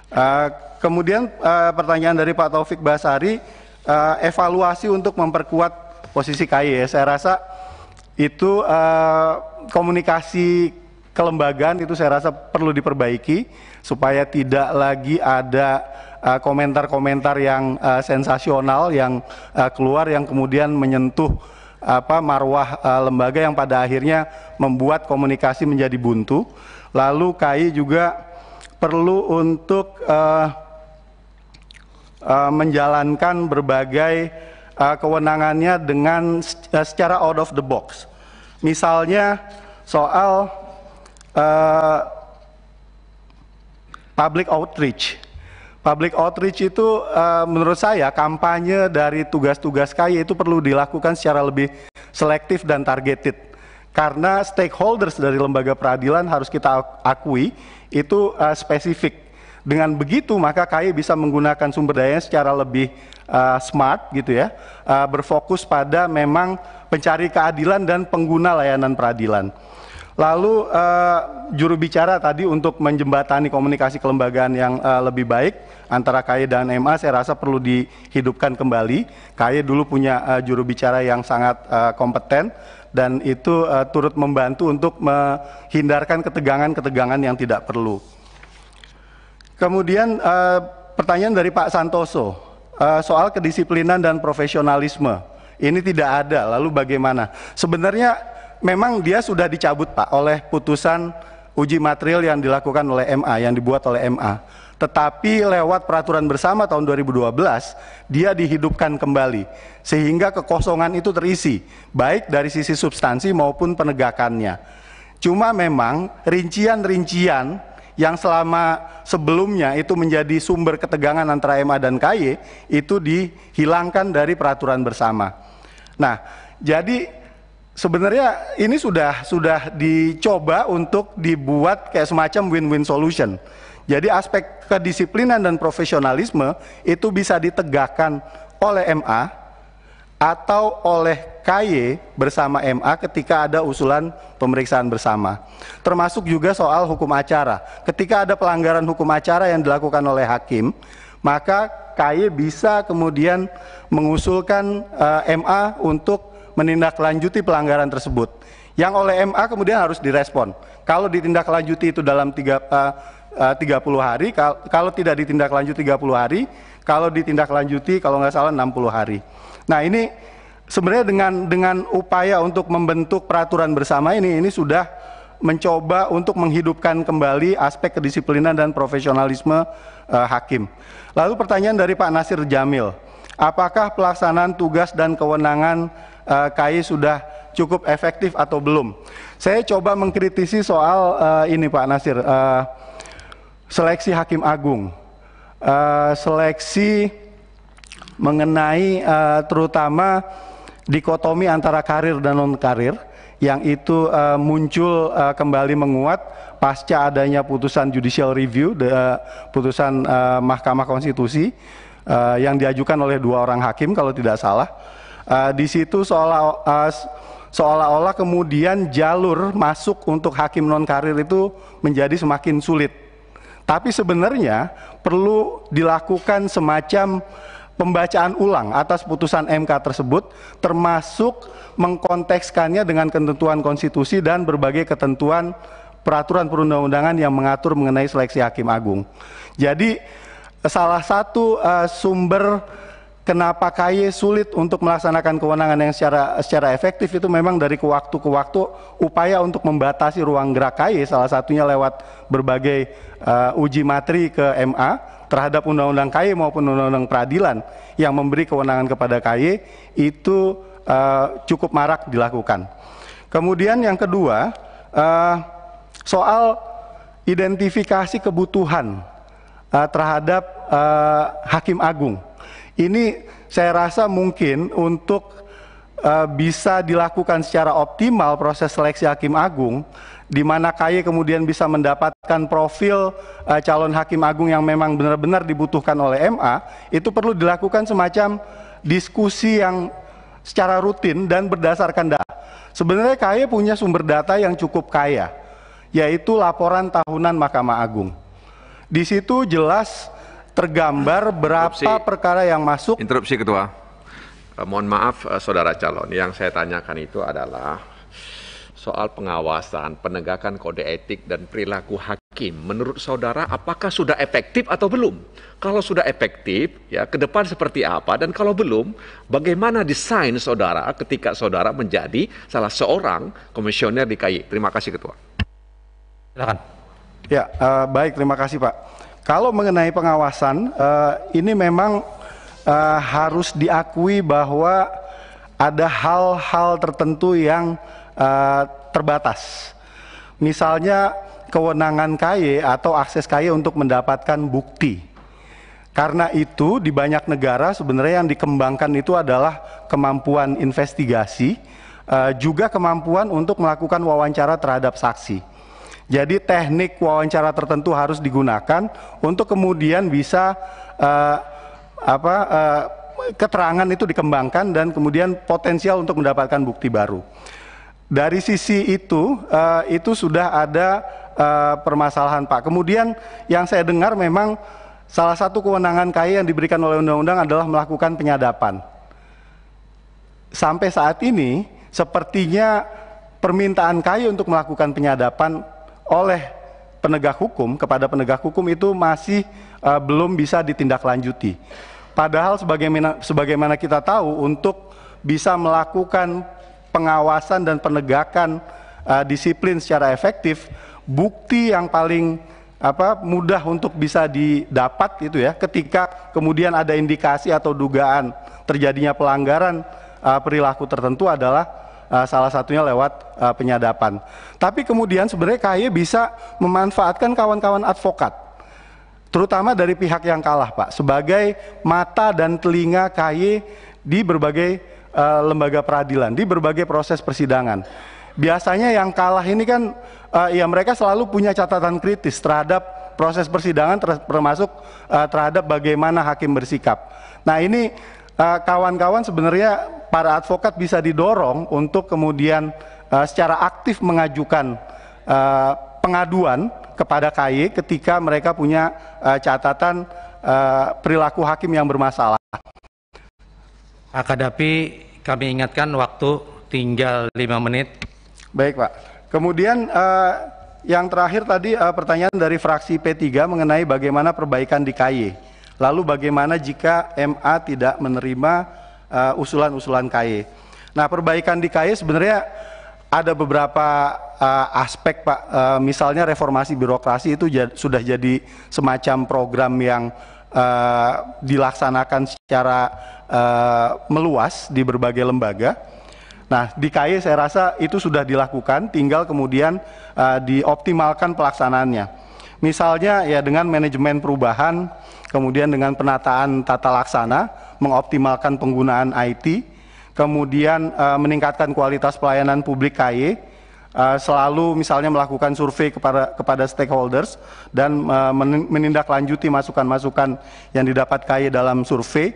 Uh, Kemudian uh, pertanyaan dari Pak Taufik Basari, uh, evaluasi untuk memperkuat posisi ya. Saya rasa itu uh, komunikasi kelembagaan itu saya rasa perlu diperbaiki supaya tidak lagi ada komentar-komentar uh, yang uh, sensasional yang uh, keluar yang kemudian menyentuh apa marwah uh, lembaga yang pada akhirnya membuat komunikasi menjadi buntu. Lalu KAI e juga perlu untuk uh, uh, menjalankan berbagai uh, kewenangannya dengan uh, secara out of the box. Misalnya soal uh, public outreach. Public outreach itu uh, menurut saya kampanye dari tugas-tugas KAI itu perlu dilakukan secara lebih selektif dan targeted. Karena stakeholders dari lembaga peradilan harus kita akui itu uh, spesifik dengan begitu maka KAI bisa menggunakan sumber daya secara lebih uh, smart gitu ya, uh, berfokus pada memang pencari keadilan dan pengguna layanan peradilan. Lalu uh, juru bicara tadi untuk menjembatani komunikasi kelembagaan yang uh, lebih baik antara KAI dan MA saya rasa perlu dihidupkan kembali. KAI dulu punya uh, juru bicara yang sangat uh, kompeten dan itu uh, turut membantu untuk menghindarkan ketegangan-ketegangan yang tidak perlu. Kemudian uh, pertanyaan dari Pak Santoso uh, soal kedisiplinan dan profesionalisme. Ini tidak ada. Lalu bagaimana? Sebenarnya memang dia sudah dicabut Pak oleh putusan uji material yang dilakukan oleh MA yang dibuat oleh MA. Tetapi lewat peraturan bersama tahun 2012 dia dihidupkan kembali sehingga kekosongan itu terisi baik dari sisi substansi maupun penegakannya. Cuma memang rincian-rincian yang selama sebelumnya itu menjadi sumber ketegangan antara MA dan KY itu dihilangkan dari peraturan bersama. Nah, jadi sebenarnya ini sudah sudah dicoba untuk dibuat kayak semacam win-win solution. Jadi aspek kedisiplinan dan profesionalisme itu bisa ditegakkan oleh MA atau oleh KY bersama MA ketika ada usulan pemeriksaan bersama. Termasuk juga soal hukum acara. Ketika ada pelanggaran hukum acara yang dilakukan oleh hakim, maka KY bisa kemudian mengusulkan uh, eh, MA untuk menindaklanjuti pelanggaran tersebut. Yang oleh MA kemudian harus direspon. Kalau ditindaklanjuti itu dalam tiga, uh, uh, 30 hari, kalau tidak ditindaklanjuti 30 hari, kalau ditindaklanjuti kalau nggak salah 60 hari. Nah ini sebenarnya dengan dengan upaya untuk membentuk peraturan bersama ini ini sudah mencoba untuk menghidupkan kembali aspek kedisiplinan dan profesionalisme uh, hakim. Lalu pertanyaan dari Pak Nasir Jamil, apakah pelaksanaan tugas dan kewenangan uh, eh, KAI sudah cukup efektif atau belum? Saya coba mengkritisi soal uh, ini Pak Nasir, uh, seleksi hakim agung, uh, seleksi mengenai uh, terutama dikotomi antara karir dan non karir yang itu uh, muncul uh, kembali menguat pasca adanya putusan judicial review de, uh, putusan uh, Mahkamah Konstitusi uh, yang diajukan oleh dua orang hakim kalau tidak salah uh, di situ seolah uh, seolah-olah kemudian jalur masuk untuk hakim non karir itu menjadi semakin sulit tapi sebenarnya perlu dilakukan semacam pembacaan ulang atas putusan MK tersebut termasuk mengkontekskannya dengan ketentuan konstitusi dan berbagai ketentuan peraturan perundang-undangan yang mengatur mengenai seleksi hakim agung. Jadi eh, salah satu uh, sumber kenapa KY sulit untuk melaksanakan kewenangan yang secara secara efektif itu memang dari ke waktu ke waktu upaya untuk membatasi ruang gerak KY salah satunya lewat berbagai uh, uji materi ke MA terhadap undang-undang KY maupun undang-undang peradilan yang memberi kewenangan kepada KY itu uh, cukup marak dilakukan. Kemudian yang kedua, uh, soal identifikasi kebutuhan uh, terhadap uh, hakim agung. Ini saya rasa mungkin untuk uh, bisa dilakukan secara optimal proses seleksi hakim agung di mana KAI kemudian bisa mendapatkan profil uh, calon hakim agung yang memang benar-benar dibutuhkan oleh MA, itu perlu dilakukan semacam diskusi yang secara rutin dan berdasarkan data. Sebenarnya KAI punya sumber data yang cukup kaya, yaitu laporan tahunan Mahkamah Agung. Di situ jelas tergambar berapa Interupsi. perkara yang masuk. Interupsi ketua. Eh, mohon maaf eh, saudara calon, yang saya tanyakan itu adalah soal pengawasan, penegakan kode etik dan perilaku hakim. Menurut saudara apakah sudah efektif atau belum? Kalau sudah efektif, ya ke depan seperti apa dan kalau belum, bagaimana desain saudara ketika saudara menjadi salah seorang komisioner di KAI? Terima kasih Ketua. Silakan. Ya, uh, baik terima kasih Pak. Kalau mengenai pengawasan, uh, ini memang uh, harus diakui bahwa ada hal-hal tertentu yang Eh, terbatas. Misalnya kewenangan KY atau akses KY untuk mendapatkan bukti. Karena itu di banyak negara sebenarnya yang dikembangkan itu adalah kemampuan investigasi, uh, juga kemampuan untuk melakukan wawancara terhadap saksi. Jadi teknik wawancara tertentu harus digunakan untuk kemudian bisa uh, apa uh, keterangan itu dikembangkan dan kemudian potensial untuk mendapatkan bukti baru dari sisi itu uh, itu sudah ada uh, permasalahan Pak. Kemudian yang saya dengar memang salah satu kewenangan KAI yang diberikan oleh undang-undang adalah melakukan penyadapan. Sampai saat ini sepertinya permintaan KAI untuk melakukan penyadapan oleh penegak hukum kepada penegak hukum itu masih uh, belum bisa ditindaklanjuti. Padahal sebagaimana sebagaimana kita tahu untuk bisa melakukan pengawasan dan penegakan uh, disiplin secara efektif, bukti yang paling apa mudah untuk bisa didapat itu ya ketika kemudian ada indikasi atau dugaan terjadinya pelanggaran uh, perilaku tertentu adalah uh, salah satunya lewat uh, penyadapan. Tapi kemudian sebenarnya KAI bisa memanfaatkan kawan-kawan advokat terutama dari pihak yang kalah Pak sebagai mata dan telinga KAI di berbagai uh, lembaga peradilan di berbagai proses persidangan. Biasanya yang kalah ini kan uh, ya mereka selalu punya catatan kritis terhadap proses persidangan termasuk uh, terhadap bagaimana hakim bersikap. Nah, ini kawan-kawan uh, sebenarnya para advokat bisa didorong untuk kemudian uh, secara aktif mengajukan uh, pengaduan kepada KY ketika mereka punya uh, catatan uh, perilaku hakim yang bermasalah. Akadapi kami ingatkan waktu tinggal 5 menit. Baik Pak. Kemudian uh, yang terakhir tadi uh, pertanyaan dari fraksi P3 mengenai bagaimana perbaikan di KY. Lalu bagaimana jika MA tidak menerima eh, usulan-usulan uh, KY. Nah perbaikan di KY sebenarnya ada beberapa uh, aspek Pak, uh, misalnya reformasi birokrasi itu jad, sudah jadi semacam program yang uh, dilaksanakan secara uh, meluas di berbagai lembaga. Nah, di KY saya rasa itu sudah dilakukan, tinggal kemudian uh, dioptimalkan pelaksanaannya. Misalnya ya dengan manajemen perubahan, kemudian dengan penataan tata laksana, mengoptimalkan penggunaan IT, kemudian uh, meningkatkan kualitas pelayanan publik KY, Eh, selalu misalnya melakukan survei kepada kepada stakeholders dan eh, menindaklanjuti masukan-masukan yang didapat KAI dalam survei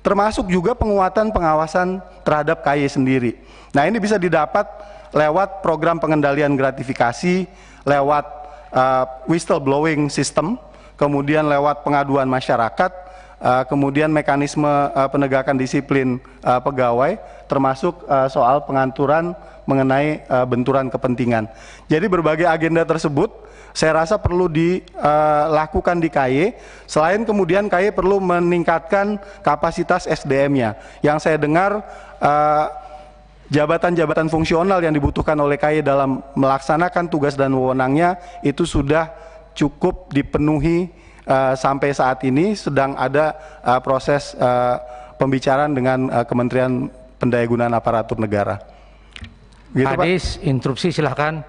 termasuk juga penguatan pengawasan terhadap KAI sendiri. Nah, ini bisa didapat lewat program pengendalian gratifikasi, lewat uh, whistleblowing system, kemudian lewat pengaduan masyarakat, uh, kemudian mekanisme uh, penegakan disiplin uh, pegawai, termasuk uh, soal pengaturan mengenai uh, benturan kepentingan. Jadi berbagai agenda tersebut saya rasa perlu dilakukan di eh, KY. Selain kemudian KY perlu meningkatkan kapasitas SDM-nya. Yang saya dengar eh, jabatan-jabatan fungsional yang dibutuhkan oleh KY dalam melaksanakan tugas dan wewenangnya itu sudah cukup dipenuhi sampai saat ini sedang ada proses pembicaraan dengan uh, Kementerian Pendayagunaan Aparatur Negara. Gitu, Hadis, Pak. interupsi silahkan.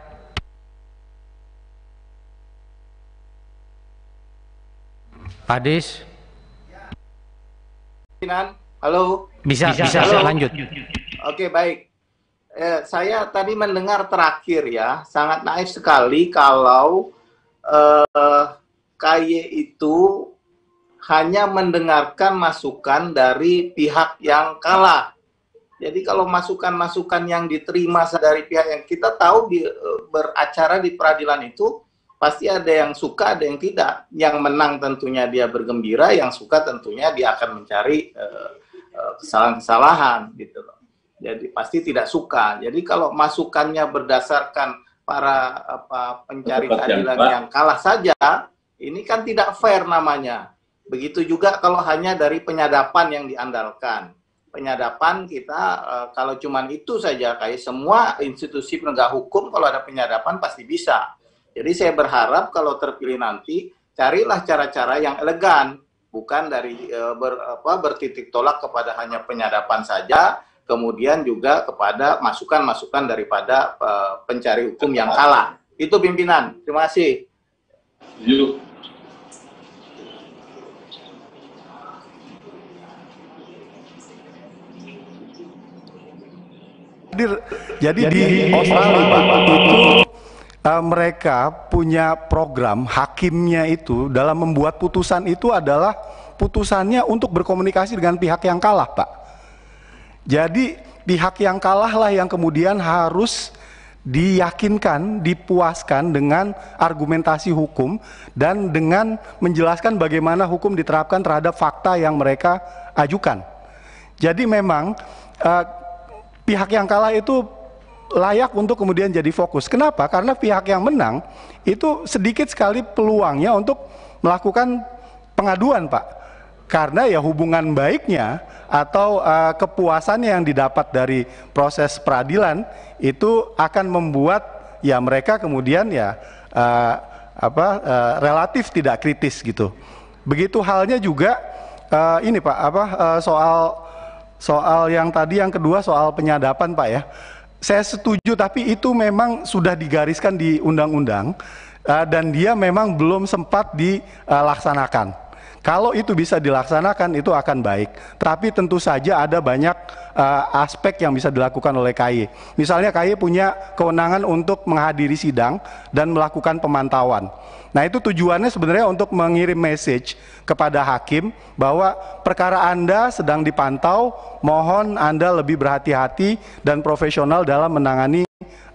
Hadis. Halo. Bisa, bisa, bisa Halo. lanjut. Oke, baik. Eh, saya tadi mendengar terakhir ya, sangat naif sekali kalau eh, KY itu hanya mendengarkan masukan dari pihak yang kalah jadi kalau masukan-masukan yang diterima dari pihak yang kita tahu di, eh, beracara di peradilan itu pasti ada yang suka, ada yang tidak. Yang menang tentunya dia bergembira, yang suka tentunya dia akan mencari eh, eh, kesalahan-kesalahan gitu loh. Jadi pasti tidak suka. Jadi kalau masukannya berdasarkan para apa pencari keadilan yang, yang kalah saja, ini kan tidak fair namanya. Begitu juga kalau hanya dari penyadapan yang diandalkan penyadapan kita eh, kalau cuman itu saja kayak semua institusi penegak hukum kalau ada penyadapan pasti bisa. Jadi saya berharap kalau terpilih nanti carilah cara-cara yang elegan, bukan dari eh, ber, apa, bertitik tolak kepada hanya penyadapan saja, kemudian juga kepada masukan-masukan daripada eh, pencari hukum yang kalah. Itu pimpinan. Terima kasih. Yuk. jadi, jadi di Australia Pak itu uh, mereka punya program hakimnya itu dalam membuat putusan itu adalah putusannya untuk berkomunikasi dengan pihak yang kalah Pak. Jadi pihak yang kalah lah yang kemudian harus diyakinkan, dipuaskan dengan argumentasi hukum dan dengan menjelaskan bagaimana hukum diterapkan terhadap fakta yang mereka ajukan. Jadi memang uh, pihak yang kalah itu layak untuk kemudian jadi fokus. Kenapa? Karena pihak yang menang itu sedikit sekali peluangnya untuk melakukan pengaduan, Pak. Karena ya hubungan baiknya atau uh, kepuasannya yang didapat dari proses peradilan itu akan membuat ya mereka kemudian ya uh, apa uh, relatif tidak kritis gitu. Begitu halnya juga uh, ini Pak apa uh, soal Soal yang tadi yang kedua soal penyadapan Pak ya. Saya setuju tapi itu memang sudah digariskan di undang-undang uh, dan dia memang belum sempat dilaksanakan. Kalau itu bisa dilaksanakan itu akan baik. Tapi tentu saja ada banyak uh, aspek yang bisa dilakukan oleh KY. Misalnya KY punya kewenangan untuk menghadiri sidang dan melakukan pemantauan. Nah, itu tujuannya sebenarnya untuk mengirim message kepada hakim bahwa perkara Anda sedang dipantau, mohon Anda lebih berhati-hati dan profesional dalam menangani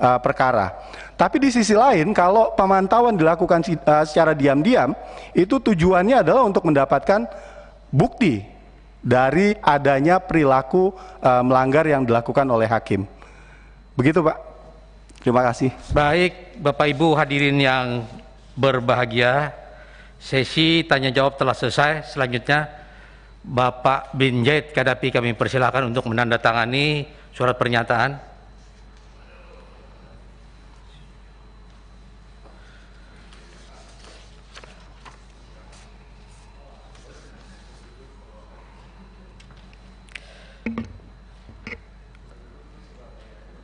uh, perkara. Tapi di sisi lain, kalau pemantauan dilakukan eh, secara diam-diam, itu tujuannya adalah untuk mendapatkan bukti dari adanya perilaku eh, melanggar yang dilakukan oleh hakim. Begitu, Pak. Terima kasih. Baik, Bapak Ibu hadirin yang berbahagia, sesi tanya jawab telah selesai. Selanjutnya, Bapak Bin Jaid Kadapi kami persilakan untuk menandatangani surat pernyataan.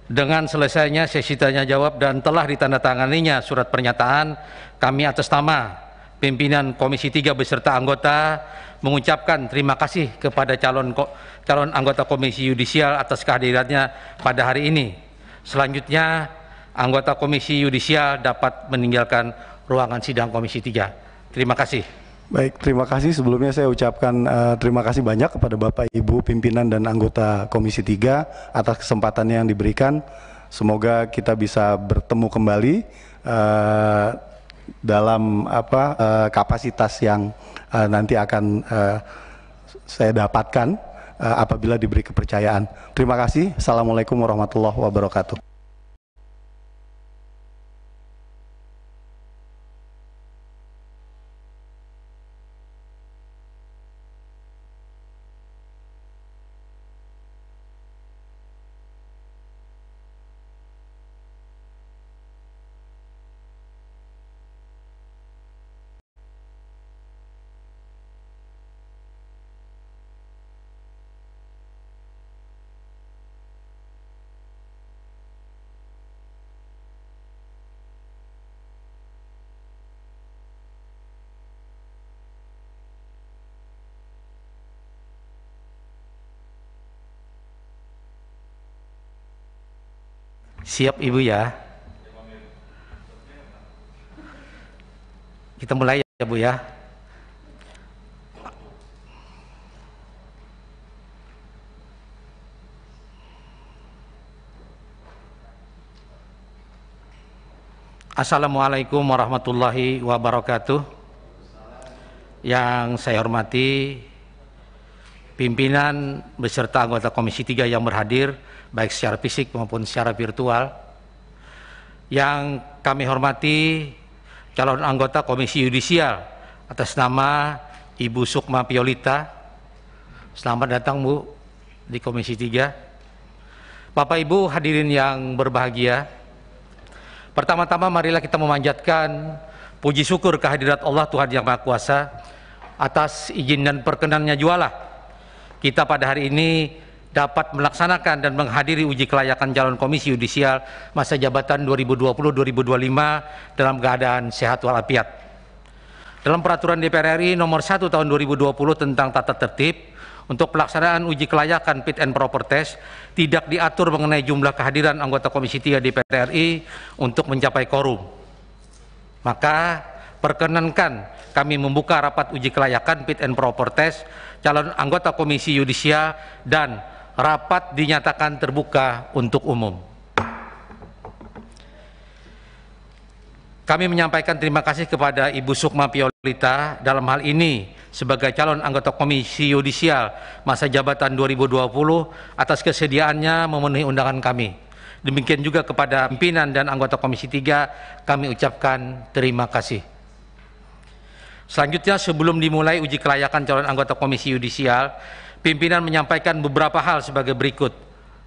Dengan selesainya sesi tanya jawab dan telah ditandatanganinya surat pernyataan, kami atas nama pimpinan Komisi 3 beserta anggota mengucapkan terima kasih kepada calon calon anggota Komisi Yudisial atas kehadirannya pada hari ini. Selanjutnya, anggota Komisi Yudisial dapat meninggalkan ruangan sidang Komisi 3. Terima kasih. Baik, terima kasih. Sebelumnya saya ucapkan uh, terima kasih banyak kepada Bapak Ibu pimpinan dan anggota Komisi 3 atas kesempatan yang diberikan. Semoga kita bisa bertemu kembali uh, dalam apa uh, kapasitas yang uh, nanti akan uh, saya dapatkan uh, apabila diberi kepercayaan. Terima kasih. Assalamualaikum warahmatullahi wabarakatuh. Siap Ibu ya? Kita mulai ya Bu ya. Assalamualaikum warahmatullahi wabarakatuh. Yang saya hormati pimpinan beserta anggota Komisi 3 yang berhadir, baik secara fisik maupun secara virtual. Yang kami hormati calon anggota Komisi Yudisial atas nama Ibu Sukma Piolita. Selamat datang Bu di Komisi 3. Bapak Ibu hadirin yang berbahagia. Pertama-tama marilah kita memanjatkan puji syukur kehadirat Allah Tuhan Yang Maha Kuasa atas izin dan perkenannya jualah. Kita pada hari ini dapat melaksanakan dan menghadiri uji kelayakan calon komisi yudisial masa jabatan 2020-2025 dalam keadaan sehat walafiat. Dalam peraturan DPR RI nomor 1 tahun 2020 tentang tata tertib untuk pelaksanaan uji kelayakan fit and proper test tidak diatur mengenai jumlah kehadiran anggota komisi 3 DPR RI untuk mencapai korum. Maka perkenankan kami membuka rapat uji kelayakan fit and proper test calon anggota komisi yudisial dan rapat dinyatakan terbuka untuk umum. Kami menyampaikan terima kasih kepada Ibu Sukma Piolita dalam hal ini sebagai calon anggota Komisi Yudisial masa jabatan 2020 atas kesediaannya memenuhi undangan kami. Demikian juga kepada pimpinan dan anggota Komisi 3 kami ucapkan terima kasih. Selanjutnya sebelum dimulai uji kelayakan calon anggota Komisi Yudisial, pimpinan menyampaikan beberapa hal sebagai berikut.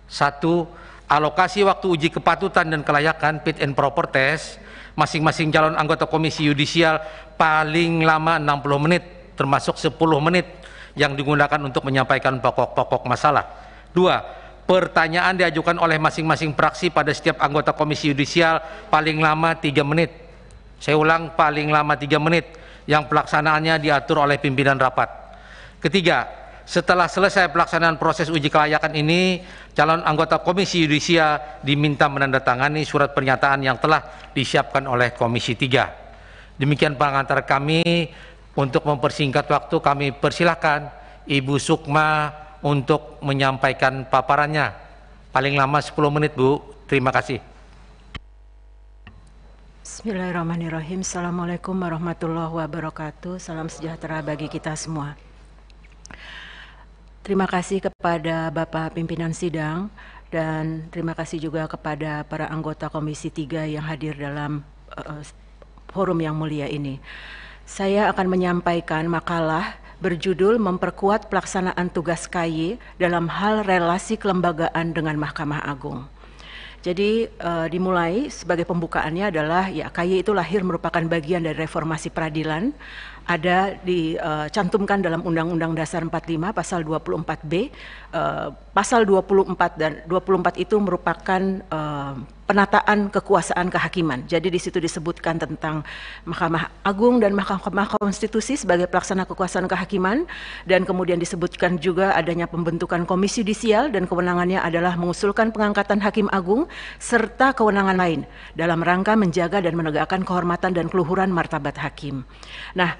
Satu, alokasi waktu uji kepatutan dan kelayakan fit and proper test masing-masing calon anggota komisi yudisial paling lama 60 menit termasuk 10 menit yang digunakan untuk menyampaikan pokok-pokok masalah. Dua, pertanyaan diajukan oleh masing-masing praksi pada setiap anggota komisi yudisial paling lama 3 menit. Saya ulang paling lama 3 menit yang pelaksanaannya diatur oleh pimpinan rapat. Ketiga, setelah selesai pelaksanaan proses uji kelayakan ini, calon anggota Komisi Yudisia diminta menandatangani surat pernyataan yang telah disiapkan oleh Komisi 3. Demikian pengantar kami. Untuk mempersingkat waktu kami persilahkan Ibu Sukma untuk menyampaikan paparannya. Paling lama 10 menit Bu. Terima kasih. Bismillahirrahmanirrahim. Assalamualaikum warahmatullahi wabarakatuh. Salam sejahtera bagi kita semua. Terima kasih kepada Bapak pimpinan sidang dan terima kasih juga kepada para anggota Komisi 3 yang hadir dalam uh, forum yang mulia ini. Saya akan menyampaikan makalah berjudul Memperkuat Pelaksanaan Tugas KY dalam hal relasi kelembagaan dengan Mahkamah Agung. Jadi uh, dimulai sebagai pembukaannya adalah ya KY itu lahir merupakan bagian dari reformasi peradilan ada dicantumkan eh, dalam Undang-Undang Dasar 45 pasal 24B. Eh, pasal 24 dan 24 itu merupakan eh, penataan kekuasaan kehakiman. Jadi di situ disebutkan tentang Mahkamah Agung dan Mahkamah Konstitusi sebagai pelaksana kekuasaan kehakiman dan kemudian disebutkan juga adanya pembentukan komisi judisial dan kewenangannya adalah mengusulkan pengangkatan hakim agung serta kewenangan lain dalam rangka menjaga dan menegakkan kehormatan dan keluhuran martabat hakim. Nah,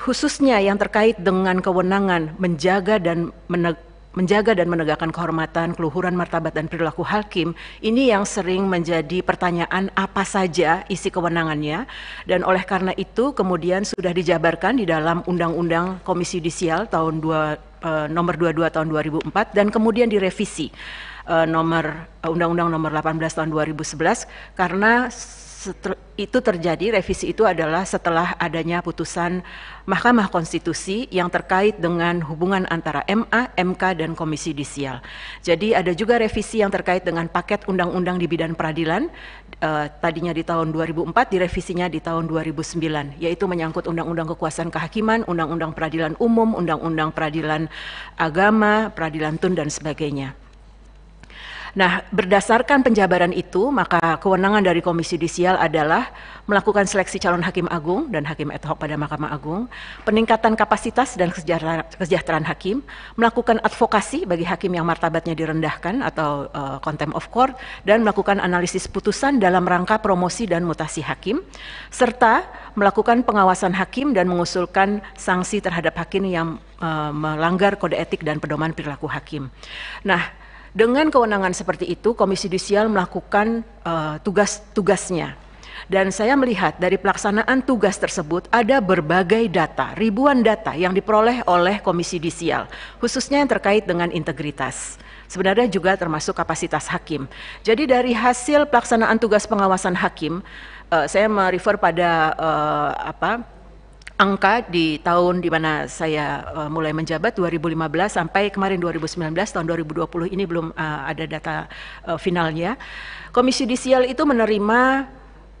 khususnya yang terkait dengan kewenangan menjaga dan meneg menjaga dan menegakkan kehormatan, keluhuran martabat dan perilaku hakim, ini yang sering menjadi pertanyaan apa saja isi kewenangannya dan oleh karena itu kemudian sudah dijabarkan di dalam Undang-Undang Komisi Yudisial tahun 2 eh, nomor 22 tahun 2004 dan kemudian direvisi eh, nomor eh, Undang-Undang nomor 18 tahun 2011 karena itu terjadi revisi itu adalah setelah adanya putusan Mahkamah Konstitusi yang terkait dengan hubungan antara MA, MK dan Komisi Disial. Jadi ada juga revisi yang terkait dengan paket undang-undang di bidang peradilan eh, tadinya di tahun 2004 direvisinya di tahun 2009 yaitu menyangkut undang-undang kekuasaan kehakiman, undang-undang peradilan umum, undang-undang peradilan agama, peradilan tun dan sebagainya. Nah, berdasarkan penjabaran itu, maka kewenangan dari Komisi Yudisial adalah melakukan seleksi calon hakim agung dan hakim ad hoc pada Mahkamah Agung, peningkatan kapasitas dan kesejahteraan hakim, melakukan advokasi bagi hakim yang martabatnya direndahkan atau uh, contempt of court, dan melakukan analisis putusan dalam rangka promosi dan mutasi hakim, serta melakukan pengawasan hakim dan mengusulkan sanksi terhadap hakim yang uh, melanggar kode etik dan pedoman perilaku hakim. Nah, dengan kewenangan seperti itu, Komisi Yudisial melakukan uh, eh, tugas-tugasnya. Dan saya melihat dari pelaksanaan tugas tersebut ada berbagai data, ribuan data yang diperoleh oleh Komisi Yudisial, khususnya yang terkait dengan integritas sebenarnya juga termasuk kapasitas hakim. Jadi dari hasil pelaksanaan tugas pengawasan hakim, uh, saya merefer pada uh, apa angka di tahun di mana saya uh, mulai menjabat 2015 sampai kemarin 2019 tahun 2020 ini belum uh, ada data uh, finalnya. Komisi Yudisial itu menerima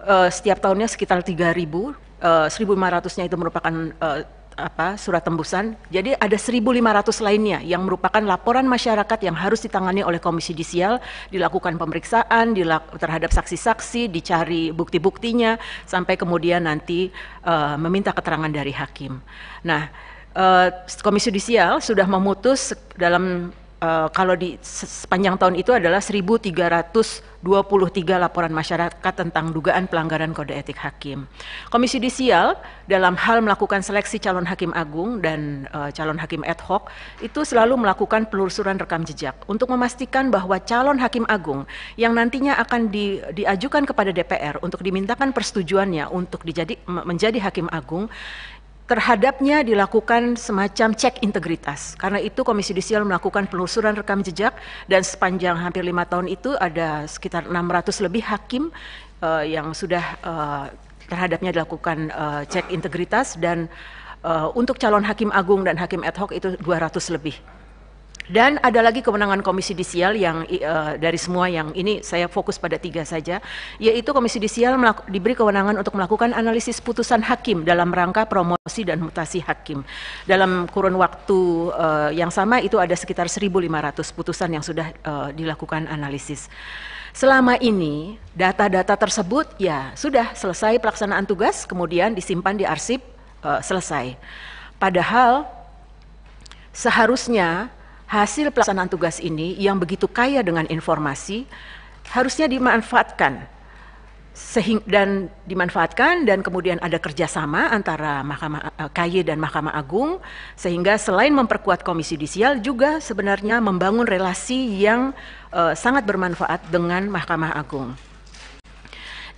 uh, setiap tahunnya sekitar 3000 uh, 1.500-nya itu merupakan uh, apa surat tembusan. Jadi ada 1.500 lainnya yang merupakan laporan masyarakat yang harus ditangani oleh Komisi Judisial, dilakukan pemeriksaan dilak terhadap saksi-saksi, dicari bukti-buktinya sampai kemudian nanti uh, meminta keterangan dari hakim. Nah, uh, Komisi Judisial sudah memutus dalam Eh, kalau di sepanjang tahun itu adalah 1.323 laporan masyarakat tentang dugaan pelanggaran kode etik hakim. Komisi Yudisial dalam hal melakukan seleksi calon hakim agung dan uh, calon hakim ad hoc itu selalu melakukan pelusuran rekam jejak untuk memastikan bahwa calon hakim agung yang nantinya akan di, diajukan kepada DPR untuk dimintakan persetujuannya untuk dijadi, menjadi hakim agung terhadapnya dilakukan semacam cek integritas. Karena itu Komisi Yudisial melakukan penelusuran rekam jejak dan sepanjang hampir lima tahun itu ada sekitar 600 lebih hakim uh, yang sudah uh, terhadapnya dilakukan uh, cek integritas dan uh, untuk calon hakim agung dan hakim ad hoc itu 200 lebih. Dan ada lagi kewenangan komisi Disial yang uh, dari semua yang ini saya fokus pada tiga saja, yaitu komisi Disial diberi kewenangan untuk melakukan analisis putusan hakim dalam rangka promosi dan mutasi hakim. Dalam kurun waktu uh, yang sama itu ada sekitar 1.500 putusan yang sudah uh, dilakukan analisis. Selama ini data-data tersebut ya sudah selesai pelaksanaan tugas, kemudian disimpan di arsip uh, selesai. Padahal seharusnya hasil pelaksanaan tugas ini yang begitu kaya dengan informasi harusnya dimanfaatkan sehing dan dimanfaatkan dan kemudian ada kerjasama antara Mahkamah eh, KY dan Mahkamah Agung sehingga selain memperkuat Komisi Judisial juga sebenarnya membangun relasi yang uh, sangat bermanfaat dengan Mahkamah Agung.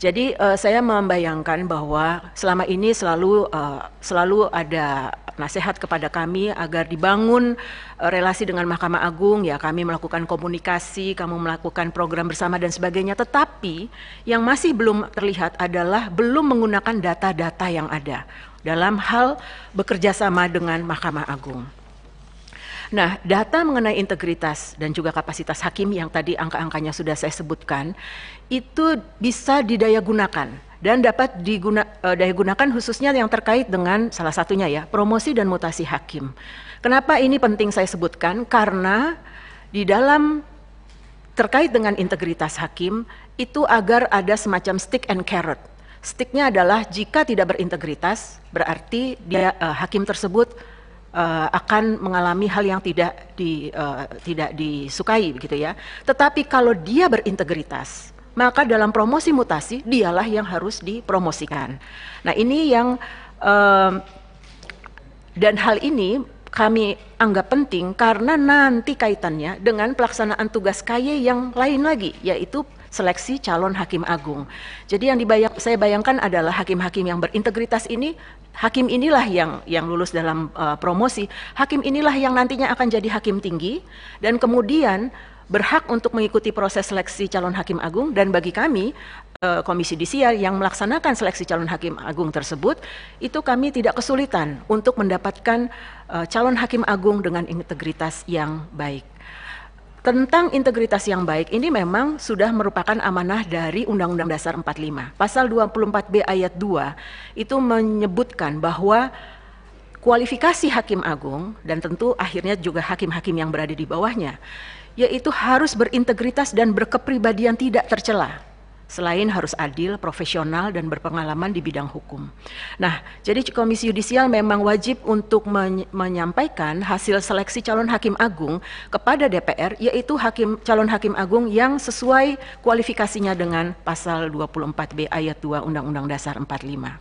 Jadi uh, saya membayangkan bahwa selama ini selalu uh, selalu ada nasihat kepada kami agar dibangun uh, relasi dengan Mahkamah Agung ya kami melakukan komunikasi, kamu melakukan program bersama dan sebagainya tetapi yang masih belum terlihat adalah belum menggunakan data-data yang ada dalam hal bekerja sama dengan Mahkamah Agung. Nah, data mengenai integritas dan juga kapasitas hakim yang tadi angka-angkanya sudah saya sebutkan, itu bisa didaya gunakan dan dapat diguna, e, daya gunakan khususnya yang terkait dengan salah satunya ya, promosi dan mutasi hakim. Kenapa ini penting saya sebutkan? Karena di dalam terkait dengan integritas hakim itu agar ada semacam stick and carrot Sticknya adalah jika tidak berintegritas, berarti dia, uh, hakim tersebut uh, akan mengalami hal yang tidak di, uh, tidak disukai begitu ya. Tetapi kalau dia berintegritas, maka dalam promosi mutasi dialah yang harus dipromosikan. Nah, ini yang uh, dan hal ini kami anggap penting karena nanti kaitannya dengan pelaksanaan tugas KY yang lain lagi yaitu seleksi calon hakim agung. Jadi yang dibayang, saya bayangkan adalah hakim-hakim yang berintegritas ini, hakim inilah yang yang lulus dalam uh, promosi, hakim inilah yang nantinya akan jadi hakim tinggi dan kemudian berhak untuk mengikuti proses seleksi calon hakim agung dan bagi kami eh, Komisi disial yang melaksanakan seleksi calon hakim agung tersebut itu kami tidak kesulitan untuk mendapatkan eh, calon hakim agung dengan integritas yang baik tentang integritas yang baik ini memang sudah merupakan amanah dari Undang-Undang Dasar 45. Pasal 24B ayat 2 itu menyebutkan bahwa kualifikasi hakim agung dan tentu akhirnya juga hakim-hakim yang berada di bawahnya yaitu harus berintegritas dan berkepribadian tidak tercela selain harus adil, profesional, dan berpengalaman di bidang hukum. Nah, jadi Komisi Yudisial memang wajib untuk menyampaikan hasil seleksi calon hakim agung kepada DPR, yaitu hakim calon hakim agung yang sesuai kualifikasinya dengan pasal 24B ayat 2 Undang-Undang Dasar 45.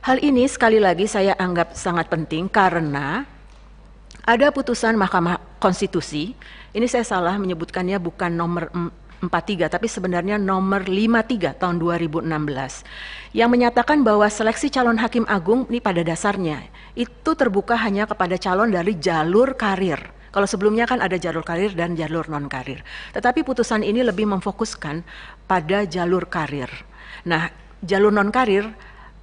Hal ini sekali lagi saya anggap sangat penting karena ada putusan Mahkamah Konstitusi. Ini saya salah menyebutkannya bukan nomor 43 tapi sebenarnya nomor 53 tahun 2016 yang menyatakan bahwa seleksi calon hakim agung ini pada dasarnya itu terbuka hanya kepada calon dari jalur karir. Kalau sebelumnya kan ada jalur karir dan jalur non karir. Tetapi putusan ini lebih memfokuskan pada jalur karir. Nah, jalur non karir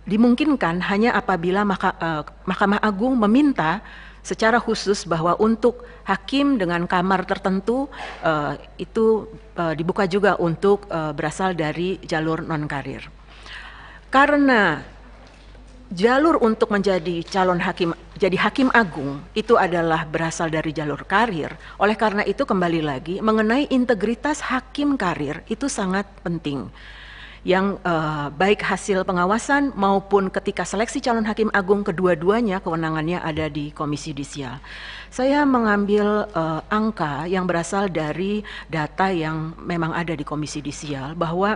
dimungkinkan hanya apabila maka, uh, Mahkamah Agung meminta secara khusus bahwa untuk hakim dengan kamar tertentu uh, itu uh, dibuka juga untuk uh, berasal dari jalur non karir. Karena jalur untuk menjadi calon hakim jadi hakim agung itu adalah berasal dari jalur karir. Oleh karena itu kembali lagi mengenai integritas hakim karir itu sangat penting yang uh, baik hasil pengawasan maupun ketika seleksi calon hakim agung kedua-duanya kewenangannya ada di Komisi Yudisial. Saya mengambil uh, angka yang berasal dari data yang memang ada di Komisi Yudisial bahwa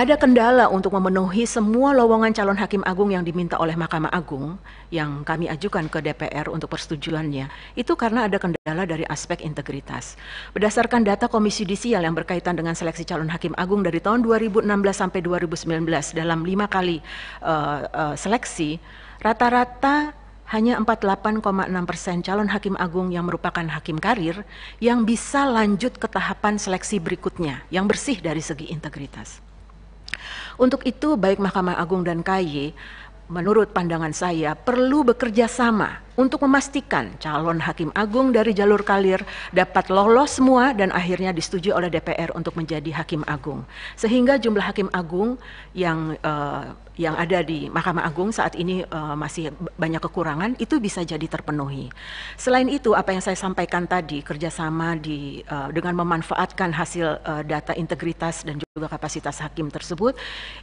ada kendala untuk memenuhi semua lowongan calon hakim agung yang diminta oleh Mahkamah Agung yang kami ajukan ke DPR untuk persetujuannya. Itu karena ada kendala dari aspek integritas. Berdasarkan data Komisi Yudisial yang berkaitan dengan seleksi calon hakim agung dari tahun 2016 sampai 2019 dalam lima kali uh, uh, seleksi, rata-rata hanya 48,6 persen calon hakim agung yang merupakan hakim karir yang bisa lanjut ke tahapan seleksi berikutnya yang bersih dari segi integritas. Untuk itu baik Mahkamah Agung dan KY menurut pandangan saya perlu bekerja sama untuk memastikan calon hakim agung dari jalur kalir dapat lolos semua dan akhirnya disetujui oleh DPR untuk menjadi hakim agung. Sehingga jumlah hakim agung yang uh, yang ada di Mahkamah Agung saat ini uh, masih banyak kekurangan itu bisa jadi terpenuhi. Selain itu apa yang saya sampaikan tadi kerjasama di uh, dengan memanfaatkan hasil uh, data integritas dan juga juga kapasitas hakim tersebut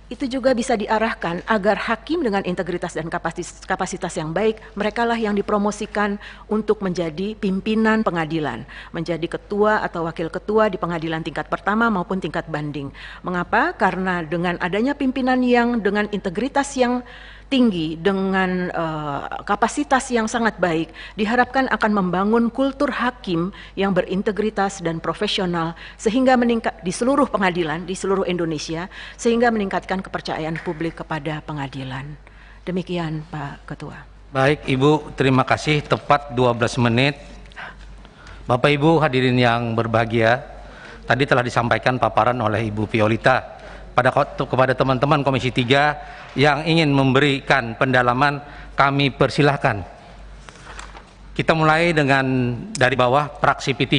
itu juga bisa diarahkan agar hakim dengan integritas dan kapasitas, kapasitas yang baik merekalah yang dipromosikan untuk menjadi pimpinan pengadilan menjadi ketua atau wakil ketua di pengadilan tingkat pertama maupun tingkat banding mengapa karena dengan adanya pimpinan yang dengan integritas yang tinggi dengan uh, kapasitas yang sangat baik diharapkan akan membangun kultur hakim yang berintegritas dan profesional sehingga meningkat di seluruh pengadilan di seluruh Indonesia sehingga meningkatkan kepercayaan publik kepada pengadilan. Demikian Pak Ketua. Baik Ibu, terima kasih tepat 12 menit. Bapak Ibu hadirin yang berbahagia, tadi telah disampaikan paparan oleh Ibu Violita pada kepada teman-teman Komisi 3 yang ingin memberikan pendalaman kami persilahkan. Kita mulai dengan dari bawah praksi P3.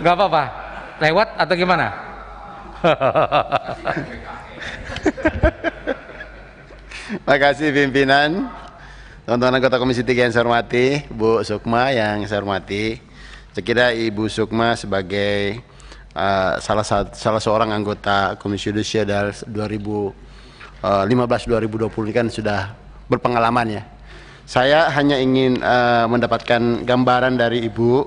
Gak apa-apa, lewat atau gimana? Terima kasih pimpinan, teman-teman anggota Komisi 3 yang saya hormati, Bu Sukma yang saya hormati, sekira Ibu Sukma sebagai uh, salah salah seorang anggota Komisi Yudisial 2015 2020 eh, ini kan sudah berpengalaman ya. Saya hanya ingin uh, mendapatkan gambaran dari Ibu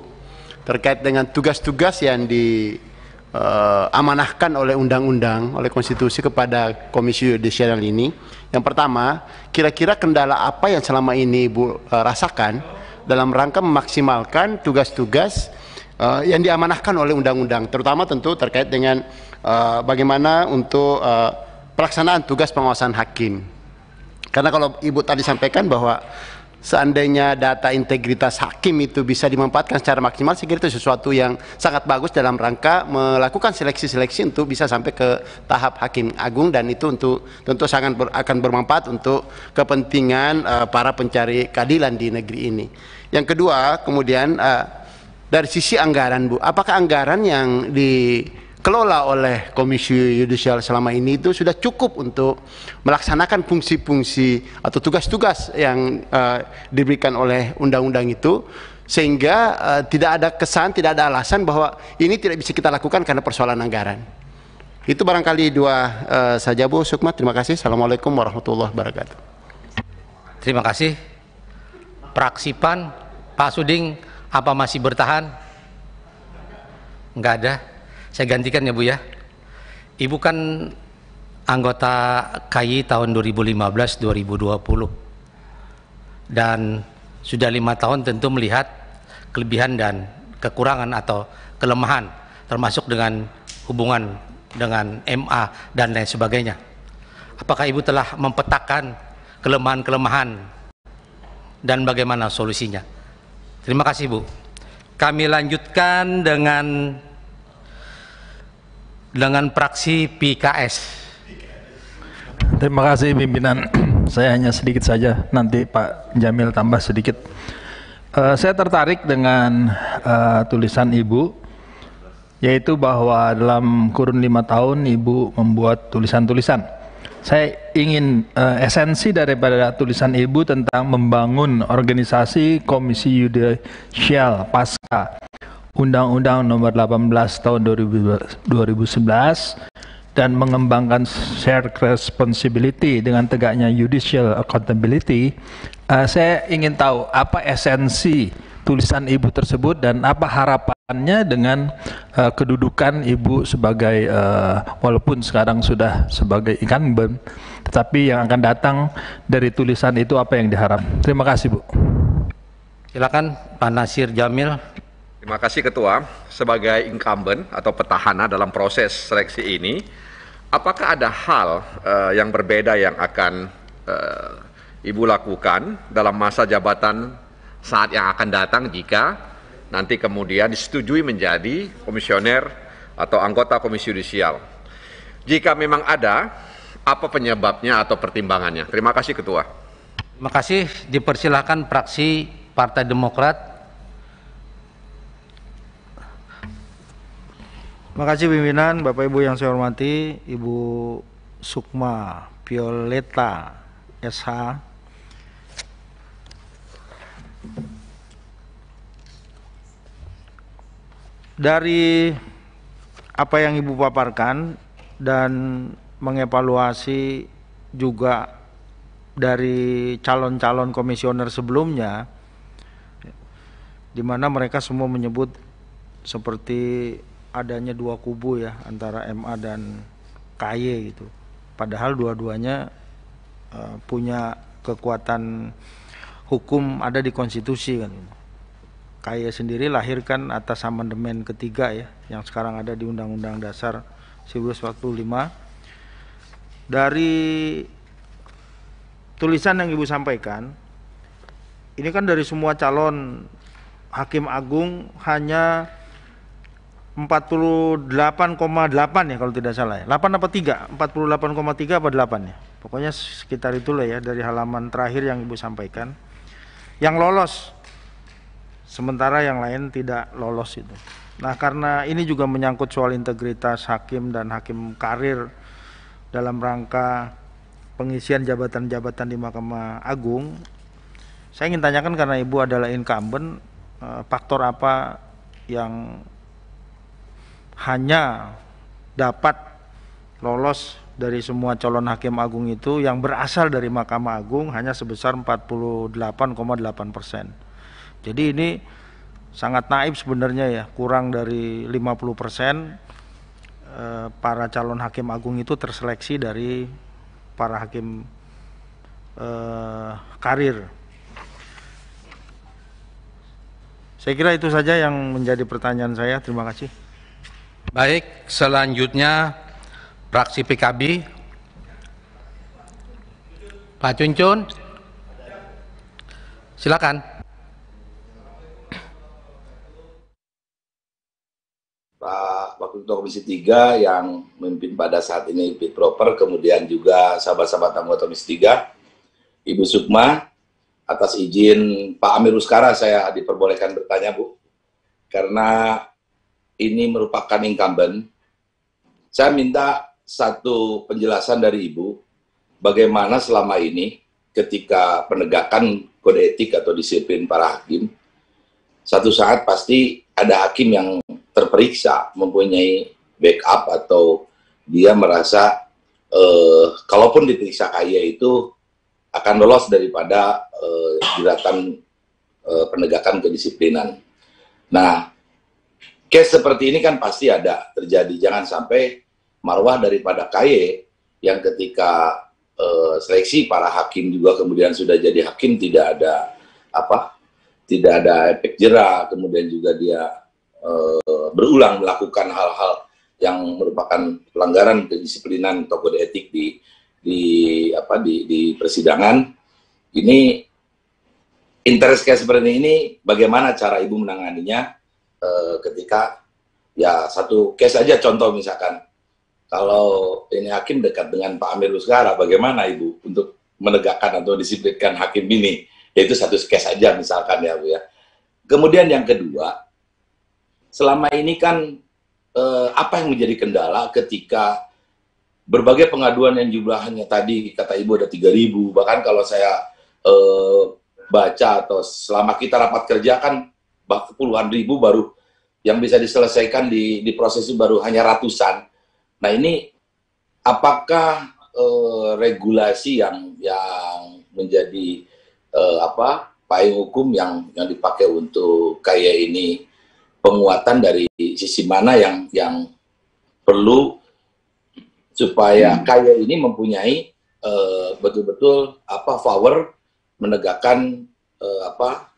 terkait dengan tugas-tugas yang diamanahkan uh, oleh undang-undang, oleh konstitusi kepada Komisi Yudisial ini. Yang pertama, kira-kira kendala apa yang selama ini Ibu uh, rasakan dalam rangka memaksimalkan tugas-tugas Eh, yang diamanahkan oleh undang-undang, terutama tentu terkait dengan uh, bagaimana untuk uh, pelaksanaan tugas pengawasan hakim. Karena kalau Ibu tadi sampaikan bahwa seandainya data integritas hakim itu bisa dimanfaatkan secara maksimal, saya kira itu sesuatu yang sangat bagus dalam rangka melakukan seleksi-seleksi untuk bisa sampai ke tahap hakim agung dan itu untuk tentu sangat ber, akan bermanfaat untuk kepentingan uh, para pencari keadilan di negeri ini. Yang kedua, kemudian uh, dari sisi anggaran Bu, apakah anggaran yang dikelola oleh Komisi Yudisial selama ini itu sudah cukup untuk melaksanakan fungsi-fungsi atau tugas-tugas yang uh, diberikan oleh undang-undang itu sehingga uh, tidak ada kesan, tidak ada alasan bahwa ini tidak bisa kita lakukan karena persoalan anggaran. Itu barangkali dua uh, saja Bu Sukma. Terima kasih. Assalamualaikum warahmatullahi wabarakatuh. Terima kasih. Praksipan Pak Suding apa masih bertahan? Enggak ada. Saya gantikan ya Bu ya. Ibu kan anggota KI tahun 2015-2020 dan sudah lima tahun tentu melihat kelebihan dan kekurangan atau kelemahan termasuk dengan hubungan dengan MA dan lain sebagainya. Apakah Ibu telah mempetakan kelemahan-kelemahan dan bagaimana solusinya? Terima kasih Bu. Kami lanjutkan dengan dengan praksi PKS. Terima kasih pimpinan. Saya hanya sedikit saja. Nanti Pak Jamil tambah sedikit. Uh, saya tertarik dengan uh, tulisan Ibu, yaitu bahwa dalam kurun lima tahun Ibu membuat tulisan-tulisan saya ingin uh, esensi daripada tulisan ibu tentang membangun organisasi komisi yudisial pasca Undang-Undang Nomor 18 Tahun 2011 dan mengembangkan shared responsibility dengan tegaknya judicial accountability. Uh, saya ingin tahu apa esensi tulisan ibu tersebut dan apa harapannya dengan uh, kedudukan ibu sebagai uh, walaupun sekarang sudah sebagai incumbent tetapi yang akan datang dari tulisan itu apa yang diharap. Terima kasih Bu. Silakan Pak Nasir Jamil. Terima kasih Ketua. Sebagai incumbent atau petahana dalam proses seleksi ini, apakah ada hal uh, yang berbeda yang akan uh, Ibu lakukan dalam masa jabatan saat yang akan datang jika nanti kemudian disetujui menjadi komisioner atau anggota komisi yudisial. Jika memang ada, apa penyebabnya atau pertimbangannya? Terima kasih Ketua. Terima kasih. Dipersilahkan praksi Partai Demokrat. Terima kasih pimpinan, Bapak Ibu yang saya hormati, Ibu Sukma Violeta SH dari apa yang Ibu paparkan dan mengevaluasi juga dari calon-calon komisioner sebelumnya di mana mereka semua menyebut seperti adanya dua kubu ya antara MA dan KY gitu. Padahal dua-duanya uh, punya kekuatan hukum ada di konstitusi kan KAI sendiri lahirkan atas amandemen ketiga ya yang sekarang ada di Undang-Undang Dasar 1945 dari tulisan yang Ibu sampaikan ini kan dari semua calon hakim agung hanya 48,8 ya kalau tidak salah ya. 8 apa 3? 48,3 apa 8 ya? Pokoknya sekitar itulah ya dari halaman terakhir yang Ibu sampaikan yang lolos sementara yang lain tidak lolos itu nah karena ini juga menyangkut soal integritas hakim dan hakim karir dalam rangka pengisian jabatan-jabatan di Mahkamah Agung saya ingin tanyakan karena ibu adalah incumbent eh, faktor apa yang hanya dapat lolos dari semua calon hakim agung itu yang berasal dari Mahkamah Agung hanya sebesar 48,8 persen. Jadi ini sangat naib sebenarnya ya, kurang dari 50 persen eh, para calon hakim agung itu terseleksi dari para hakim eh, karir. Saya kira itu saja yang menjadi pertanyaan saya. Terima kasih. Baik, selanjutnya fraksi PKB Pak Cuncun silakan Pak Wakil Ketua Komisi 3 yang memimpin pada saat ini fit proper kemudian juga sahabat-sahabat anggota Komisi 3 Ibu Sukma atas izin Pak Amir Uskara saya diperbolehkan bertanya Bu karena ini merupakan incumbent saya minta satu penjelasan dari Ibu, bagaimana selama ini ketika penegakan kode etik atau disiplin para hakim, satu saat pasti ada hakim yang terperiksa mempunyai backup atau dia merasa eh, kalaupun diperiksa kaya itu akan lolos daripada eh, eh, penegakan kedisiplinan. Nah, case seperti ini kan pasti ada terjadi. Jangan sampai marwah daripada KY yang ketika uh, seleksi para hakim juga kemudian sudah jadi hakim tidak ada apa tidak ada efek jerah kemudian juga dia uh, berulang melakukan hal-hal yang merupakan pelanggaran kedisiplinan atau kode etik di di apa di, di persidangan ini interest case seperti ini bagaimana cara ibu menanganinya uh, ketika ya satu case aja contoh misalkan kalau ini hakim dekat dengan Pak Amir Uskara, bagaimana Ibu untuk menegakkan atau disiplinkan hakim ini? Yaitu satu case aja misalkan ya Bu ya. Kemudian yang kedua, selama ini kan eh, apa yang menjadi kendala ketika berbagai pengaduan yang jumlahnya tadi kata Ibu ada 3.000, bahkan kalau saya eh, baca atau selama kita rapat kerja kan puluhan ribu baru yang bisa diselesaikan di, di proses itu baru hanya ratusan Nah ini apakah eh, regulasi yang yang menjadi eh, apa payung hukum yang yang dipakai untuk kayak ini penguatan dari sisi mana yang yang perlu supaya hmm. kaya ini mempunyai eh, betul-betul uh, apa power menegakkan eh, apa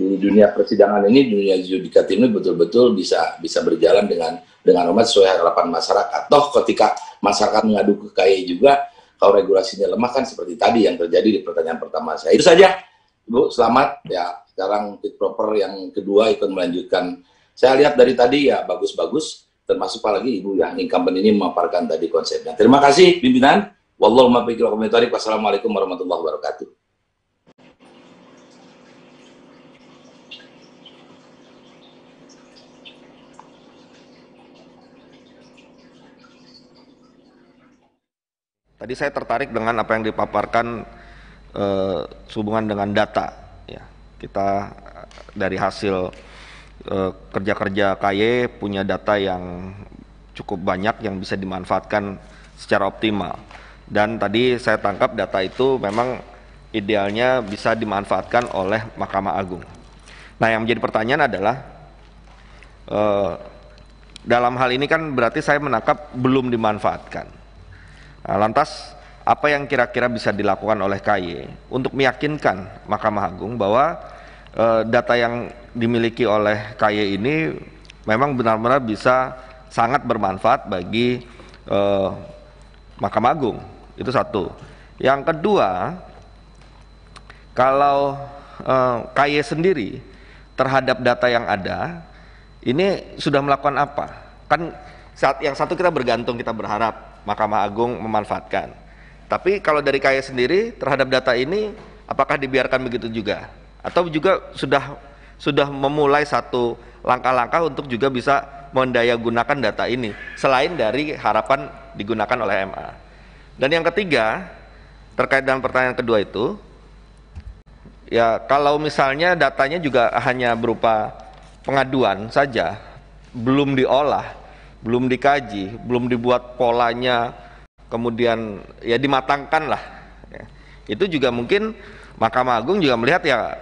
di dunia persidangan ini, dunia judikat ini betul-betul bisa bisa berjalan dengan dengan hormat sesuai harapan masyarakat. Toh ketika masyarakat mengadu ke KAI juga, kalau regulasinya lemah kan seperti tadi yang terjadi di pertanyaan pertama saya. Itu saja, Bu. Selamat ya. Sekarang fit proper yang kedua ikut melanjutkan. Saya lihat dari tadi ya bagus-bagus, termasuk apalagi Ibu yang incumbent ini memaparkan tadi konsepnya. Terima kasih pimpinan. Wallahumma Wassalamualaikum warahmatullahi wabarakatuh. Tadi saya tertarik dengan apa yang dipaparkan eh, hubungan dengan data. Ya, kita eh, dari hasil kerja eh, kerja-kerja KY punya data yang cukup banyak yang bisa dimanfaatkan secara optimal. Dan tadi saya tangkap data itu memang idealnya bisa dimanfaatkan oleh Mahkamah Agung. Nah, yang menjadi pertanyaan adalah eh, dalam hal ini kan berarti saya menangkap belum dimanfaatkan Nah, lantas apa yang kira-kira bisa dilakukan oleh KY untuk meyakinkan Mahkamah Agung bahwa e, data yang dimiliki oleh KY ini memang benar-benar bisa sangat bermanfaat bagi e, Mahkamah Agung. Itu satu. Yang kedua, kalau e, eh, KY sendiri terhadap data yang ada ini sudah melakukan apa? Kan saat yang satu kita bergantung kita berharap Mahkamah Agung memanfaatkan. Tapi kalau dari KAI sendiri terhadap data ini apakah dibiarkan begitu juga atau juga sudah sudah memulai satu langkah-langkah untuk juga bisa mendaya gunakan data ini selain dari harapan digunakan oleh MA. Dan yang ketiga terkait dengan pertanyaan kedua itu ya kalau misalnya datanya juga hanya berupa pengaduan saja belum diolah belum dikaji, belum dibuat polanya, kemudian ya dimatangkan lah. Ya. Itu juga mungkin Mahkamah Agung juga melihat ya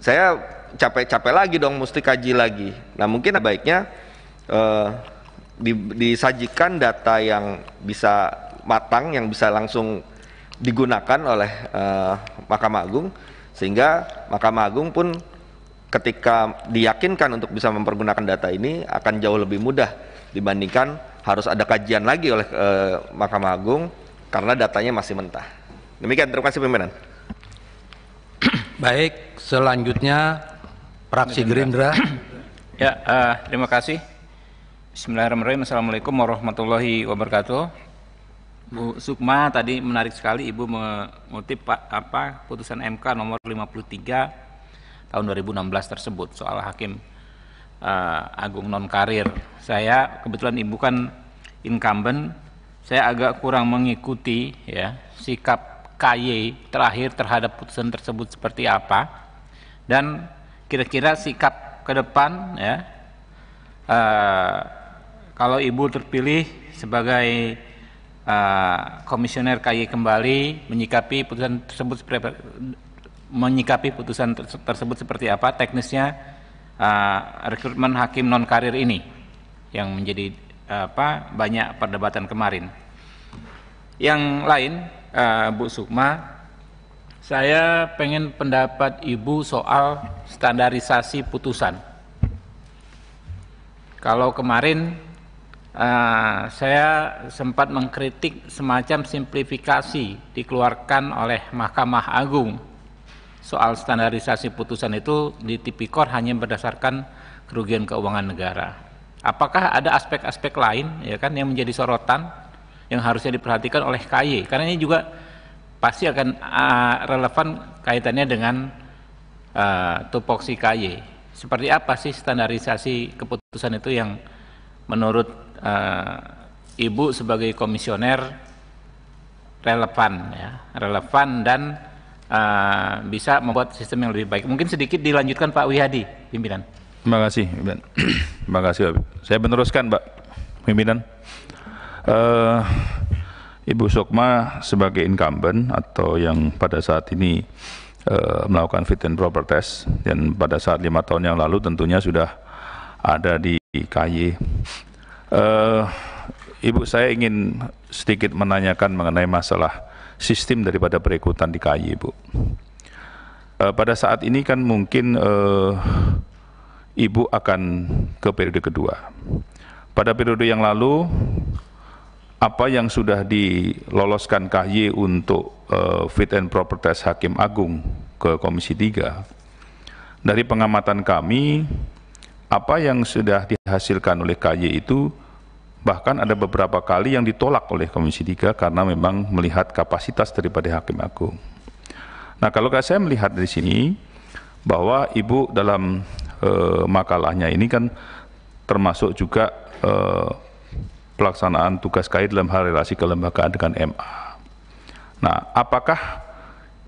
saya capek-capek lagi dong mesti kaji lagi. Nah mungkin baiknya eh, disajikan data yang bisa matang, yang bisa langsung digunakan oleh eh, Mahkamah Agung sehingga Mahkamah Agung pun ketika diyakinkan untuk bisa mempergunakan data ini akan jauh lebih mudah dibandingkan harus ada kajian lagi oleh eh, Mahkamah Agung karena datanya masih mentah. Demikian terima kasih pimpinan. Baik, selanjutnya fraksi Gerindra. ya, uh, terima kasih. Bismillahirrahmanirrahim. Assalamualaikum warahmatullahi wabarakatuh. Bu Sukma tadi menarik sekali Ibu mengutip apa putusan MK nomor 53 tahun 2016 tersebut soal hakim uh, Agung non karir. Saya kebetulan ibu kan incumbent, saya agak kurang mengikuti ya sikap KY terakhir terhadap putusan tersebut seperti apa dan kira-kira sikap ke depan ya uh, kalau ibu terpilih sebagai uh, komisioner KY kembali menyikapi putusan tersebut menyikapi putusan tersebut seperti apa teknisnya Eh, rekrutmen hakim non karir ini yang menjadi eh, apa banyak perdebatan kemarin. Yang lain uh, Bu Sukma saya pengen pendapat Ibu soal standarisasi putusan. Kalau kemarin uh, saya sempat mengkritik semacam simplifikasi dikeluarkan oleh Mahkamah Agung soal standarisasi putusan itu di tipikor hanya berdasarkan kerugian keuangan negara. Apakah ada aspek-aspek lain ya kan yang menjadi sorotan yang harusnya diperhatikan oleh KY? Karena ini juga pasti akan uh, relevan kaitannya dengan uh, tupoksi KY. Seperti apa sih standarisasi keputusan itu yang menurut uh, Ibu sebagai komisioner relevan ya, relevan dan uh, bisa membuat sistem yang lebih baik. Mungkin sedikit dilanjutkan Pak Wihadi, pimpinan. Terima kasih, pimpinan. Terima kasih, Pak. Saya meneruskan, Pak pimpinan. Uh, Ibu Sukma sebagai incumbent atau yang pada saat ini uh, melakukan fit and proper test dan pada saat lima tahun yang lalu tentunya sudah ada di KY. Uh, eh, Ibu saya ingin sedikit menanyakan mengenai masalah sistem daripada perekrutan di KY, Bu. E, pada saat ini kan mungkin e, Ibu akan ke periode kedua. Pada periode yang lalu, apa yang sudah diloloskan KY untuk e, fit and proper test Hakim Agung ke Komisi 3, dari pengamatan kami, apa yang sudah dihasilkan oleh KY itu Bahkan ada beberapa kali yang ditolak oleh Komisi 3 karena memang melihat kapasitas daripada Hakim Agung. Nah, kalau saya melihat di sini bahwa Ibu dalam e, makalahnya ini kan termasuk juga e, pelaksanaan tugas kait dalam hal relasi kelembagaan dengan MA. Nah, apakah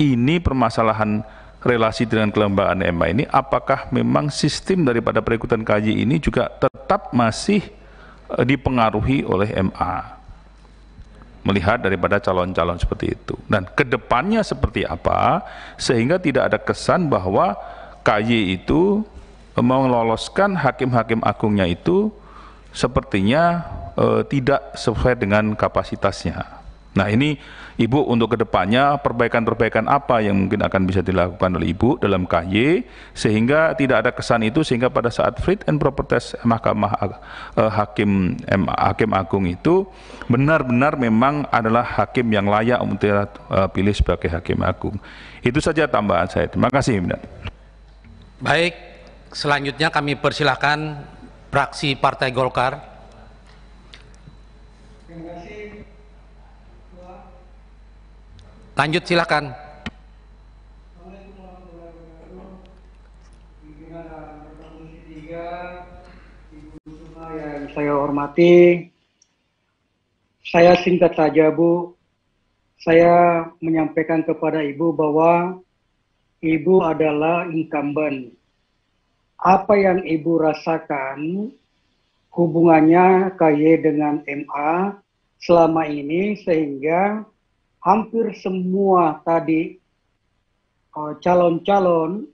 ini permasalahan relasi dengan kelembagaan MA ini apakah memang sistem daripada perekrutan KJ ini juga tetap masih dipengaruhi oleh MA melihat daripada calon-calon seperti itu dan kedepannya seperti apa sehingga tidak ada kesan bahwa KY itu meloloskan hakim-hakim agungnya itu sepertinya eh, tidak sesuai dengan kapasitasnya nah ini Ibu untuk kedepannya perbaikan-perbaikan apa yang mungkin akan bisa dilakukan oleh Ibu dalam KY sehingga tidak ada kesan itu sehingga pada saat fit and proper test Mahkamah eh, Hakim eh, Hakim Agung itu benar-benar memang adalah hakim yang layak untuk eh, pilih sebagai Hakim Agung. Itu saja tambahan saya. Terima kasih. Baik, selanjutnya kami persilahkan praksi Partai Golkar. Terima kasih. Lanjut silakan. Yang saya hormati, saya singkat saja Bu, saya menyampaikan kepada Ibu bahwa Ibu adalah incumbent. Apa yang Ibu rasakan hubungannya KY dengan MA selama ini sehingga hampir semua tadi eh, calon-calon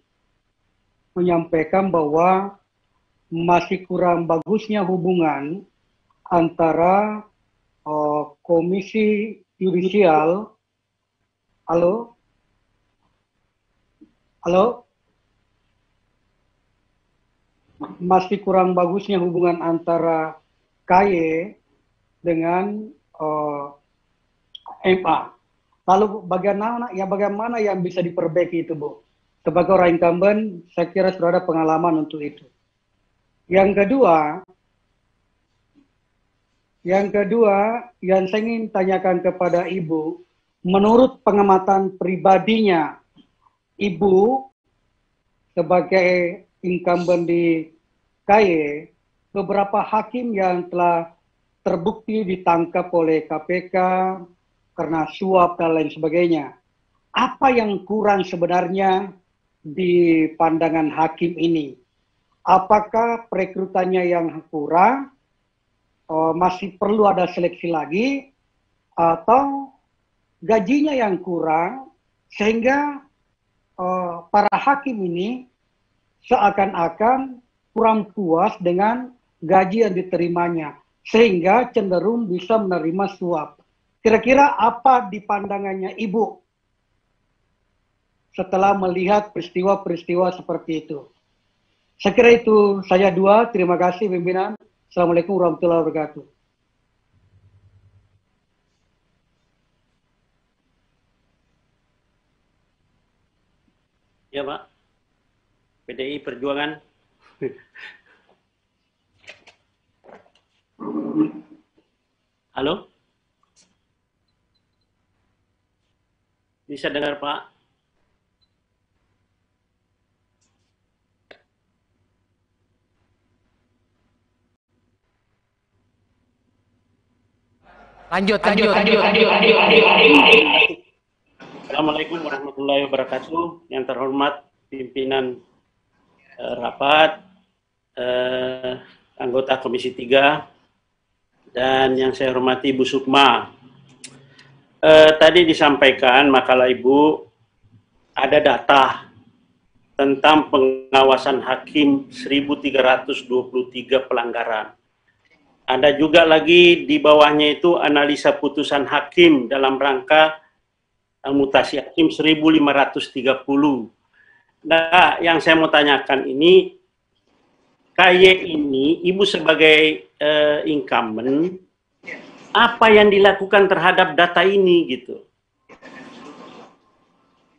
menyampaikan bahwa masih kurang bagusnya hubungan antara uh, komisi yudisial halo halo masih kurang bagusnya hubungan antara KY dengan uh, eh, MA Lalu bagaimana ya bagaimana yang bisa diperbaiki itu, Bu? Sebagai orang incumbent, saya kira sudah ada pengalaman untuk itu. Yang kedua, yang kedua yang saya ingin tanyakan kepada Ibu, menurut pengamatan pribadinya, Ibu sebagai incumbent di KY, beberapa hakim yang telah terbukti ditangkap oleh KPK, karena suap dan lain sebagainya. Apa yang kurang sebenarnya di pandangan hakim ini? Apakah perekrutannya yang kurang? Uh, masih perlu ada seleksi lagi atau gajinya yang kurang sehingga uh, para hakim ini seakan-akan kurang puas dengan gaji yang diterimanya sehingga cenderung bisa menerima suap. Kira-kira apa di pandangannya Ibu setelah melihat peristiwa-peristiwa seperti itu? Saya kira itu saya dua. Terima kasih pimpinan. Assalamualaikum warahmatullahi wabarakatuh. Ya Pak, PDI Perjuangan. Halo? Bisa dengar Pak? Lanjut, lanjut, lanjut, lanjut, lanjut, lanjut. Assalamualaikum warahmatullahi wabarakatuh. Yang terhormat pimpinan eh, rapat, eh, anggota Komisi 3, dan yang saya hormati Bu Sukma, eh, tadi disampaikan makalah Ibu ada data tentang pengawasan hakim 1323 pelanggaran. Ada juga lagi di bawahnya itu analisa putusan hakim dalam rangka mutasi hakim 1530. Nah, yang saya mau tanyakan ini KY ini ibu sebagai uh, incumbent apa yang dilakukan terhadap data ini gitu.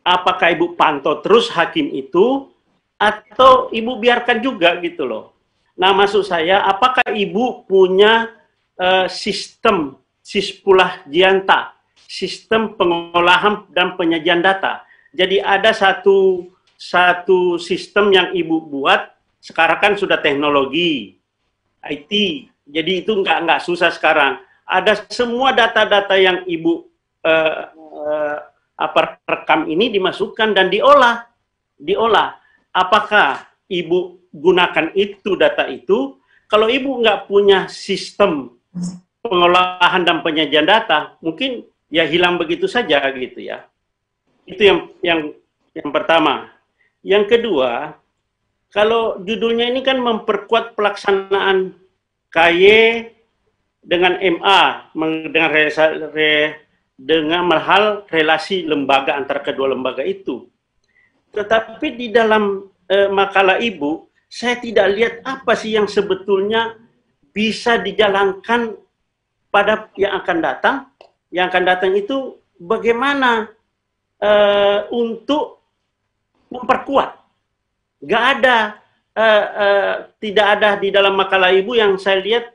Apakah Ibu pantau terus hakim itu atau Ibu biarkan juga gitu loh. Nah, maksud saya apakah Ibu punya uh, sistem sispulah jianta, sistem pengolahan dan penyajian data. Jadi ada satu satu sistem yang Ibu buat sekarang kan sudah teknologi IT. Jadi itu nggak nggak susah sekarang ada semua data-data yang ibu eh, eh, apa rekam ini dimasukkan dan diolah, diolah. Apakah ibu gunakan itu data itu? Kalau ibu nggak punya sistem pengolahan dan penyajian data, mungkin ya hilang begitu saja gitu ya. Itu yang yang yang pertama. Yang kedua, kalau judulnya ini kan memperkuat pelaksanaan KY dengan MA dengan re, dengan hal relasi lembaga antara kedua lembaga itu. Tetapi di dalam e, makalah Ibu saya tidak lihat apa sih yang sebetulnya bisa dijalankan pada yang akan datang. Yang akan datang itu bagaimana e, untuk memperkuat. Gak ada e, e, tidak ada di dalam makalah Ibu yang saya lihat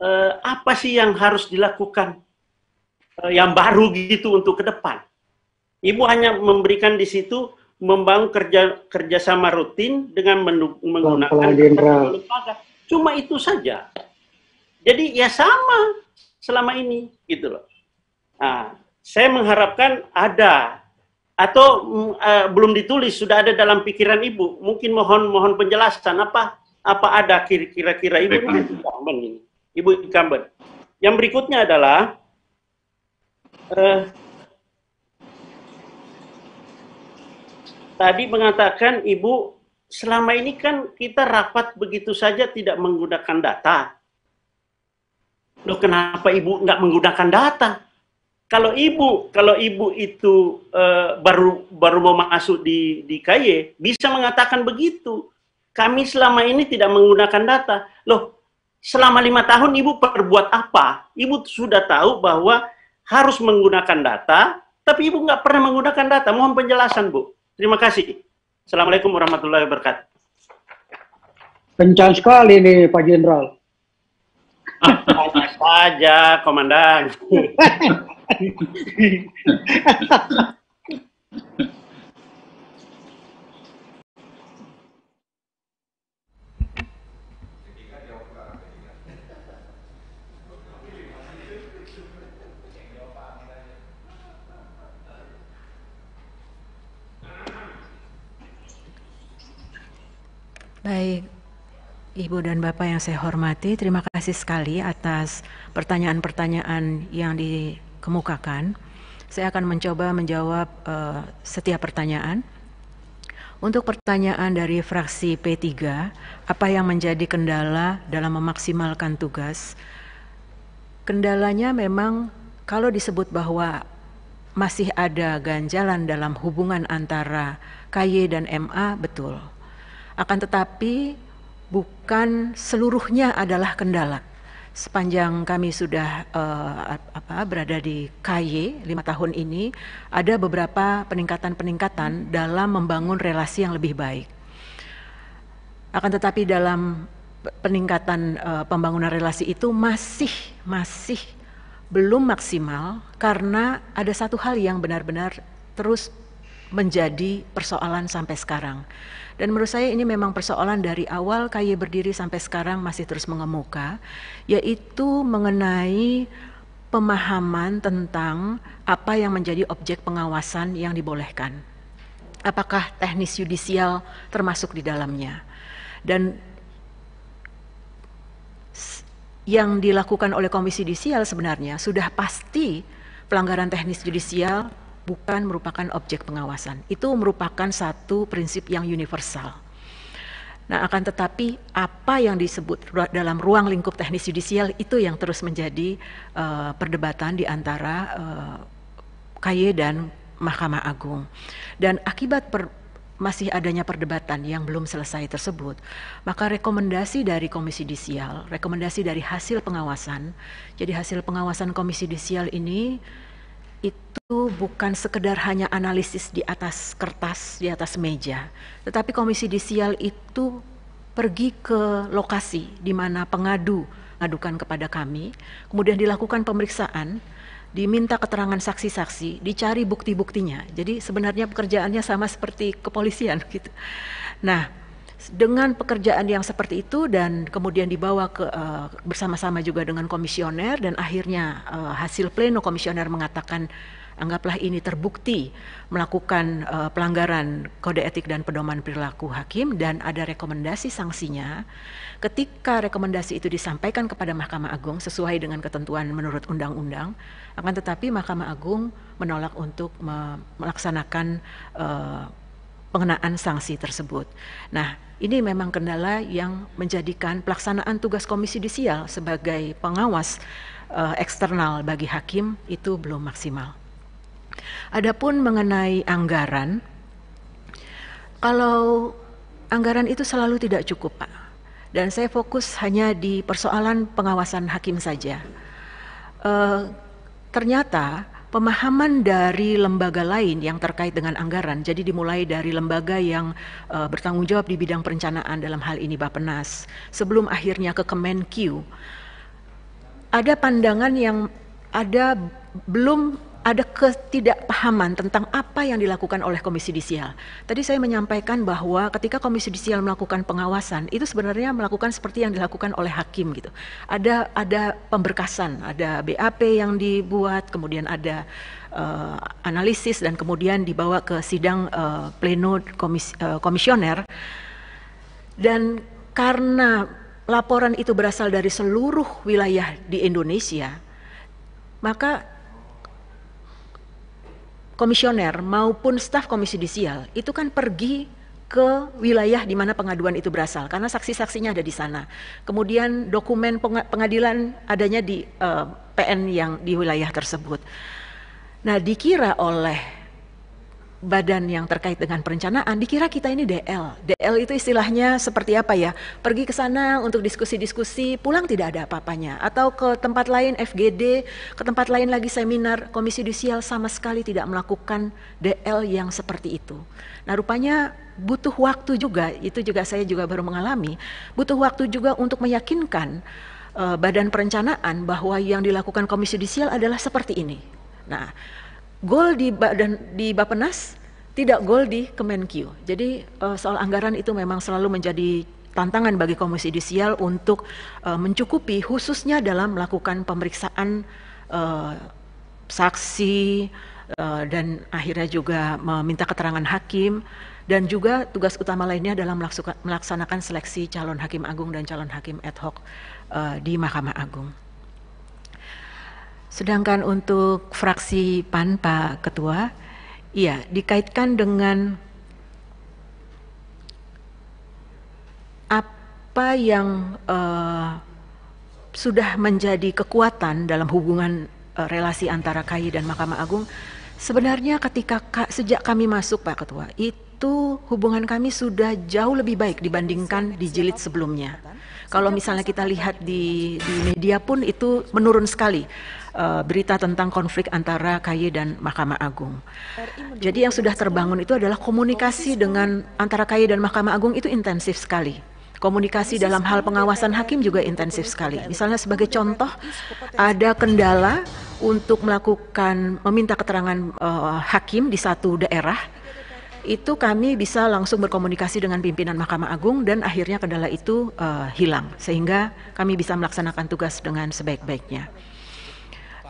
uh, apa sih yang harus dilakukan uh, yang baru gitu untuk ke depan. Ibu hanya memberikan di situ membangun kerja kerjasama rutin dengan menggunakan lembaga. Cuma itu saja. Jadi ya sama selama ini gitu loh. Nah, saya mengharapkan ada atau uh, belum ditulis sudah ada dalam pikiran ibu. Mungkin mohon mohon penjelasan apa apa ada kira-kira ibu ini ibu incumbent. Yang berikutnya adalah uh, tadi mengatakan ibu selama ini kan kita rapat begitu saja tidak menggunakan data. Loh kenapa ibu nggak menggunakan data? Kalau ibu kalau ibu itu uh, baru baru mau masuk di di KY bisa mengatakan begitu. Kami selama ini tidak menggunakan data. Loh selama lima tahun ibu perbuat apa? Ibu sudah tahu bahwa harus menggunakan data, tapi ibu nggak pernah menggunakan data. Mohon penjelasan, Bu. Terima kasih. Assalamualaikum warahmatullahi wabarakatuh. Kencang sekali nih, Pak Jenderal. Apa saja, Komandan. Baik, Ibu dan Bapak yang saya hormati, terima kasih sekali atas pertanyaan-pertanyaan yang dikemukakan. Saya akan mencoba menjawab uh, setiap pertanyaan. Untuk pertanyaan dari fraksi P3, apa yang menjadi kendala dalam memaksimalkan tugas? Kendalanya memang kalau disebut bahwa masih ada ganjalan dalam hubungan antara KY dan MA, betul. Akan tetapi bukan seluruhnya adalah kendala. Sepanjang kami sudah uh, apa, berada di KY lima tahun ini, ada beberapa peningkatan-peningkatan dalam membangun relasi yang lebih baik. Akan tetapi dalam peningkatan uh, pembangunan relasi itu masih masih belum maksimal karena ada satu hal yang benar-benar terus menjadi persoalan sampai sekarang dan menurut saya ini memang persoalan dari awal KY berdiri sampai sekarang masih terus mengemuka, yaitu mengenai pemahaman tentang apa yang menjadi objek pengawasan yang dibolehkan. Apakah teknis yudisial termasuk di dalamnya? Dan yang dilakukan oleh komisi yudisial sebenarnya sudah pasti pelanggaran teknis yudisial bukan merupakan objek pengawasan. Itu merupakan satu prinsip yang universal. Nah, akan tetapi apa yang disebut dalam ruang lingkup teknis yudisial itu yang terus menjadi uh, perdebatan di antara uh, eh, KY dan Mahkamah Agung. Dan akibat per, masih adanya perdebatan yang belum selesai tersebut, maka rekomendasi dari Komisi Disial, rekomendasi dari hasil pengawasan, jadi hasil pengawasan Komisi Disial ini itu bukan sekedar hanya analisis di atas kertas, di atas meja, tetapi komisi disial itu pergi ke lokasi di mana pengadu ngadukan kepada kami, kemudian dilakukan pemeriksaan, diminta keterangan saksi-saksi, dicari bukti-buktinya. Jadi sebenarnya pekerjaannya sama seperti kepolisian gitu. Nah, dengan pekerjaan yang seperti itu dan kemudian dibawa ke uh, bersama-sama juga dengan komisioner dan akhirnya uh, hasil pleno komisioner mengatakan anggaplah ini terbukti melakukan uh, pelanggaran kode etik dan pedoman perilaku hakim dan ada rekomendasi sanksinya ketika rekomendasi itu disampaikan kepada Mahkamah Agung sesuai dengan ketentuan menurut undang-undang akan tetapi Mahkamah Agung menolak untuk me melaksanakan uh, pengenaan sanksi tersebut. Nah, ini memang kendala yang menjadikan pelaksanaan tugas komisi judisial sebagai pengawas uh, eksternal bagi hakim itu belum maksimal. Adapun mengenai anggaran, kalau anggaran itu selalu tidak cukup, Pak. Dan saya fokus hanya di persoalan pengawasan hakim saja. Uh, ternyata pemahaman dari lembaga lain yang terkait dengan anggaran. Jadi dimulai dari lembaga yang uh, bertanggung jawab di bidang perencanaan dalam hal ini Bapenas, sebelum akhirnya ke Kemenq. Ada pandangan yang ada belum ada ketidakpahaman tentang apa yang dilakukan oleh Komisi Judisial. Tadi saya menyampaikan bahwa ketika Komisi Judisial melakukan pengawasan, itu sebenarnya melakukan seperti yang dilakukan oleh hakim gitu. Ada ada pemberkasan, ada BAP yang dibuat, kemudian ada uh, analisis dan kemudian dibawa ke sidang uh, pleno komis, uh, komisioner. Dan karena laporan itu berasal dari seluruh wilayah di Indonesia, maka komisioner maupun staf komisi judisial itu kan pergi ke wilayah di mana pengaduan itu berasal karena saksi-saksinya ada di sana. Kemudian dokumen pengadilan adanya di uh, eh, PN yang di wilayah tersebut. Nah, dikira oleh badan yang terkait dengan perencanaan dikira kita ini DL. DL itu istilahnya seperti apa ya? Pergi ke sana untuk diskusi-diskusi, pulang tidak ada apa-apanya. Atau ke tempat lain FGD, ke tempat lain lagi seminar, komisi judisial sama sekali tidak melakukan DL yang seperti itu. Nah rupanya butuh waktu juga, itu juga saya juga baru mengalami, butuh waktu juga untuk meyakinkan uh, badan perencanaan bahwa yang dilakukan komisi judisial adalah seperti ini. Nah, gol di badan di Bapenas tidak gol di Kemenkyu. Jadi uh, soal anggaran itu memang selalu menjadi tantangan bagi Komisi Yudisial untuk uh, mencukupi khususnya dalam melakukan pemeriksaan uh, saksi uh, dan akhirnya juga meminta keterangan hakim dan juga tugas utama lainnya dalam melaksanakan seleksi calon hakim agung dan calon hakim ad hoc uh, di Mahkamah Agung. Sedangkan untuk fraksi PAN Pak Ketua, iya dikaitkan dengan apa yang uh, sudah menjadi kekuatan dalam hubungan uh, relasi antara KAI dan Mahkamah Agung. Sebenarnya ketika ka, sejak kami masuk Pak Ketua, itu hubungan kami sudah jauh lebih baik dibandingkan di jilid sebelumnya. Kalau misalnya kita lihat di, di media pun itu menurun sekali Eh, berita tentang konflik antara KY dan Mahkamah Agung. Jadi yang sudah terbangun itu adalah komunikasi dengan antara KY dan Mahkamah Agung itu intensif sekali. Komunikasi dalam hal pengawasan hakim juga intensif sekali. Misalnya sebagai contoh, ada kendala untuk melakukan meminta keterangan uh, hakim di satu daerah itu kami bisa langsung berkomunikasi dengan pimpinan Mahkamah Agung dan akhirnya kendala itu uh, hilang sehingga kami bisa melaksanakan tugas dengan sebaik-baiknya.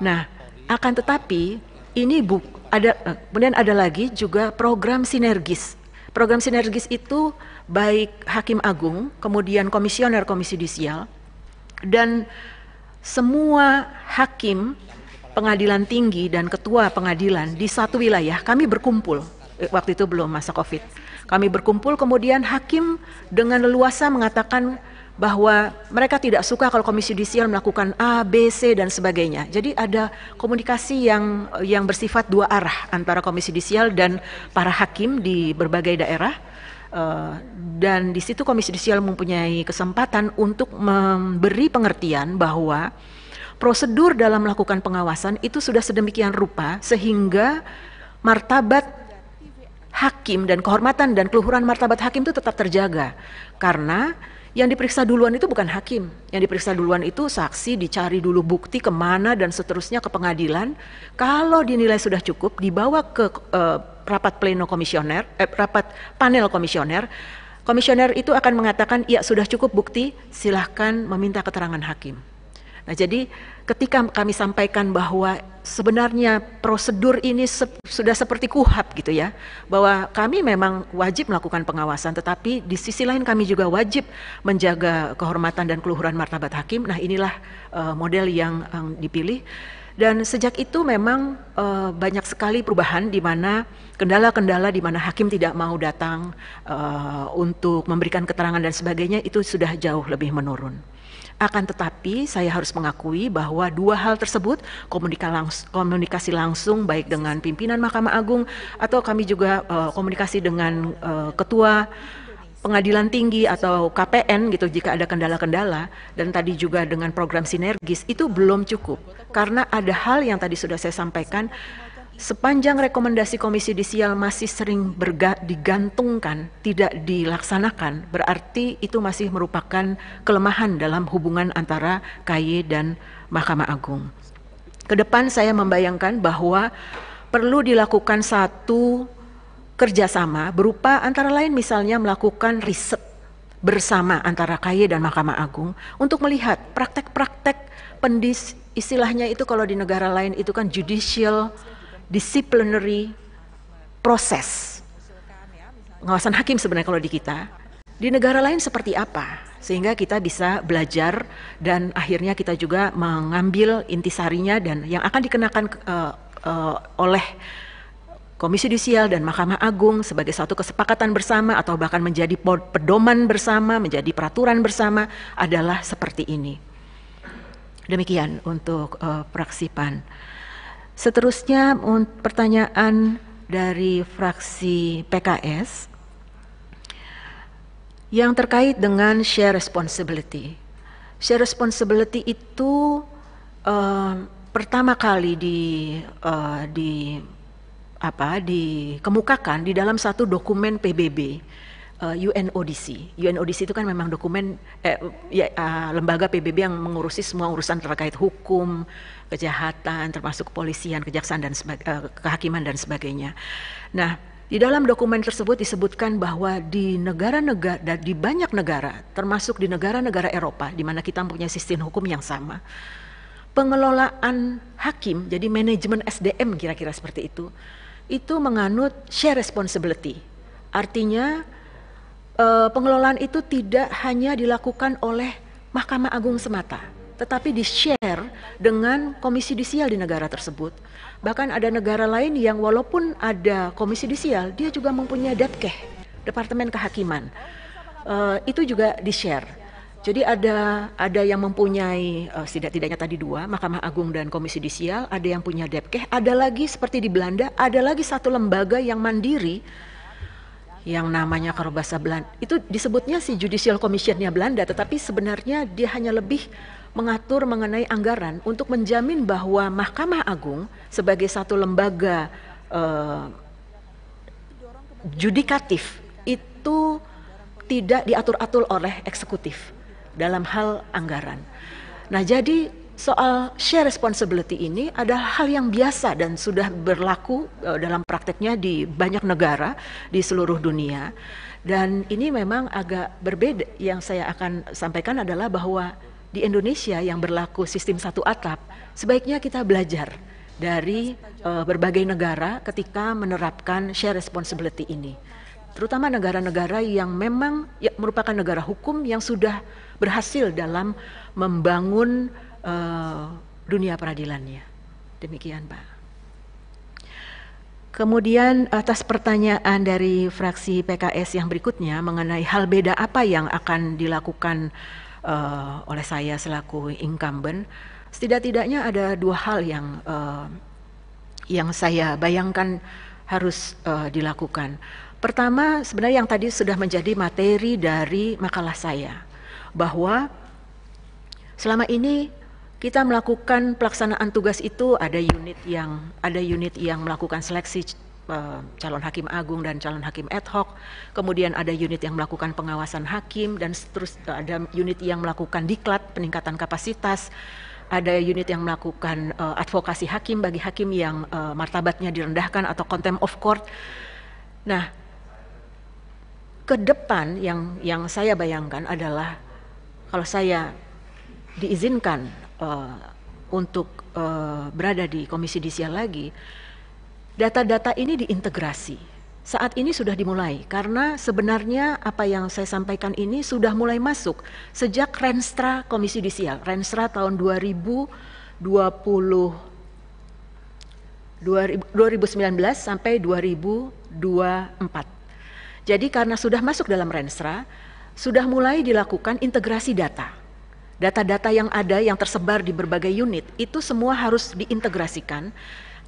Nah, akan tetapi ini bu, ada eh, kemudian ada lagi juga program sinergis. Program sinergis itu baik hakim agung, kemudian komisioner komisi judisial dan semua hakim pengadilan tinggi dan ketua pengadilan di satu wilayah kami berkumpul eh, waktu itu belum masa covid kami berkumpul kemudian hakim dengan leluasa mengatakan bahwa mereka tidak suka kalau komisi judisial melakukan A, B, C dan sebagainya. Jadi ada komunikasi yang yang bersifat dua arah antara komisi judisial dan para hakim di berbagai daerah. Uh, dan di situ komisi judisial mempunyai kesempatan untuk memberi pengertian bahwa prosedur dalam melakukan pengawasan itu sudah sedemikian rupa sehingga martabat hakim dan kehormatan dan keluhuran martabat hakim itu tetap terjaga karena yang diperiksa duluan itu bukan hakim, yang diperiksa duluan itu saksi dicari dulu bukti kemana dan seterusnya ke pengadilan. Kalau dinilai sudah cukup, dibawa ke eh, rapat pleno komisioner, eh, rapat panel komisioner. Komisioner itu akan mengatakan, ya sudah cukup bukti, silahkan meminta keterangan hakim. Nah jadi ketika kami sampaikan bahwa sebenarnya prosedur ini se sudah seperti kuhab gitu ya bahwa kami memang wajib melakukan pengawasan tetapi di sisi lain kami juga wajib menjaga kehormatan dan keluhuran martabat hakim nah inilah uh, model yang yang eh, dipilih dan sejak itu memang uh, banyak sekali perubahan di mana kendala-kendala di mana hakim tidak mau datang uh, untuk memberikan keterangan dan sebagainya itu sudah jauh lebih menurun akan tetapi, saya harus mengakui bahwa dua hal tersebut, komunikasi langsung baik dengan pimpinan Mahkamah Agung atau kami juga eh, komunikasi dengan eh, ketua pengadilan tinggi atau KPN gitu jika ada kendala-kendala dan tadi juga dengan program sinergis itu belum cukup karena ada hal yang tadi sudah saya sampaikan sepanjang rekomendasi komisi disial masih sering berga, digantungkan, tidak dilaksanakan, berarti itu masih merupakan kelemahan dalam hubungan antara KY dan Mahkamah Agung. Kedepan saya membayangkan bahwa perlu dilakukan satu kerjasama berupa antara lain misalnya melakukan riset bersama antara KY dan Mahkamah Agung untuk melihat praktek-praktek pendis istilahnya itu kalau di negara lain itu kan judicial disciplinary proses pengawasan hakim sebenarnya kalau di kita di negara lain seperti apa sehingga kita bisa belajar dan akhirnya kita juga mengambil intisarinya dan yang akan dikenakan uh, uh, oleh Komisi Judisial dan Mahkamah Agung sebagai satu kesepakatan bersama atau bahkan menjadi pedoman bersama, menjadi peraturan bersama adalah seperti ini. Demikian untuk uh, praksipan. Seterusnya pertanyaan dari fraksi PKS yang terkait dengan share responsibility. Share responsibility itu uh, pertama kali di uh, di apa dikemukakan di dalam satu dokumen PBB uh, eh, UNODC. UNODC itu kan memang dokumen eh, ya, uh, lembaga PBB yang mengurusi semua urusan terkait hukum, kejahatan, termasuk kepolisian, kejaksaan dan uh, kehakiman dan sebagainya. Nah, di dalam dokumen tersebut disebutkan bahwa di negara-negara di banyak negara, termasuk di negara-negara Eropa di mana kita mempunyai sistem hukum yang sama, pengelolaan hakim, jadi manajemen SDM kira-kira seperti itu, itu menganut share responsibility. Artinya eh, pengelolaan itu tidak hanya dilakukan oleh Mahkamah Agung semata, tetapi di-share dengan komisi disial di negara tersebut. Bahkan ada negara lain yang walaupun ada komisi disial, dia juga mempunyai Depkeh, Departemen Kehakiman. Uh, itu juga di-share. Jadi ada ada yang mempunyai uh, eh, tidak-tidaknya tadi dua, Mahkamah Agung dan Komisi Disial, ada yang punya Depkeh, ada lagi seperti di Belanda, ada lagi satu lembaga yang mandiri yang namanya Karbasa Belanda. Itu disebutnya si Judicial Commissionnya Belanda, tetapi sebenarnya dia hanya lebih mengatur mengenai anggaran untuk menjamin bahwa Mahkamah Agung sebagai satu lembaga eh, judikatif itu tidak diatur-atur oleh eksekutif dalam hal anggaran. Nah, jadi soal share responsibility ini adalah hal yang biasa dan sudah berlaku eh, dalam prakteknya di banyak negara di seluruh dunia. Dan ini memang agak berbeda. Yang saya akan sampaikan adalah bahwa di Indonesia yang berlaku sistem satu atap, sebaiknya kita belajar dari uh, berbagai negara ketika menerapkan share responsibility ini. Terutama negara-negara yang memang ya, merupakan negara hukum yang sudah berhasil dalam membangun Eh, dunia peradilannya. Demikian, Pak. Kemudian atas pertanyaan dari fraksi PKS yang berikutnya mengenai hal beda apa yang akan dilakukan uh, oleh saya selaku incumbent, setidak-tidaknya ada dua hal yang uh, yang saya bayangkan harus uh, dilakukan. Pertama, sebenarnya yang tadi sudah menjadi materi dari makalah saya bahwa selama ini kita melakukan pelaksanaan tugas itu ada unit yang ada unit yang melakukan seleksi eh, calon hakim agung dan calon hakim ad hoc, kemudian ada unit yang melakukan pengawasan hakim dan terus eh, ada unit yang melakukan diklat peningkatan kapasitas, ada unit yang melakukan uh, advokasi hakim bagi hakim yang uh, martabatnya direndahkan atau contempt of court. Nah, ke depan yang yang saya bayangkan adalah kalau saya diizinkan uh, untuk uh, berada di komisi Disial lagi, data-data ini diintegrasi. Saat ini sudah dimulai karena sebenarnya apa yang saya sampaikan ini sudah mulai masuk sejak Renstra Komisi Disial. Renstra tahun 2020 2019 sampai 2024. Jadi karena sudah masuk dalam Renstra, sudah mulai dilakukan integrasi data data-data yang ada yang tersebar di berbagai unit itu semua harus diintegrasikan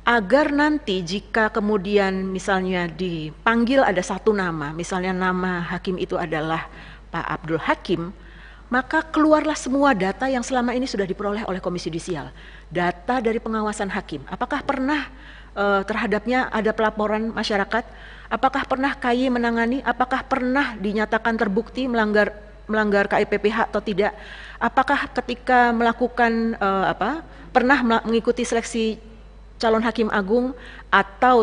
agar nanti jika kemudian misalnya dipanggil ada satu nama, misalnya nama hakim itu adalah Pak Abdul Hakim, maka keluarlah semua data yang selama ini sudah diperoleh oleh Komisi Judisial. Data dari pengawasan hakim, apakah pernah eh, terhadapnya ada pelaporan masyarakat? Apakah pernah KY menangani? Apakah pernah dinyatakan terbukti melanggar melanggar KIPPH atau tidak? Apakah ketika melakukan uh, apa pernah mengikuti seleksi calon hakim agung atau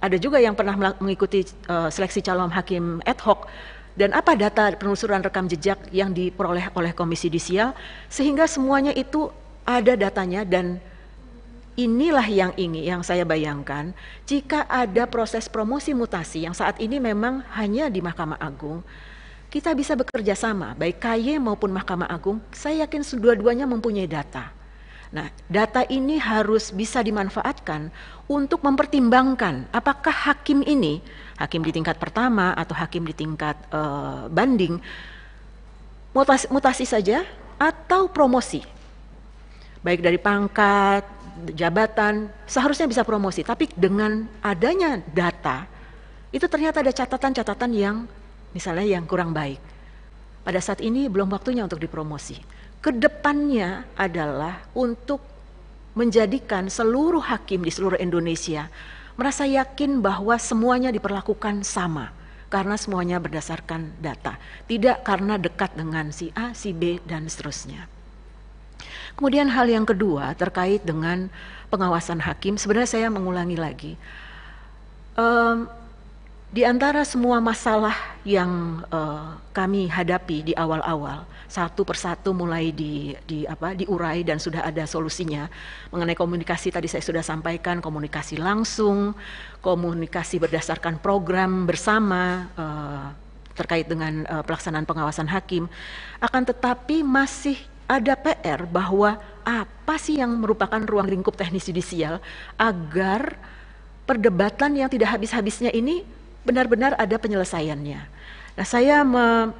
ada juga yang pernah mengikuti uh, seleksi calon hakim ad hoc dan apa data penelusuran rekam jejak yang diperoleh oleh komisi Disial sehingga semuanya itu ada datanya dan inilah yang ingin yang saya bayangkan jika ada proses promosi mutasi yang saat ini memang hanya di Mahkamah Agung kita bisa bekerja sama, baik KY maupun Mahkamah Agung, saya yakin dua-duanya mempunyai data. Nah, data ini harus bisa dimanfaatkan untuk mempertimbangkan apakah hakim ini, hakim di tingkat pertama atau hakim di tingkat uh, banding, mutasi, mutasi saja atau promosi. Baik dari pangkat, jabatan, seharusnya bisa promosi. Tapi dengan adanya data, itu ternyata ada catatan-catatan yang misalnya yang kurang baik. Pada saat ini belum waktunya untuk dipromosi. Kedepannya adalah untuk menjadikan seluruh hakim di seluruh Indonesia merasa yakin bahwa semuanya diperlakukan sama karena semuanya berdasarkan data, tidak karena dekat dengan si A, si B dan seterusnya. Kemudian hal yang kedua terkait dengan pengawasan hakim, sebenarnya saya mengulangi lagi. Di antara semua masalah yang uh, kami hadapi di awal-awal, satu persatu mulai di, di apa diurai dan sudah ada solusinya. Mengenai komunikasi tadi saya sudah sampaikan komunikasi langsung, komunikasi berdasarkan program bersama uh, terkait dengan uh, pelaksanaan pengawasan hakim. Akan tetapi masih ada PR bahwa apa sih yang merupakan ruang lingkup teknis yudisial agar perdebatan yang tidak habis-habisnya ini benar-benar ada penyelesaiannya. Nah, saya me,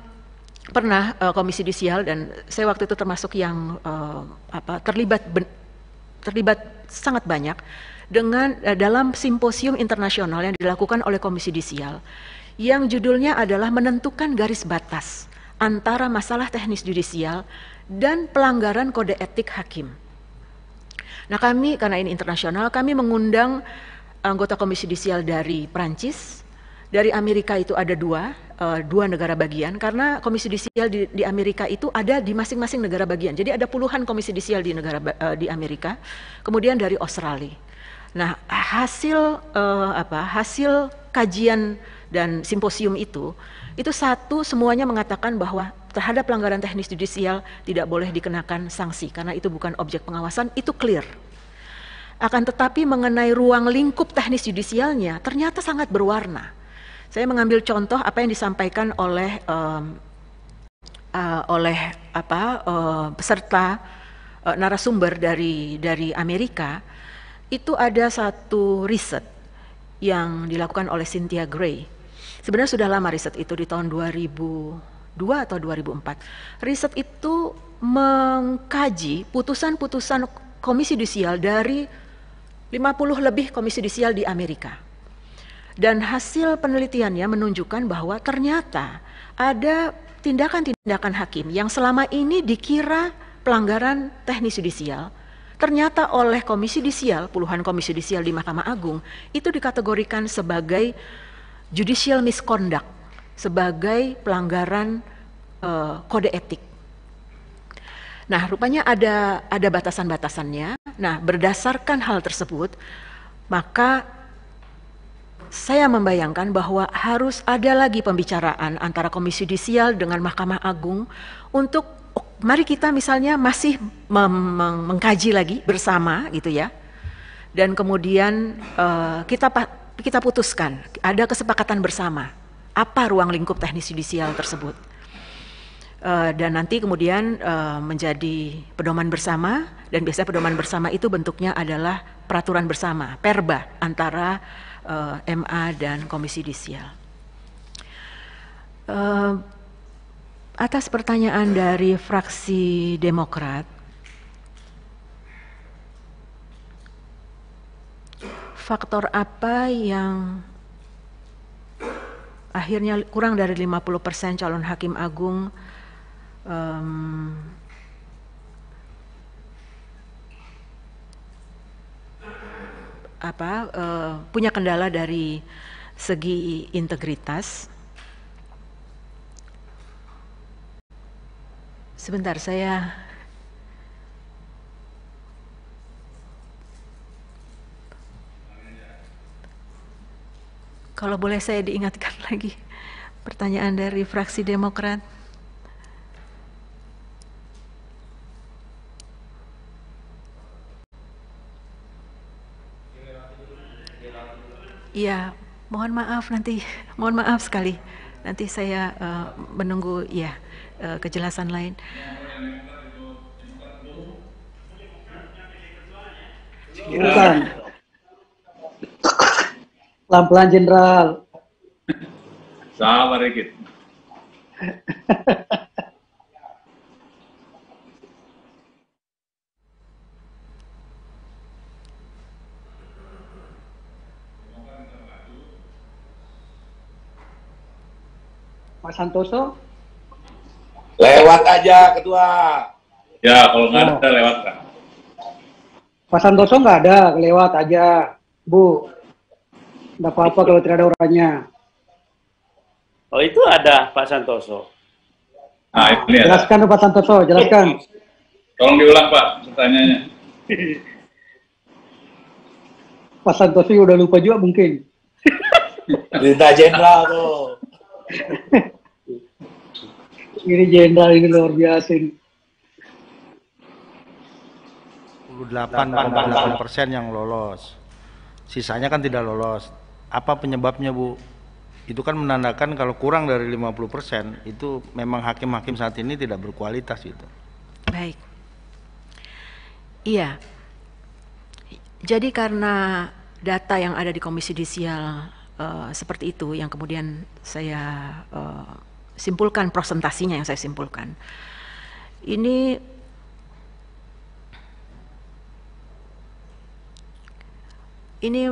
pernah uh, komisi disial dan saya waktu itu termasuk yang uh, apa terlibat terlibat sangat banyak dengan uh, dalam simposium internasional yang dilakukan oleh komisi disial yang judulnya adalah menentukan garis batas antara masalah teknis judisial dan pelanggaran kode etik hakim. Nah, kami karena ini internasional, kami mengundang anggota komisi judisial dari Prancis, dari Amerika itu ada dua eh, dua negara bagian karena komisi disial di, di Amerika itu ada di masing-masing negara bagian jadi ada puluhan komisi disial di negara eh, di Amerika kemudian dari Australia nah hasil eh, apa hasil kajian dan simposium itu itu satu semuanya mengatakan bahwa terhadap pelanggaran teknis judisial tidak boleh dikenakan sanksi karena itu bukan objek pengawasan itu clear akan tetapi mengenai ruang lingkup teknis judisialnya ternyata sangat berwarna saya mengambil contoh apa yang disampaikan oleh um, uh, oleh apa uh, peserta uh, narasumber dari dari Amerika itu ada satu riset yang dilakukan oleh Cynthia Gray. Sebenarnya sudah lama riset itu di tahun 2002 atau 2004. Riset itu mengkaji putusan-putusan komisi judisial dari 50 lebih komisi judisial di Amerika dan hasil penelitiannya menunjukkan bahwa ternyata ada tindakan-tindakan hakim yang selama ini dikira pelanggaran teknis yudisial, ternyata oleh komisi yudisial, puluhan komisi yudisial di Mahkamah Agung, itu dikategorikan sebagai judicial misconduct, sebagai pelanggaran uh, kode etik. Nah, rupanya ada ada batasan-batasannya. Nah, berdasarkan hal tersebut, maka saya membayangkan bahwa harus ada lagi pembicaraan antara Komisi Judisial dengan Mahkamah Agung untuk oh, mari kita misalnya masih mengkaji lagi bersama gitu ya. Dan kemudian eh, kita kita putuskan ada kesepakatan bersama apa ruang lingkup teknis judisial tersebut. Uh, dan nanti kemudian uh, menjadi pedoman bersama dan biasanya pedoman bersama itu bentuknya adalah peraturan bersama, perba antara uh, eh, MA dan Komisi Disial. Uh, eh, atas pertanyaan dari fraksi Demokrat, faktor apa yang akhirnya kurang dari 50% calon hakim agung um, apa uh, punya kendala dari segi integritas. Sebentar saya Kalau boleh saya diingatkan lagi pertanyaan dari fraksi Demokrat. Iya, mohon maaf nanti, mohon maaf sekali. Nanti saya uh, menunggu ya uh, kejelasan lain. Bukan. Pelan-pelan jenderal. Sabar dikit. Pak Santoso? Lewat aja ketua. Ya kalau nggak oh. ada lewat kan. Pak Santoso nggak ada, lewat aja Bu. Nggak apa-apa kalau tidak ada orangnya. Oh itu ada Pak Santoso. Nah, ini jelaskan ada. Pak Santoso, jelaskan. Tolong diulang Pak pertanyaannya. Pak Santoso udah lupa juga mungkin. Berita jenderal tuh. ini jenderal ini luar biasa ini. 88 persen yang lolos. Sisanya kan tidak lolos. Apa penyebabnya Bu? Itu kan menandakan kalau kurang dari 50 persen itu memang hakim-hakim saat ini tidak berkualitas itu. Baik. Iya. Jadi karena data yang ada di Komisi Judisial uh, seperti itu yang kemudian saya uh, simpulkan prosentasinya yang saya simpulkan. Ini ini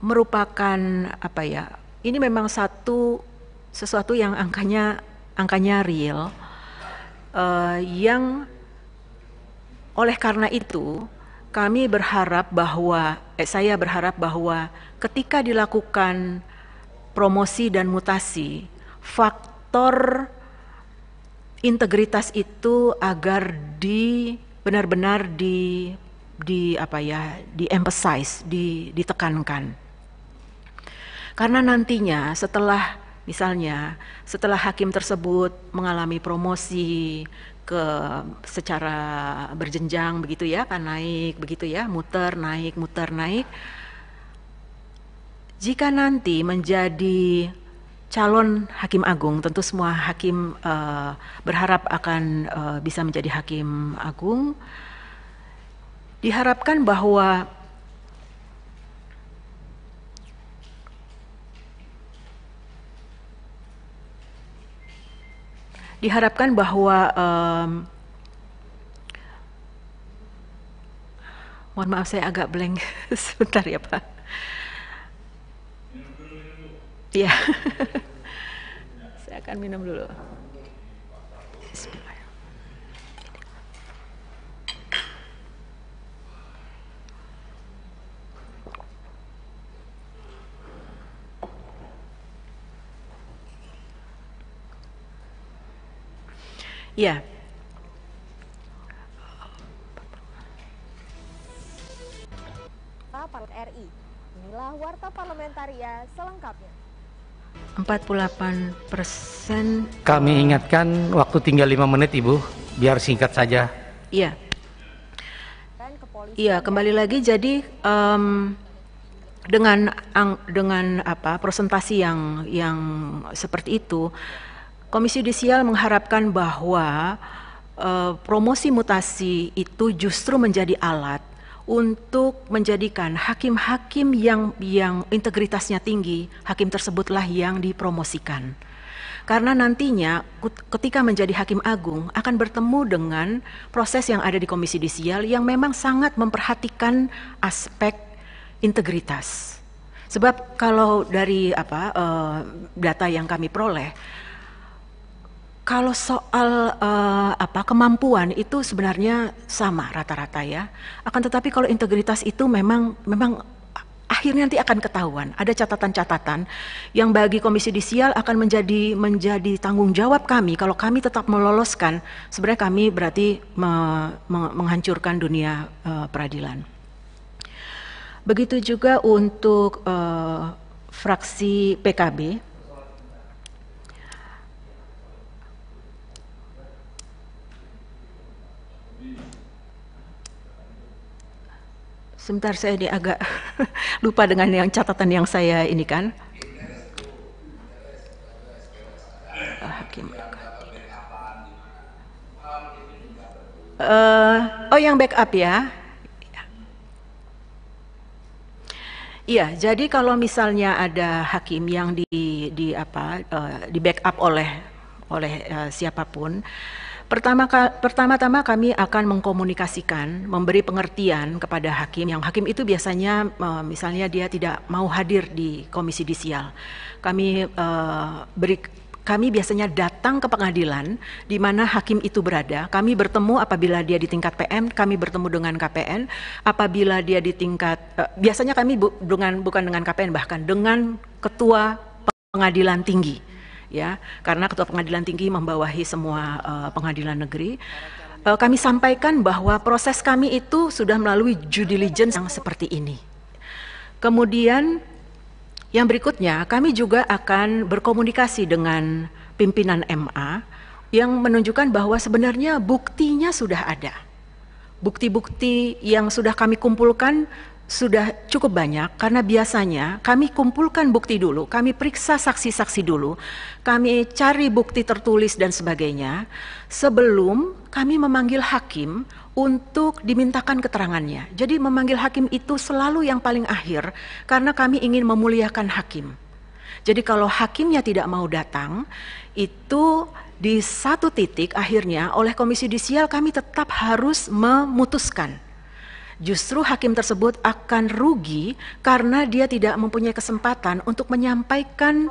merupakan apa ya? Ini memang satu sesuatu yang angkanya angkanya real uh, yang oleh karena itu kami berharap bahwa eh, saya berharap bahwa ketika dilakukan promosi dan mutasi fak faktor integritas itu agar di benar-benar di di apa ya di emphasize di ditekankan karena nantinya setelah misalnya setelah hakim tersebut mengalami promosi ke secara berjenjang begitu ya kan naik begitu ya muter naik muter naik jika nanti menjadi calon hakim agung tentu semua hakim uh, berharap akan uh, bisa menjadi hakim agung diharapkan bahwa diharapkan bahwa um, mohon maaf saya agak blank sebentar ya Pak ya. Saya akan minum dulu. Ya. Parlemen RI. Inilah warta parlementaria selengkapnya. 48 persen. Kami ingatkan waktu tinggal 5 menit Ibu, biar singkat saja. Iya. Iya, kembali lagi jadi um, dengan ang, dengan apa presentasi yang yang seperti itu, Komisi Yudisial mengharapkan bahwa uh, promosi mutasi itu justru menjadi alat untuk menjadikan hakim-hakim yang yang integritasnya tinggi, hakim tersebutlah yang dipromosikan. Karena nantinya ketika menjadi hakim agung akan bertemu dengan proses yang ada di komisi disial yang memang sangat memperhatikan aspek integritas. Sebab kalau dari apa eh, data yang kami peroleh kalau soal uh, apa kemampuan itu sebenarnya sama rata-rata ya. Akan tetapi kalau integritas itu memang memang akhirnya nanti akan ketahuan. Ada catatan-catatan yang bagi Komisi Disial akan menjadi menjadi tanggung jawab kami kalau kami tetap meloloskan. Sebenarnya kami berarti me, me, menghancurkan dunia uh, peradilan. Begitu juga untuk uh, fraksi PKB Sebentar saya di agak lupa dengan yang catatan yang saya ini kan. uh, oh yang backup ya. Iya, jadi kalau misalnya ada hakim yang di di apa uh, di backup oleh oleh uh, siapapun, uh, Pertama, tama kami akan mengkomunikasikan, memberi pengertian kepada hakim. Yang hakim itu biasanya eh, misalnya dia tidak mau hadir di komisi disial. Kami uh, beri kami biasanya datang ke pengadilan di mana hakim itu berada. Kami bertemu apabila dia di tingkat PM, kami bertemu dengan KPN. Apabila dia di tingkat uh, biasanya kami bu, dengan bukan dengan KPN bahkan dengan ketua pengadilan tinggi ya karena ketua pengadilan tinggi membawahi semua uh, pengadilan negeri uh, kami sampaikan bahwa proses kami itu sudah melalui due diligence yang seperti ini kemudian yang berikutnya kami juga akan berkomunikasi dengan pimpinan MA yang menunjukkan bahwa sebenarnya buktinya sudah ada bukti-bukti yang sudah kami kumpulkan sudah cukup banyak karena biasanya kami kumpulkan bukti dulu, kami periksa saksi-saksi dulu, kami cari bukti tertulis dan sebagainya sebelum kami memanggil hakim untuk dimintakan keterangannya. Jadi memanggil hakim itu selalu yang paling akhir karena kami ingin memuliakan hakim. Jadi kalau hakimnya tidak mau datang, itu di satu titik akhirnya oleh komisi disial kami tetap harus memutuskan justru hakim tersebut akan rugi karena dia tidak mempunyai kesempatan untuk menyampaikan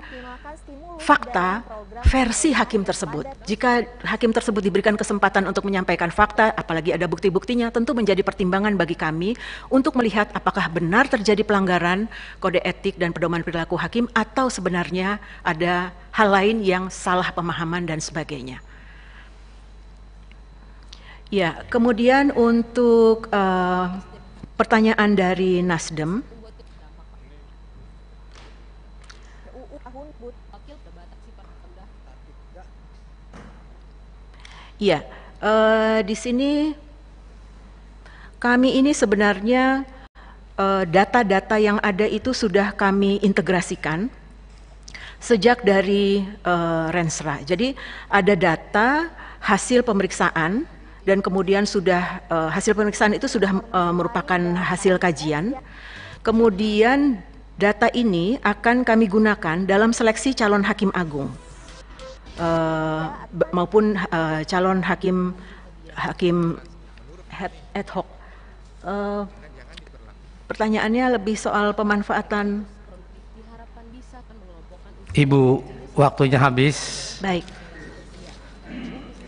fakta versi hakim tersebut. Jika hakim tersebut diberikan kesempatan untuk menyampaikan fakta, apalagi ada bukti-buktinya, tentu menjadi pertimbangan bagi kami untuk melihat apakah benar terjadi pelanggaran kode etik dan pedoman perilaku hakim atau sebenarnya ada hal lain yang salah pemahaman dan sebagainya. Ya, kemudian untuk uh, pertanyaan dari Nasdem. Ya, uh, di sini kami ini sebenarnya eh, data-data uh, yang ada itu sudah kami integrasikan sejak dari uh, Rensra. Jadi ada data hasil pemeriksaan dan kemudian sudah uh, hasil pemeriksaan itu sudah uh, merupakan hasil kajian. Kemudian data ini akan kami gunakan dalam seleksi calon hakim agung uh, maupun uh, calon hakim hakim ad, hoc. Uh, pertanyaannya lebih soal pemanfaatan. Ibu, waktunya habis. Baik.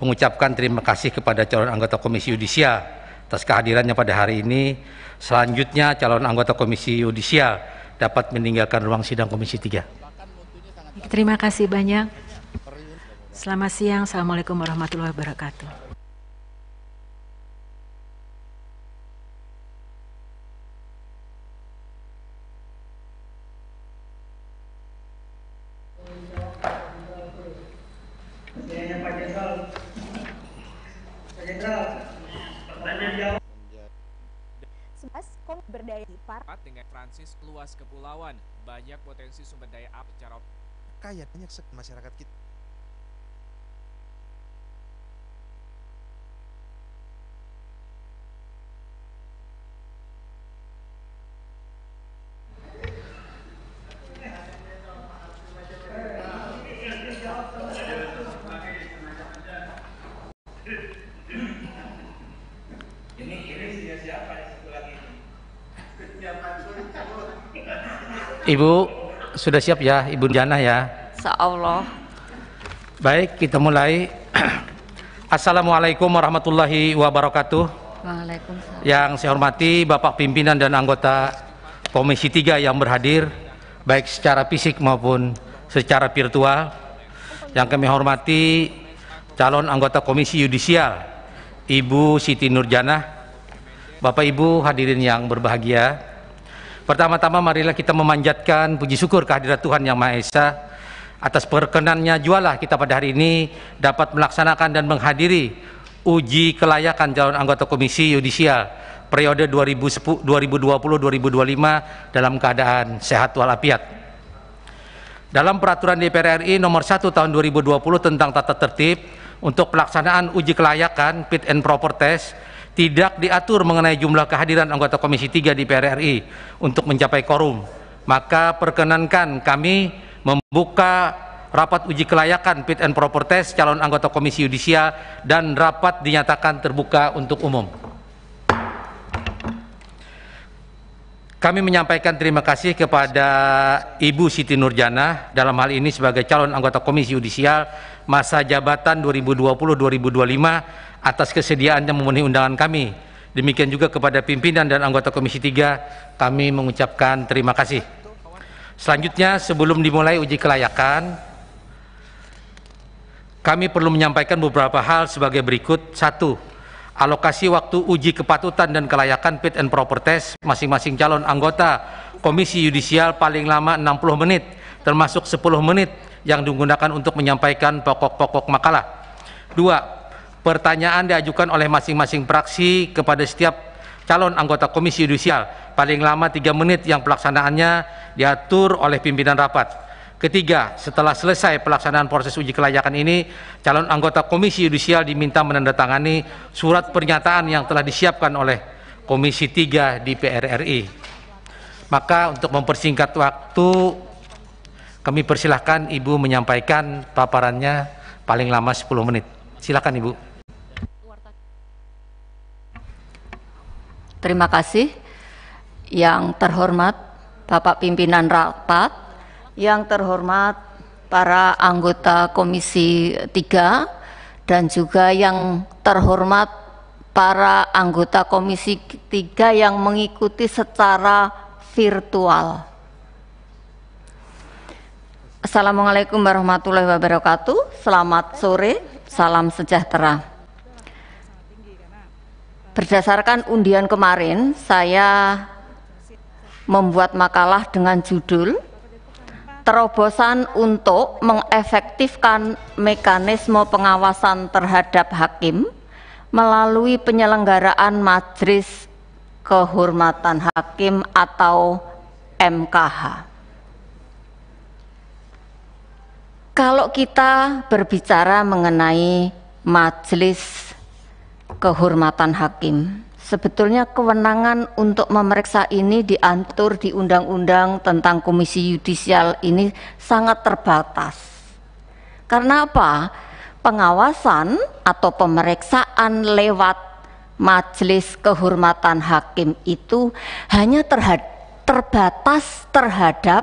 mengucapkan terima kasih kepada calon anggota Komisi Yudisial atas kehadirannya pada hari ini. Selanjutnya calon anggota Komisi Yudisial dapat meninggalkan ruang sidang Komisi 3. Terima kasih banyak. Selamat siang. Assalamualaikum warahmatullahi wabarakatuh. menjawab 11. berdaya Berdaya parat dengan Francis luas kepulauan, banyak potensi sumber daya api secara kaya banyak masyarakat kita. Ibu sudah siap ya, Ibu Janah ya? Allah. Baik, kita mulai. Assalamualaikum warahmatullahi wabarakatuh. Yang saya hormati Bapak pimpinan dan anggota Komisi 3 yang berhadir baik secara fisik maupun secara virtual. Yang kami hormati calon anggota Komisi Yudisial Ibu Siti Nurjana. Bapak Ibu hadirin yang berbahagia, Pertama-tama marilah kita memanjatkan puji syukur kehadirat Tuhan Yang Maha Esa atas perkenannya jualah kita pada hari ini dapat melaksanakan dan menghadiri uji kelayakan calon anggota Komisi Yudisial periode 2020-2025 dalam keadaan sehat walafiat. Dalam peraturan DPR RI nomor 1 tahun 2020 tentang tata tertib untuk pelaksanaan uji kelayakan fit and proper test tidak diatur mengenai jumlah kehadiran anggota Komisi 3 di RI untuk mencapai korum, maka perkenankan kami membuka rapat uji kelayakan fit and proper test calon anggota Komisi Yudisial dan rapat dinyatakan terbuka untuk umum. Kami menyampaikan terima kasih kepada Ibu Siti Nurjana dalam hal ini sebagai calon anggota Komisi Yudisial masa jabatan 2020-2025 atas kesediaannya memenuhi undangan kami. Demikian juga kepada pimpinan dan anggota Komisi 3 kami mengucapkan terima kasih. Selanjutnya sebelum dimulai uji kelayakan kami perlu menyampaikan beberapa hal sebagai berikut. Satu, alokasi waktu uji kepatutan dan kelayakan fit and proper test masing-masing calon anggota Komisi Yudisial paling lama 60 menit, termasuk 10 menit yang digunakan untuk menyampaikan pokok-pokok makalah. Dua, pertanyaan diajukan oleh masing-masing praksi kepada setiap calon anggota komisi yudisial paling lama tiga menit yang pelaksanaannya diatur oleh pimpinan rapat. Ketiga, setelah selesai pelaksanaan proses uji kelayakan ini, calon anggota komisi yudisial diminta menandatangani surat pernyataan yang telah disiapkan oleh Komisi 3 di RI. Maka untuk mempersingkat waktu, kami persilahkan Ibu menyampaikan paparannya paling lama 10 menit. Silakan Ibu. Terima kasih yang terhormat Bapak Pimpinan Rapat, yang terhormat para anggota Komisi 3 dan juga yang terhormat para anggota Komisi 3 yang mengikuti secara virtual. Assalamualaikum warahmatullahi wabarakatuh. Selamat sore, salam sejahtera. Berdasarkan undian kemarin, saya membuat makalah dengan judul Terobosan untuk mengefektifkan mekanisme pengawasan terhadap hakim melalui penyelenggaraan Majelis Kehormatan Hakim atau MKH. Kalau kita berbicara mengenai Majelis kehormatan hakim. Sebetulnya kewenangan untuk memeriksa ini diatur di undang-undang tentang komisi yudisial ini sangat terbatas. Karena apa? Pengawasan atau pemeriksaan lewat majelis kehormatan hakim itu hanya terhad terbatas terhadap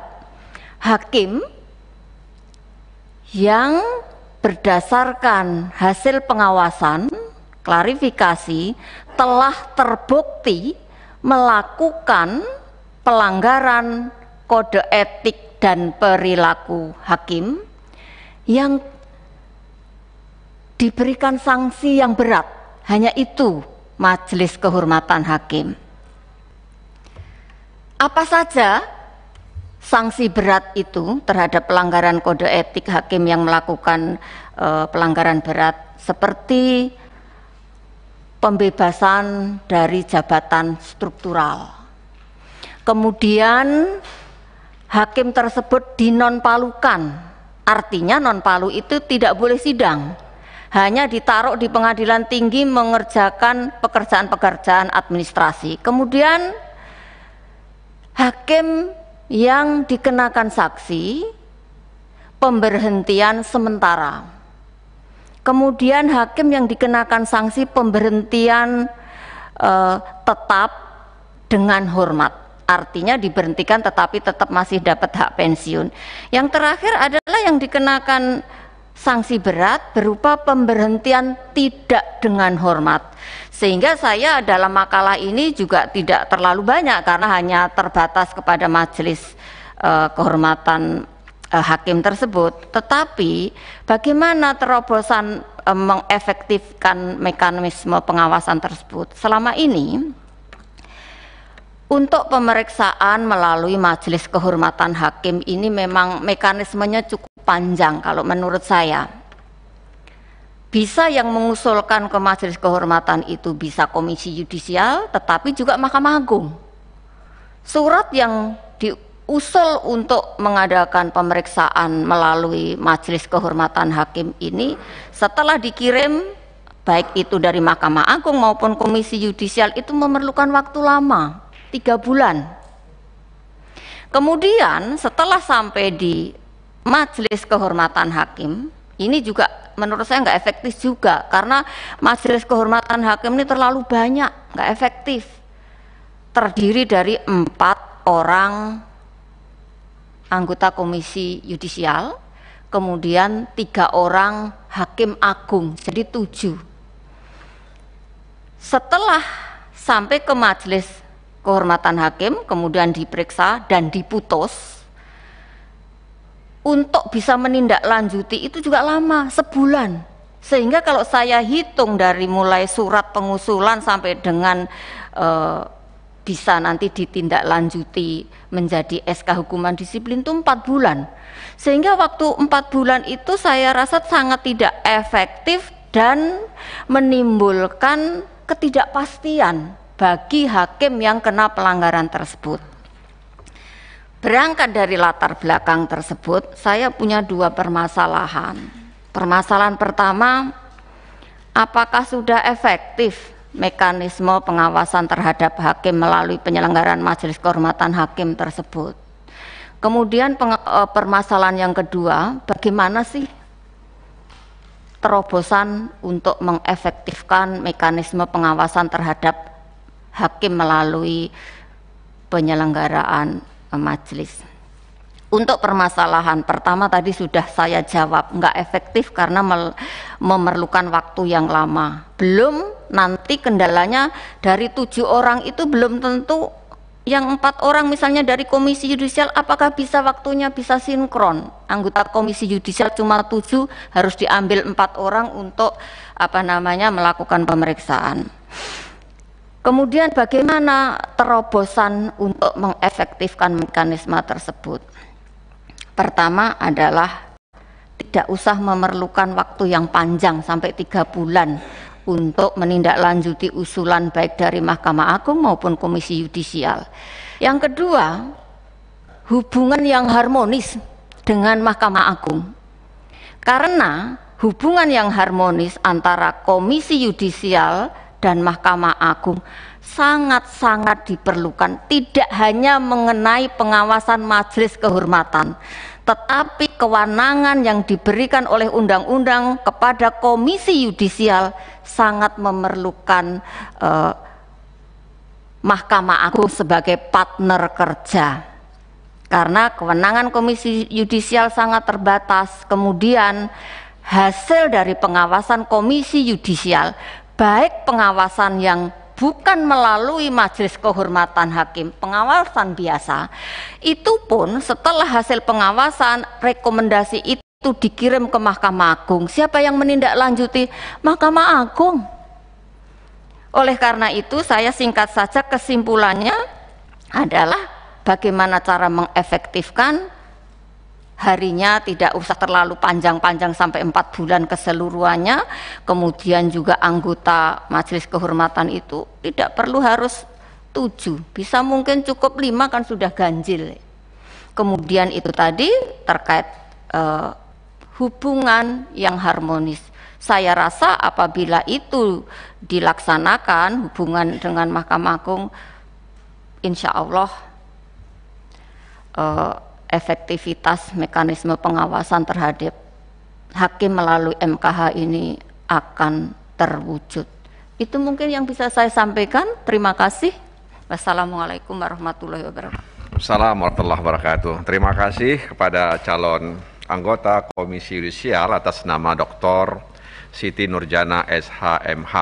hakim yang berdasarkan hasil pengawasan klarifikasi telah terbukti melakukan pelanggaran kode etik dan perilaku hakim yang diberikan sanksi yang berat. Hanya itu majelis kehormatan hakim. Apa saja sanksi berat itu terhadap pelanggaran kode etik hakim yang melakukan e, pelanggaran berat seperti pembebasan dari jabatan struktural. Kemudian hakim tersebut dinonpalukan, artinya nonpalu itu tidak boleh sidang, hanya ditaruh di pengadilan tinggi mengerjakan pekerjaan-pekerjaan administrasi. Kemudian hakim yang dikenakan saksi pemberhentian sementara. Kemudian hakim yang dikenakan sanksi pemberhentian eh, tetap dengan hormat. Artinya diberhentikan tetapi tetap masih dapat hak pensiun. Yang terakhir adalah yang dikenakan sanksi berat berupa pemberhentian tidak dengan hormat. Sehingga saya dalam makalah ini juga tidak terlalu banyak karena hanya terbatas kepada majelis e, kehormatan uh, hakim tersebut tetapi bagaimana terobosan uh, mengefektifkan mekanisme pengawasan tersebut selama ini untuk pemeriksaan melalui majelis kehormatan hakim ini memang mekanismenya cukup panjang kalau menurut saya bisa yang mengusulkan ke majelis kehormatan itu bisa komisi yudisial tetapi juga Mahkamah Agung. Surat yang di, usul untuk mengadakan pemeriksaan melalui Majelis Kehormatan Hakim ini setelah dikirim baik itu dari Mahkamah Agung maupun Komisi Yudisial itu memerlukan waktu lama, tiga bulan. Kemudian setelah sampai di Majelis Kehormatan Hakim, ini juga menurut saya nggak efektif juga karena Majelis Kehormatan Hakim ini terlalu banyak, nggak efektif. Terdiri dari empat orang anggota Komisi Yudisial, kemudian tiga orang Hakim Agung, jadi tujuh. Setelah sampai ke Majelis Kehormatan Hakim, kemudian diperiksa dan diputus, untuk bisa menindaklanjuti itu juga lama, sebulan. Sehingga kalau saya hitung dari mulai surat pengusulan sampai dengan eh, bisa nanti ditindaklanjuti menjadi SK hukuman disiplin itu empat bulan. Sehingga waktu empat bulan itu saya rasa sangat tidak efektif dan menimbulkan ketidakpastian bagi hakim yang kena pelanggaran tersebut. Berangkat dari latar belakang tersebut, saya punya dua permasalahan. Permasalahan pertama, apakah sudah efektif mekanisme pengawasan terhadap hakim melalui penyelenggaraan majelis kehormatan hakim tersebut. Kemudian e, permasalahan yang kedua, bagaimana sih terobosan untuk mengefektifkan mekanisme pengawasan terhadap hakim melalui penyelenggaraan e, majelis? Untuk permasalahan pertama tadi sudah saya jawab, nggak efektif karena memerlukan waktu yang lama. Belum nanti kendalanya dari tujuh orang itu belum tentu yang empat orang misalnya dari komisi yudisial apakah bisa waktunya bisa sinkron anggota komisi yudisial cuma tujuh harus diambil empat orang untuk apa namanya melakukan pemeriksaan kemudian bagaimana terobosan untuk mengefektifkan mekanisme tersebut Pertama adalah tidak usah memerlukan waktu yang panjang sampai tiga bulan untuk menindaklanjuti usulan baik dari Mahkamah Agung maupun Komisi Yudisial. Yang kedua, hubungan yang harmonis dengan Mahkamah Agung. Karena hubungan yang harmonis antara Komisi Yudisial dan Mahkamah Agung sangat-sangat diperlukan tidak hanya mengenai pengawasan majelis kehormatan tetapi kewenangan yang diberikan oleh undang-undang kepada komisi yudisial sangat memerlukan eh, Mahkamah Agung sebagai partner kerja karena kewenangan komisi yudisial sangat terbatas kemudian hasil dari pengawasan komisi yudisial baik pengawasan yang bukan melalui majelis kehormatan hakim pengawasan biasa, itu pun setelah hasil pengawasan rekomendasi itu dikirim ke Mahkamah Agung. Siapa yang menindaklanjuti? Mahkamah Agung. Oleh karena itu saya singkat saja kesimpulannya adalah bagaimana cara mengefektifkan harinya tidak usah terlalu panjang-panjang sampai empat bulan keseluruhannya kemudian juga anggota majelis kehormatan itu tidak perlu harus tujuh bisa mungkin cukup lima kan sudah ganjil kemudian itu tadi terkait eh, hubungan yang harmonis saya rasa apabila itu dilaksanakan hubungan dengan Mahkamah Agung insya Allah eh, efektivitas mekanisme pengawasan terhadap hakim melalui MKH ini akan terwujud. Itu mungkin yang bisa saya sampaikan. Terima kasih. Wassalamualaikum warahmatullahi wabarakatuh. Assalamualaikum warahmatullahi wabarakatuh. Terima kasih kepada calon anggota Komisi Yudisial atas nama Dr. Siti Nurjana SHMH.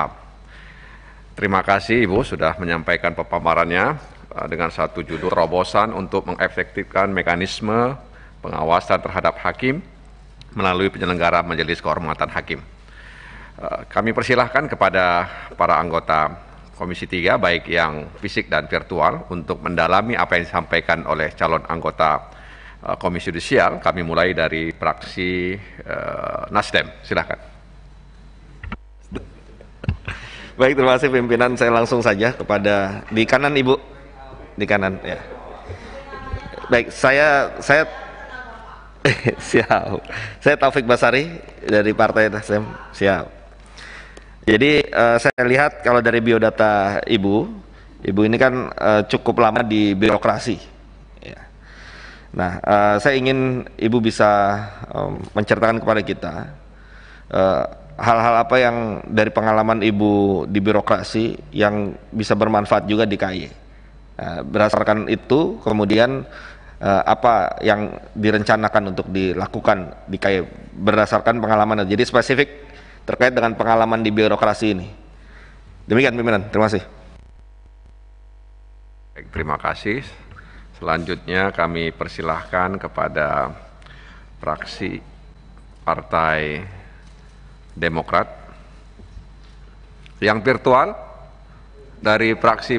Terima kasih Ibu sudah menyampaikan pemaparannya. Eh, dengan satu judul terobosan untuk mengefektifkan mekanisme pengawasan terhadap hakim melalui penyelenggara Majelis Kehormatan Hakim. Eh, kami persilahkan kepada para anggota Komisi 3 baik yang fisik dan virtual untuk mendalami apa yang disampaikan oleh calon anggota eh, Komisi Judisial. Kami mulai dari praksi eh, Nasdem. Silahkan. Baik, terima kasih pimpinan. Saya langsung saja kepada di kanan Ibu di kanan ya. Baik, saya saya siap. Saya Taufik Basari dari Partai Nasdem. Siap. Jadi uh, saya lihat kalau dari biodata ibu, ibu ini kan uh, cukup lama di birokrasi. Ya. Nah, uh, saya ingin ibu bisa um, menceritakan kepada kita hal-hal uh, apa yang dari pengalaman ibu di birokrasi yang bisa bermanfaat juga di KY. Eh, berdasarkan itu kemudian eh, apa yang direncanakan untuk dilakukan di berdasarkan pengalaman jadi spesifik terkait dengan pengalaman di birokrasi ini demikian pimpinan terima kasih Baik, terima kasih selanjutnya kami persilahkan kepada fraksi partai Demokrat yang virtual dari fraksi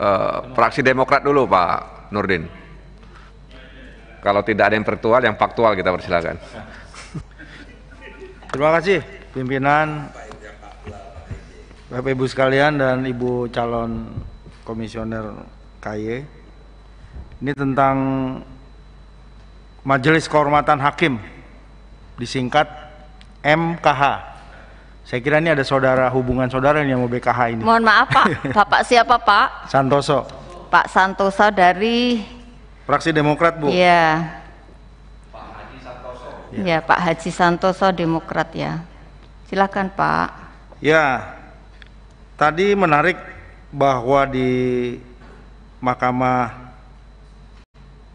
Uh, fraksi Demokrat dulu Pak Nurdin. Kalau tidak ada yang virtual, yang faktual kita persilakan. Terima kasih pimpinan Bapak Ibu sekalian dan Ibu calon komisioner KY. Ini tentang Majelis Kehormatan Hakim disingkat MKH. Saya kira ini ada saudara hubungan saudara yang mau BKH ini. Mohon maaf Pak, Bapak siapa Pak? Santoso. Pak Santoso dari fraksi Demokrat Bu. Iya. Pak Haji Santoso. Iya, ya, Pak Haji Santoso Demokrat ya. Silakan Pak. Ya. Tadi menarik bahwa di Mahkamah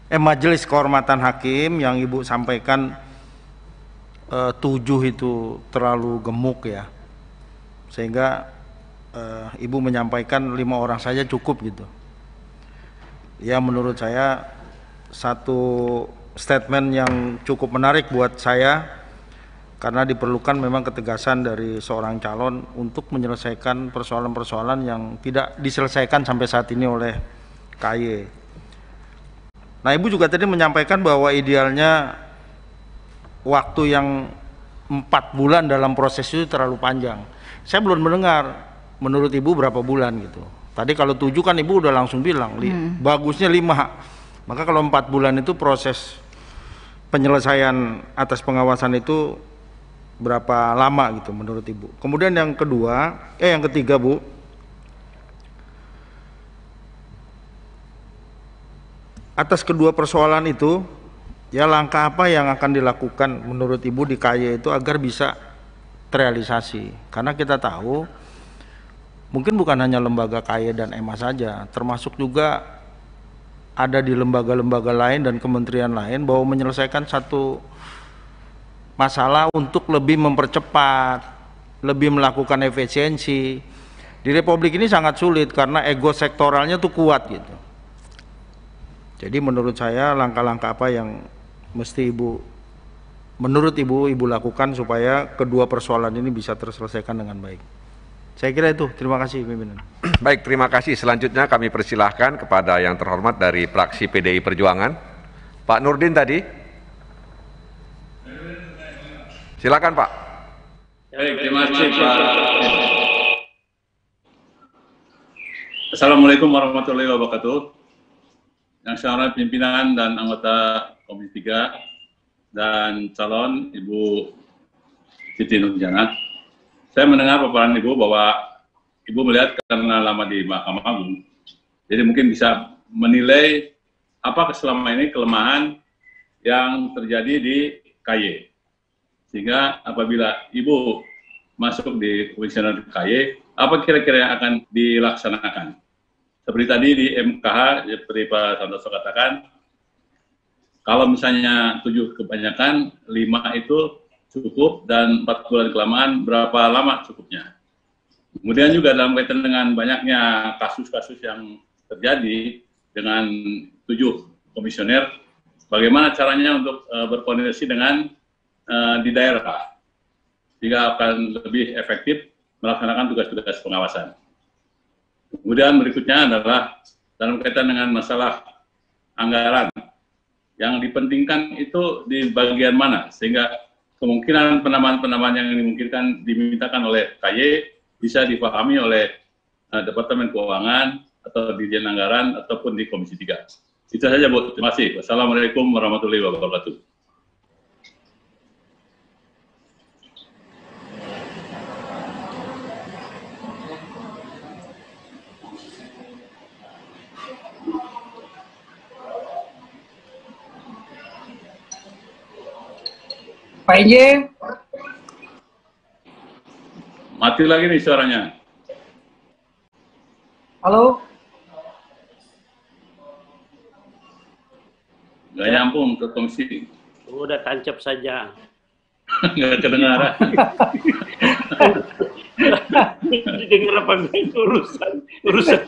eh Majelis Kehormatan Hakim yang Ibu sampaikan uh, tujuh itu terlalu gemuk ya sehingga uh, ibu menyampaikan lima orang saja cukup gitu ya menurut saya satu statement yang cukup menarik buat saya karena diperlukan memang ketegasan dari seorang calon untuk menyelesaikan persoalan-persoalan yang tidak diselesaikan sampai saat ini oleh KY. Nah, Ibu juga tadi menyampaikan bahwa idealnya waktu yang empat bulan dalam proses itu terlalu panjang. Saya belum mendengar menurut ibu berapa bulan gitu. Tadi kalau tujuh kan ibu udah langsung bilang hmm. bagusnya lima. Maka kalau empat bulan itu proses penyelesaian atas pengawasan itu berapa lama gitu menurut ibu. Kemudian yang kedua, eh yang ketiga bu, atas kedua persoalan itu Ya langkah apa yang akan dilakukan menurut Ibu di KY itu agar bisa terrealisasi? Karena kita tahu mungkin bukan hanya lembaga KY dan EMA saja, termasuk juga ada di lembaga-lembaga lain dan kementerian lain bahwa menyelesaikan satu masalah untuk lebih mempercepat, lebih melakukan efisiensi. Di Republik ini sangat sulit karena ego sektoralnya tuh kuat gitu. Jadi menurut saya langkah-langkah apa yang mesti ibu menurut ibu ibu lakukan supaya kedua persoalan ini bisa terselesaikan dengan baik. Saya kira itu. Terima kasih pimpinan. Baik, terima kasih. Selanjutnya kami persilahkan kepada yang terhormat dari fraksi PDI Perjuangan, Pak Nurdin tadi. Silakan Pak. Baik, terima kasih Pak. Assalamualaikum warahmatullahi wabarakatuh. Yang saya hormati pimpinan dan anggota Komisi 3 dan calon Ibu Siti Nurjana. Saya mendengar paparan Ibu bahwa Ibu melihat karena lama di Mahkamah Agung, jadi mungkin bisa menilai apa selama ini kelemahan yang terjadi di KY. Sehingga apabila Ibu masuk di komisioner KY, apa kira-kira yang akan dilaksanakan? Seperti tadi di MKH, seperti Pak Santoso katakan, kalau misalnya tujuh kebanyakan, lima itu cukup dan empat bulan kelamaan berapa lama cukupnya. Kemudian juga dalam kaitan dengan banyaknya kasus-kasus yang terjadi dengan tujuh komisioner, bagaimana caranya untuk uh, berkoordinasi dengan uh, di daerah sehingga akan lebih efektif melaksanakan tugas-tugas pengawasan. Kemudian berikutnya adalah dalam kaitan dengan masalah anggaran yang dipentingkan itu di bagian mana sehingga kemungkinan penambahan-penambahan yang dimungkinkan dimintakan oleh KY bisa dipahami oleh uh, Departemen Keuangan atau Dirjen Anggaran ataupun di Komisi 3. Itu saja Bu, terima kasih. Wassalamualaikum warahmatullahi wabarakatuh. Pak Inje. Mati lagi nih suaranya. Halo. Gak nyambung ke kongsi. Udah tancap saja. Gak kedengaran. Dengar apa itu urusan urusan.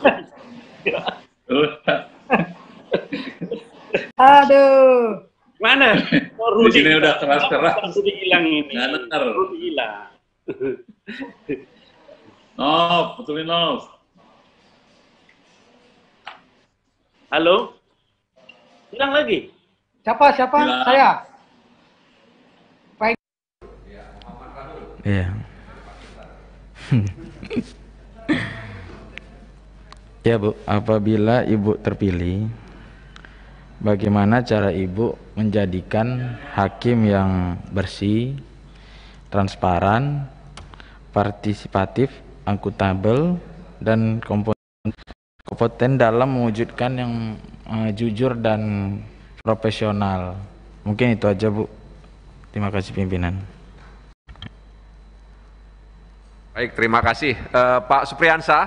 Aduh. Mana? Oh, Rudy. Di sini udah keras-keras. Rudy hilang ini. Nggak dengar. Rudy hilang. no, betulin no. Halo? Hilang lagi? Siapa? Siapa? Hilang. Saya. Baik. Iya. ya Bu, apabila Ibu terpilih, bagaimana cara Ibu menjadikan hakim yang bersih, transparan, partisipatif, angkutabel, dan kompeten dalam mewujudkan yang uh, jujur dan profesional. Mungkin itu aja Bu. Terima kasih pimpinan. Baik, terima kasih. Uh, Pak Supriyansa,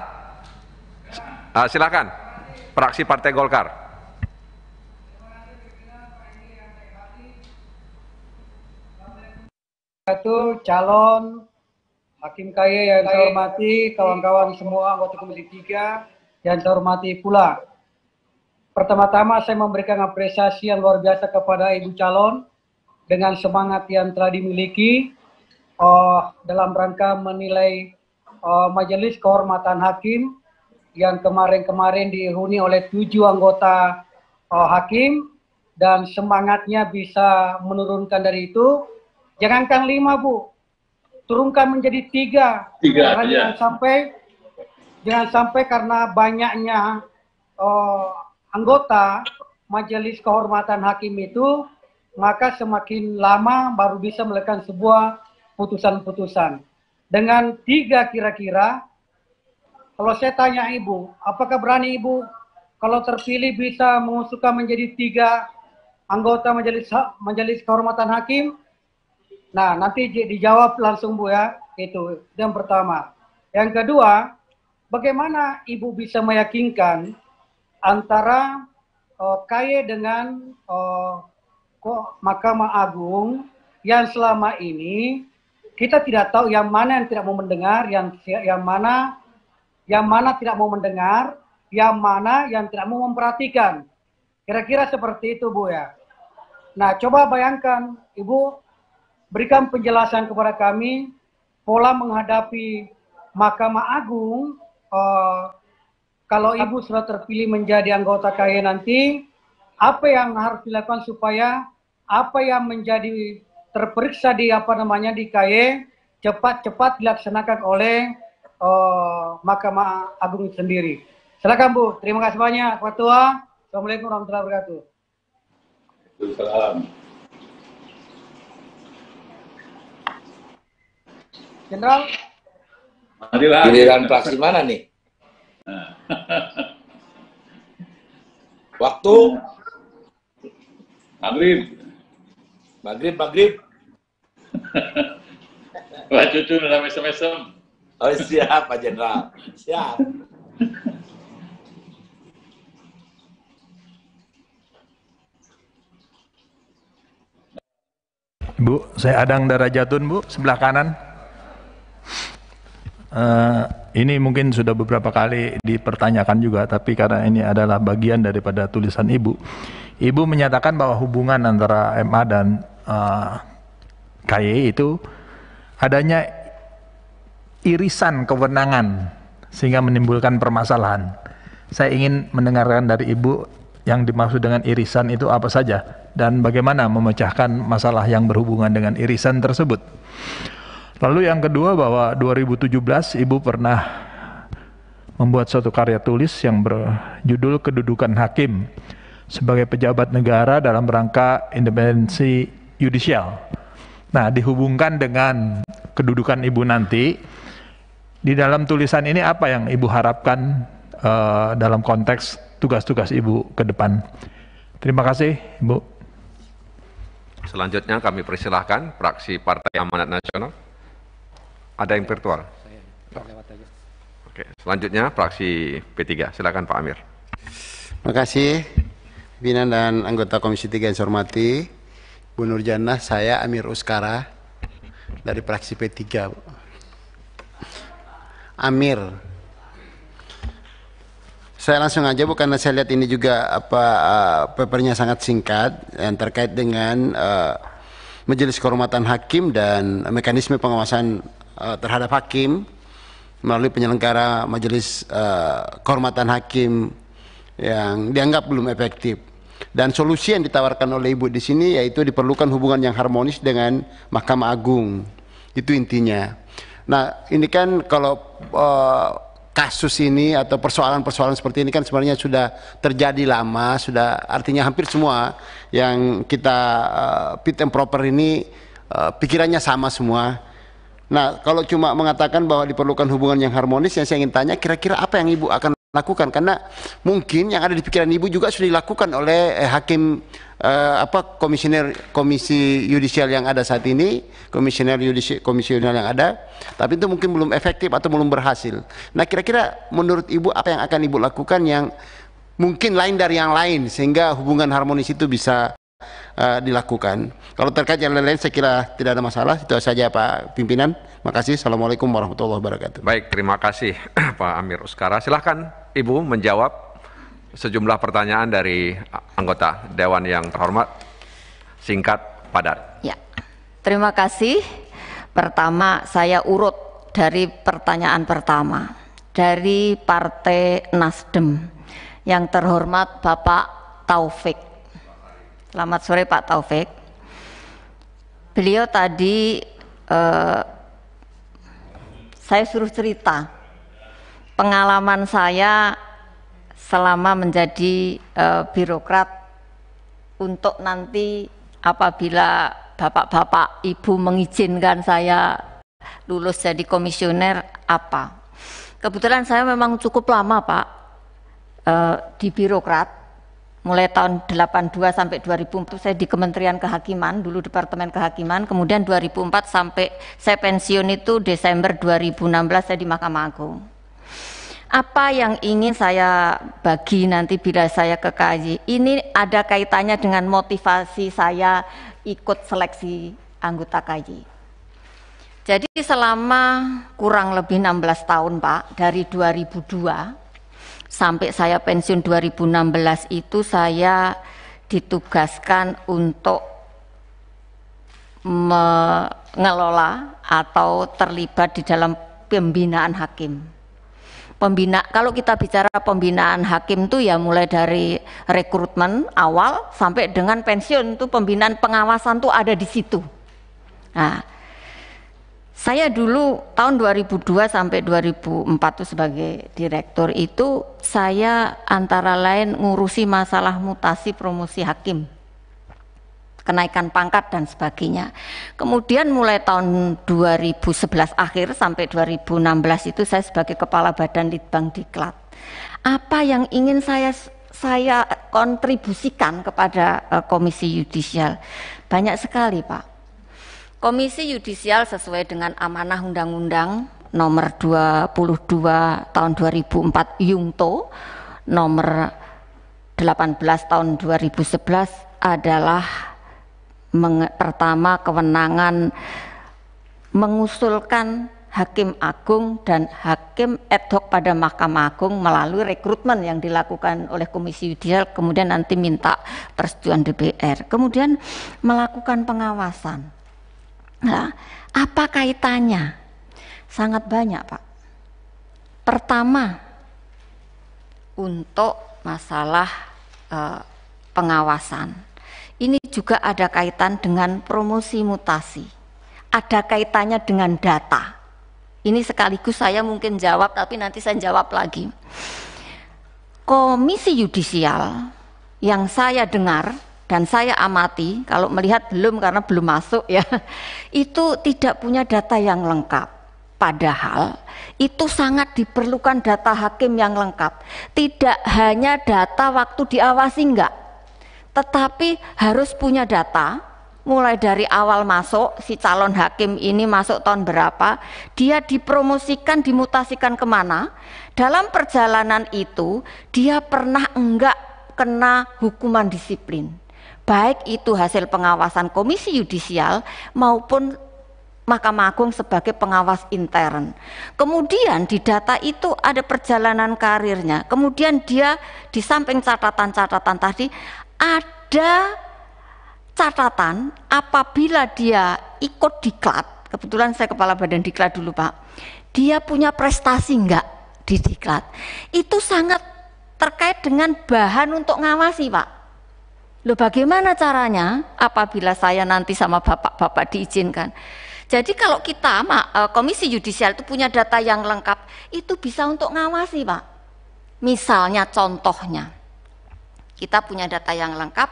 uh, silakan. Fraksi Partai Golkar. wabarakatuh, calon Hakim Kaya yang saya hormati, kawan-kawan semua anggota Komisi tiga yang saya hormati pula. Pertama-tama saya memberikan apresiasi yang luar biasa kepada Ibu Calon dengan semangat yang telah dimiliki uh, dalam rangka menilai uh, Majelis Kehormatan Hakim yang kemarin-kemarin dihuni oleh tujuh anggota uh, hakim dan semangatnya bisa menurunkan dari itu Jangankan lima bu, turunkan menjadi tiga. Tiga. ya. Jangan sampai jangan sampai karena banyaknya uh, anggota majelis kehormatan hakim itu maka semakin lama baru bisa melakukan sebuah putusan-putusan. Dengan tiga kira-kira, kalau saya tanya ibu, apakah berani ibu kalau terpilih bisa mengusulkan menjadi tiga anggota majelis majelis kehormatan hakim? Nah, nanti dijawab langsung Bu ya. Itu yang pertama. Yang kedua, bagaimana Ibu bisa meyakinkan antara uh, dengan uh, Mahkamah Agung yang selama ini kita tidak tahu yang mana yang tidak mau mendengar, yang yang mana yang mana tidak mau mendengar, yang mana yang tidak mau memperhatikan. Kira-kira seperti itu Bu ya. Nah, coba bayangkan Ibu Berikan penjelasan kepada kami pola menghadapi Mahkamah Agung uh, kalau Ibu sudah terpilih menjadi anggota KAI nanti apa yang harus dilakukan supaya apa yang menjadi terperiksa di apa namanya di KY cepat-cepat dilaksanakan oleh uh, Mahkamah Agung sendiri. Silakan Bu, terima kasih banyak Ketua. Assalamualaikum warahmatullahi wabarakatuh. Assalamualaikum. General? Marilah. Giliran praksi mana nih? Waktu? Maghrib. Maghrib, maghrib. Wah cucu udah mesem-mesem. Oh siap Pak Jenderal, siap. Bu, saya Adang Darajatun, Bu, sebelah kanan. Uh, ini mungkin sudah beberapa kali dipertanyakan juga, tapi karena ini adalah bagian daripada tulisan ibu, ibu menyatakan bahwa hubungan antara MA dan uh, eh, KY itu adanya irisan kewenangan sehingga menimbulkan permasalahan. Saya ingin mendengarkan dari ibu yang dimaksud dengan irisan itu apa saja dan bagaimana memecahkan masalah yang berhubungan dengan irisan tersebut. Lalu yang kedua bahwa 2017 Ibu pernah membuat suatu karya tulis yang berjudul Kedudukan Hakim sebagai pejabat negara dalam rangka independensi yudisial. Nah, dihubungkan dengan kedudukan Ibu nanti di dalam tulisan ini apa yang Ibu harapkan uh, dalam konteks tugas-tugas Ibu ke depan. Terima kasih, Ibu. Selanjutnya kami persilahkan fraksi Partai Amanat Nasional. Ada yang virtual? Oke, selanjutnya fraksi P3. Silakan Pak Amir. Terima kasih Binan dan anggota Komisi 3 yang saya hormati. Bu Nurjana, saya Amir Uskara dari fraksi P3. Amir. Saya langsung aja bu karena saya lihat ini juga apa uh, papernya sangat singkat yang terkait dengan uh, Majelis Kehormatan Hakim dan mekanisme pengawasan Eh, terhadap hakim melalui penyelenggara majelis uh, kehormatan hakim yang dianggap belum efektif. Dan solusi yang ditawarkan oleh Ibu di sini yaitu diperlukan hubungan yang harmonis dengan Mahkamah Agung. Itu intinya. Nah, ini kan kalau uh, kasus ini atau persoalan-persoalan seperti ini kan sebenarnya sudah terjadi lama, sudah artinya hampir semua yang kita uh, fit and proper ini uh, pikirannya sama semua Nah, kalau cuma mengatakan bahwa diperlukan hubungan yang harmonis, yang saya ingin tanya, kira-kira apa yang ibu akan lakukan? Karena mungkin yang ada di pikiran ibu juga sudah dilakukan oleh eh, hakim eh, apa komisioner komisi yudisial yang ada saat ini, komisioner yudisial komisioner yang ada, tapi itu mungkin belum efektif atau belum berhasil. Nah, kira-kira menurut ibu apa yang akan ibu lakukan yang mungkin lain dari yang lain sehingga hubungan harmonis itu bisa Eh, dilakukan. Kalau terkait yang lain-lain saya kira tidak ada masalah. Itu saja Pak pimpinan. Terima kasih. Assalamualaikum warahmatullahi wabarakatuh. Baik, terima kasih Pak Amir Uskara. Silahkan Ibu menjawab sejumlah pertanyaan dari anggota Dewan yang terhormat. Singkat, padat. Ya, terima kasih. Pertama, saya urut dari pertanyaan pertama dari Partai Nasdem yang terhormat Bapak Taufik Selamat sore Pak Taufik. Beliau tadi eh, saya suruh cerita pengalaman saya selama menjadi eh, birokrat untuk nanti apabila bapak-bapak ibu mengizinkan saya lulus jadi komisioner apa. Kebetulan saya memang cukup lama Pak eh, di birokrat mulai tahun 82 sampai 2004 saya di Kementerian Kehakiman dulu Departemen Kehakiman kemudian 2004 sampai saya pensiun itu Desember 2016 saya di Mahkamah Agung apa yang ingin saya bagi nanti bila saya ke KJ ini ada kaitannya dengan motivasi saya ikut seleksi anggota KJ jadi selama kurang lebih 16 tahun Pak dari 2002 sampai saya pensiun 2016 itu saya ditugaskan untuk mengelola atau terlibat di dalam pembinaan hakim. Pembina kalau kita bicara pembinaan hakim itu ya mulai dari rekrutmen awal sampai dengan pensiun itu pembinaan pengawasan tuh ada di situ. Nah, saya dulu tahun 2002 sampai 2004 itu sebagai direktur itu saya antara lain ngurusi masalah mutasi promosi hakim kenaikan pangkat dan sebagainya. Kemudian mulai tahun 2011 akhir sampai 2016 itu saya sebagai kepala badan Litbang Diklat. Apa yang ingin saya saya kontribusikan kepada eh, Komisi Yudisial? Banyak sekali, Pak. Komisi Yudisial sesuai dengan amanah Undang-Undang nomor 22 tahun 2004 Yungto nomor 18 tahun 2011 adalah pertama kewenangan mengusulkan Hakim Agung dan Hakim ad hoc pada Mahkamah Agung melalui rekrutmen yang dilakukan oleh Komisi Yudisial kemudian nanti minta persetujuan DPR kemudian melakukan pengawasan Nah, apa kaitannya? Sangat banyak, Pak. Pertama, untuk masalah eh, pengawasan. Ini juga ada kaitan dengan promosi mutasi. Ada kaitannya dengan data. Ini sekaligus saya mungkin jawab, tapi nanti saya jawab lagi. Komisi Yudisial yang saya dengar dan saya amati kalau melihat belum karena belum masuk ya itu tidak punya data yang lengkap padahal itu sangat diperlukan data hakim yang lengkap tidak hanya data waktu diawasi enggak tetapi harus punya data mulai dari awal masuk si calon hakim ini masuk tahun berapa dia dipromosikan dimutasikan kemana dalam perjalanan itu dia pernah enggak kena hukuman disiplin baik itu hasil pengawasan komisi yudisial maupun Mahkamah Agung sebagai pengawas intern. Kemudian di data itu ada perjalanan karirnya. Kemudian dia di samping catatan-catatan tadi ada catatan apabila dia ikut diklat. Kebetulan saya kepala badan diklat dulu Pak. Dia punya prestasi enggak di diklat. Itu sangat terkait dengan bahan untuk ngawasi Pak Loh bagaimana caranya apabila saya nanti sama bapak-bapak diizinkan? Jadi kalau kita e, komisi yudisial itu punya data yang lengkap, itu bisa untuk ngawasi Pak. Misalnya contohnya, kita punya data yang lengkap,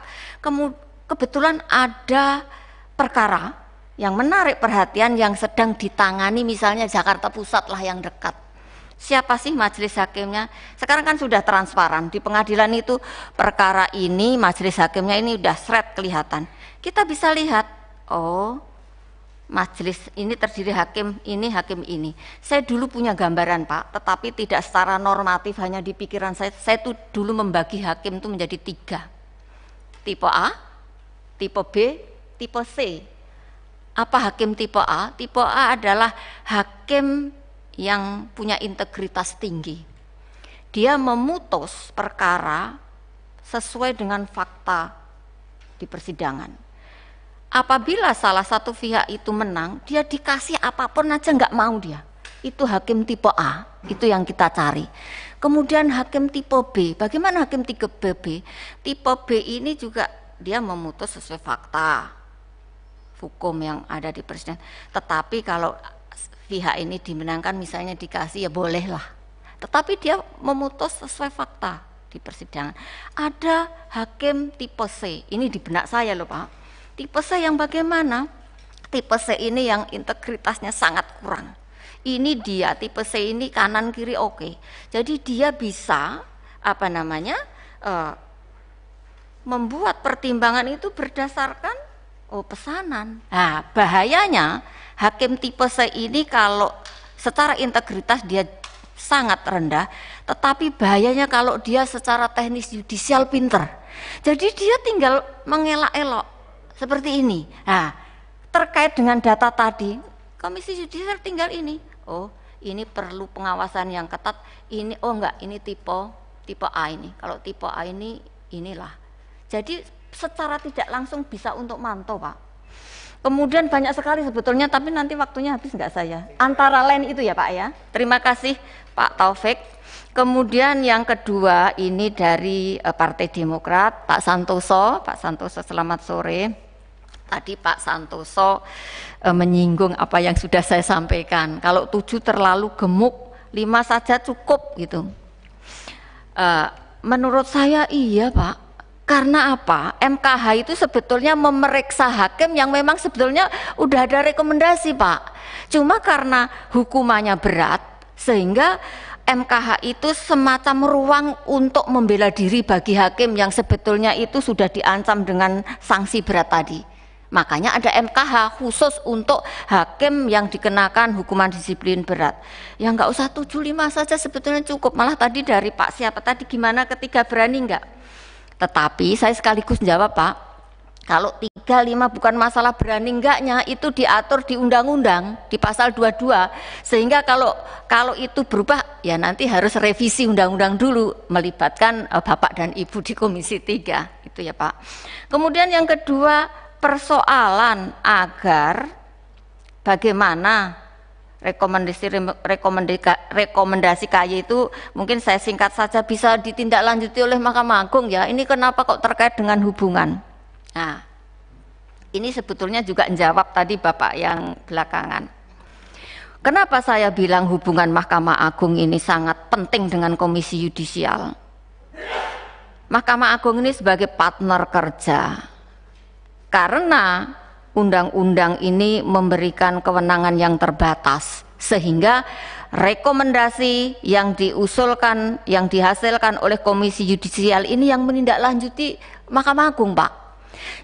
kebetulan ada perkara yang menarik perhatian yang sedang ditangani misalnya Jakarta Pusat lah yang dekat siapa sih majelis hakimnya? Sekarang kan sudah transparan di pengadilan itu perkara ini majelis hakimnya ini sudah seret kelihatan. Kita bisa lihat, oh majelis ini terdiri hakim ini, hakim ini. Saya dulu punya gambaran Pak, tetapi tidak secara normatif hanya di pikiran saya. Saya tuh dulu membagi hakim itu menjadi tiga. Tipe A, tipe B, tipe C. Apa hakim tipe A? Tipe A adalah hakim yang punya integritas tinggi. Dia memutus perkara sesuai dengan fakta di persidangan. Apabila salah satu pihak itu menang, dia dikasih apapun aja nggak mau dia. Itu hakim tipe A, itu yang kita cari. Kemudian hakim tipe B, bagaimana hakim tipe B? Tipe B ini juga dia memutus sesuai fakta hukum yang ada di persidangan. Tetapi kalau pihak ini dimenangkan misalnya dikasih ya bolehlah. Tetapi dia memutus sesuai fakta di persidangan. Ada hakim tipe C, ini di benak saya loh Pak. Tipe C yang bagaimana? Tipe C ini yang integritasnya sangat kurang. Ini dia tipe C ini kanan kiri oke. Okay. Jadi dia bisa apa namanya? Uh, membuat pertimbangan itu berdasarkan oh pesanan. Nah, bahayanya hakim tipe C ini kalau secara integritas dia sangat rendah, tetapi bahayanya kalau dia secara teknis yudisial pinter. Jadi dia tinggal mengelak-elok seperti ini. Nah, terkait dengan data tadi, komisi yudisial tinggal ini. Oh, ini perlu pengawasan yang ketat. Ini oh enggak, ini tipe tipe A ini. Kalau tipe A ini inilah. Jadi secara tidak langsung bisa untuk mantau, Pak. Kemudian banyak sekali sebetulnya, tapi nanti waktunya habis nggak saya. Antara lain itu ya Pak ya. Terima kasih Pak Taufik. Kemudian yang kedua ini dari eh, Partai Demokrat, Pak Santoso. Pak Santoso selamat sore. Tadi Pak Santoso eh, menyinggung apa yang sudah saya sampaikan. Kalau tujuh terlalu gemuk, lima saja cukup gitu. Eh, menurut saya iya Pak, karena apa? MKH itu sebetulnya memeriksa hakim yang memang sebetulnya udah ada rekomendasi, Pak. Cuma karena hukumannya berat sehingga MKH itu semacam ruang untuk membela diri bagi hakim yang sebetulnya itu sudah diancam dengan sanksi berat tadi. Makanya ada MKH khusus untuk hakim yang dikenakan hukuman disiplin berat. Ya nggak usah 75 saja sebetulnya cukup. Malah tadi dari Pak siapa tadi gimana ketiga berani nggak? Tetapi saya sekaligus menjawab Pak, kalau 35 bukan masalah berani enggaknya itu diatur di undang-undang di pasal 22 sehingga kalau kalau itu berubah ya nanti harus revisi undang-undang dulu melibatkan uh, Bapak dan Ibu di komisi 3 itu ya Pak. Kemudian yang kedua persoalan agar bagaimana rekomendasi rekomendasi rekomendasi KY itu mungkin saya singkat saja bisa ditindaklanjuti oleh Mahkamah Agung ya. Ini kenapa kok terkait dengan hubungan? Nah, ini sebetulnya juga menjawab tadi Bapak yang belakangan. Kenapa saya bilang hubungan Mahkamah Agung ini sangat penting dengan Komisi Yudisial? Mahkamah Agung ini sebagai partner kerja. Karena undang-undang ini memberikan kewenangan yang terbatas sehingga rekomendasi yang diusulkan yang dihasilkan oleh Komisi Yudisial ini yang menindaklanjuti Mahkamah Agung, Pak.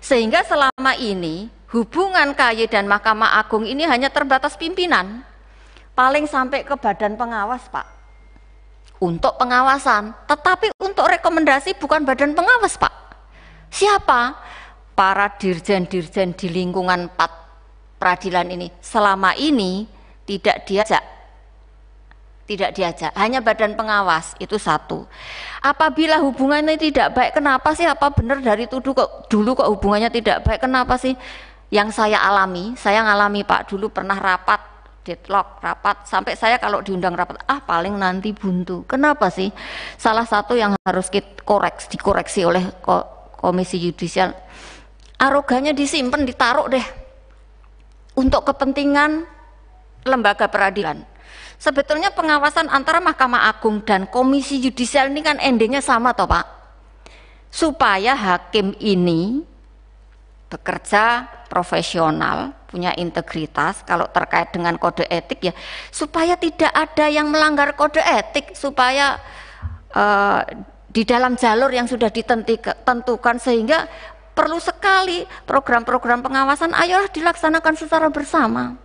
Sehingga selama ini hubungan KY dan Mahkamah Agung ini hanya terbatas pimpinan, paling sampai ke badan pengawas, Pak. Untuk pengawasan, tetapi untuk rekomendasi bukan badan pengawas, Pak. Siapa? para dirjen-dirjen di lingkungan peradilan ini selama ini tidak diajak tidak diajak, hanya badan pengawas itu satu. Apabila hubungannya tidak baik, kenapa sih? Apa benar dari tuduh kok dulu kok hubungannya tidak baik? Kenapa sih? Yang saya alami, saya ngalami Pak dulu pernah rapat deadlock rapat sampai saya kalau diundang rapat ah paling nanti buntu kenapa sih salah satu yang harus kita koreks, dikoreksi oleh komisi yudisial arogannya disimpan, ditaruh deh untuk kepentingan lembaga peradilan. Sebetulnya pengawasan antara Mahkamah Agung dan Komisi Yudisial ini kan endingnya sama toh Pak. Supaya hakim ini bekerja profesional, punya integritas, kalau terkait dengan kode etik ya, supaya tidak ada yang melanggar kode etik, supaya uh, di dalam jalur yang sudah ditentukan sehingga perlu sekali program-program pengawasan ayolah dilaksanakan secara bersama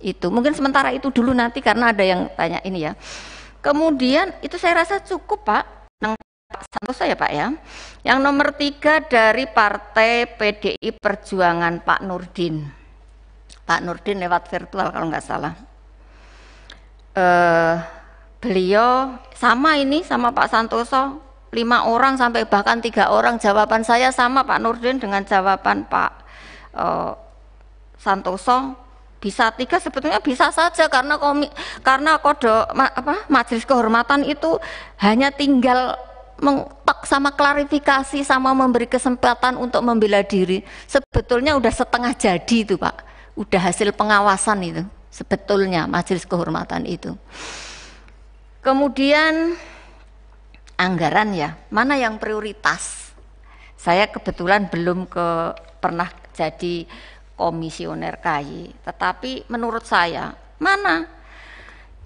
itu mungkin sementara itu dulu nanti karena ada yang tanya ini ya kemudian itu saya rasa cukup Pak Pak Santoso ya Pak ya yang nomor tiga dari partai PDI Perjuangan Pak Nurdin Pak Nurdin lewat virtual kalau nggak salah eh, beliau sama ini sama Pak Santoso lima orang sampai bahkan tiga orang jawaban saya sama Pak Nurdin dengan jawaban Pak eh, Santoso bisa tiga sebetulnya bisa saja karena komi, karena kode ma, apa majelis kehormatan itu hanya tinggal mengetok sama klarifikasi sama memberi kesempatan untuk membela diri sebetulnya udah setengah jadi itu pak udah hasil pengawasan itu sebetulnya majelis kehormatan itu kemudian anggaran ya, mana yang prioritas? Saya kebetulan belum ke pernah jadi komisioner KAI, tetapi menurut saya mana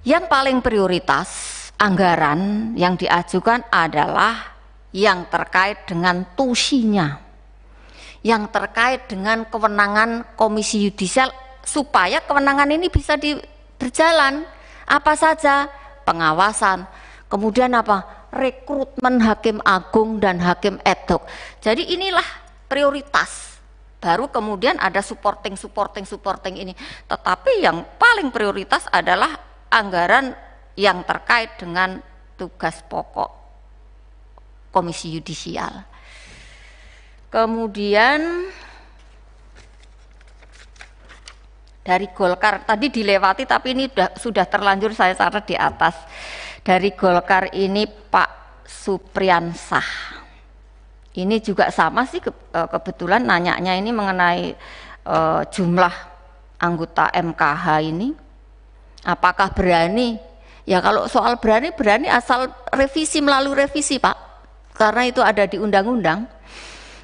yang paling prioritas anggaran yang diajukan adalah yang terkait dengan tusinya, yang terkait dengan kewenangan Komisi Yudisial supaya kewenangan ini bisa di, berjalan apa saja pengawasan, kemudian apa rekrutmen hakim agung dan hakim ad hoc. Jadi inilah prioritas. Baru kemudian ada supporting, supporting, supporting ini. Tetapi yang paling prioritas adalah anggaran yang terkait dengan tugas pokok komisi yudisial. Kemudian dari Golkar tadi dilewati tapi ini sudah, terlanjur saya taruh di atas dari Golkar ini Pak Supriansah, Ini juga sama sih ke, eh, kebetulan nanyanya ini mengenai e, jumlah anggota MKH ini. Apakah berani? Ya kalau soal berani berani asal revisi melalui revisi, Pak. Karena itu ada di undang-undang.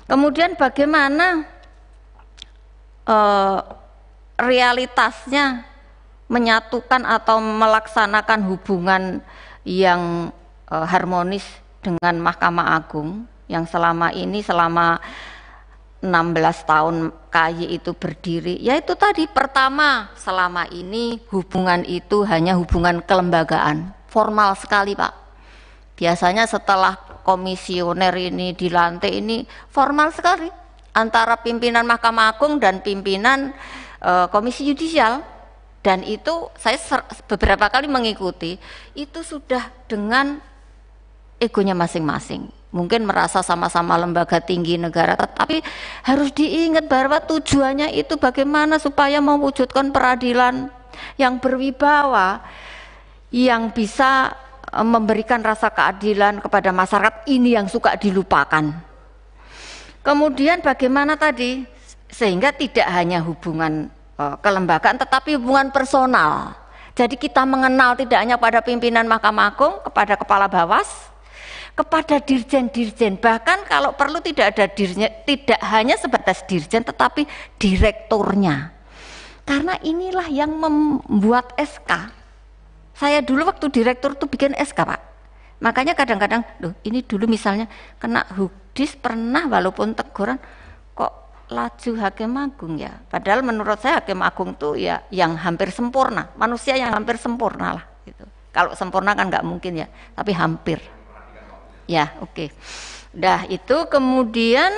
Kemudian bagaimana e, realitasnya menyatukan atau melaksanakan hubungan yang e, harmonis dengan Mahkamah Agung yang selama ini selama 16 tahun KY itu berdiri yaitu tadi pertama selama ini hubungan itu hanya hubungan kelembagaan formal sekali Pak biasanya setelah komisioner ini dilantik ini formal sekali antara pimpinan Mahkamah Agung dan pimpinan e, Komisi Yudisial dan itu saya beberapa kali mengikuti itu sudah dengan egonya masing-masing mungkin merasa sama-sama lembaga tinggi negara tetapi harus diingat bahwa tujuannya itu bagaimana supaya mewujudkan peradilan yang berwibawa yang bisa e, memberikan rasa keadilan kepada masyarakat ini yang suka dilupakan kemudian bagaimana tadi sehingga tidak hanya hubungan Eh, kelembagaan tetapi hubungan personal. Jadi kita mengenal tidak hanya pada pimpinan Mahkamah Agung, kepada kepala Bawas, kepada dirjen-dirjen, bahkan kalau perlu tidak ada dirjen, tidak hanya sebatas dirjen tetapi direkturnya. Karena inilah yang membuat SK. Saya dulu waktu direktur tuh bikin SK, Pak. Makanya kadang-kadang, loh ini dulu misalnya kena hukdis pernah walaupun teguran, laju hakim agung ya. Padahal menurut saya hakim agung tuh ya yang hampir sempurna, manusia yang hampir sempurna lah gitu. Kalau sempurna kan nggak mungkin ya, tapi hampir. Ya, oke. Okay. Dah itu kemudian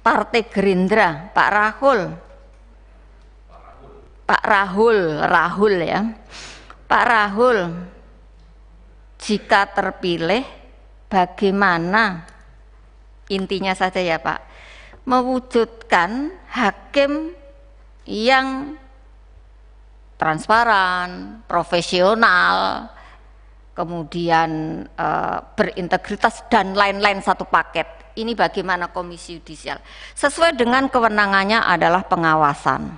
Partai Gerindra, Pak Rahul. Pak Rahul, Rahul ya. Pak Rahul, jika terpilih, bagaimana intinya saja ya Pak, mewujudkan hakim yang transparan, profesional, kemudian e, berintegritas dan lain-lain satu paket. Ini bagaimana Komisi Yudisial. Sesuai dengan kewenangannya adalah pengawasan.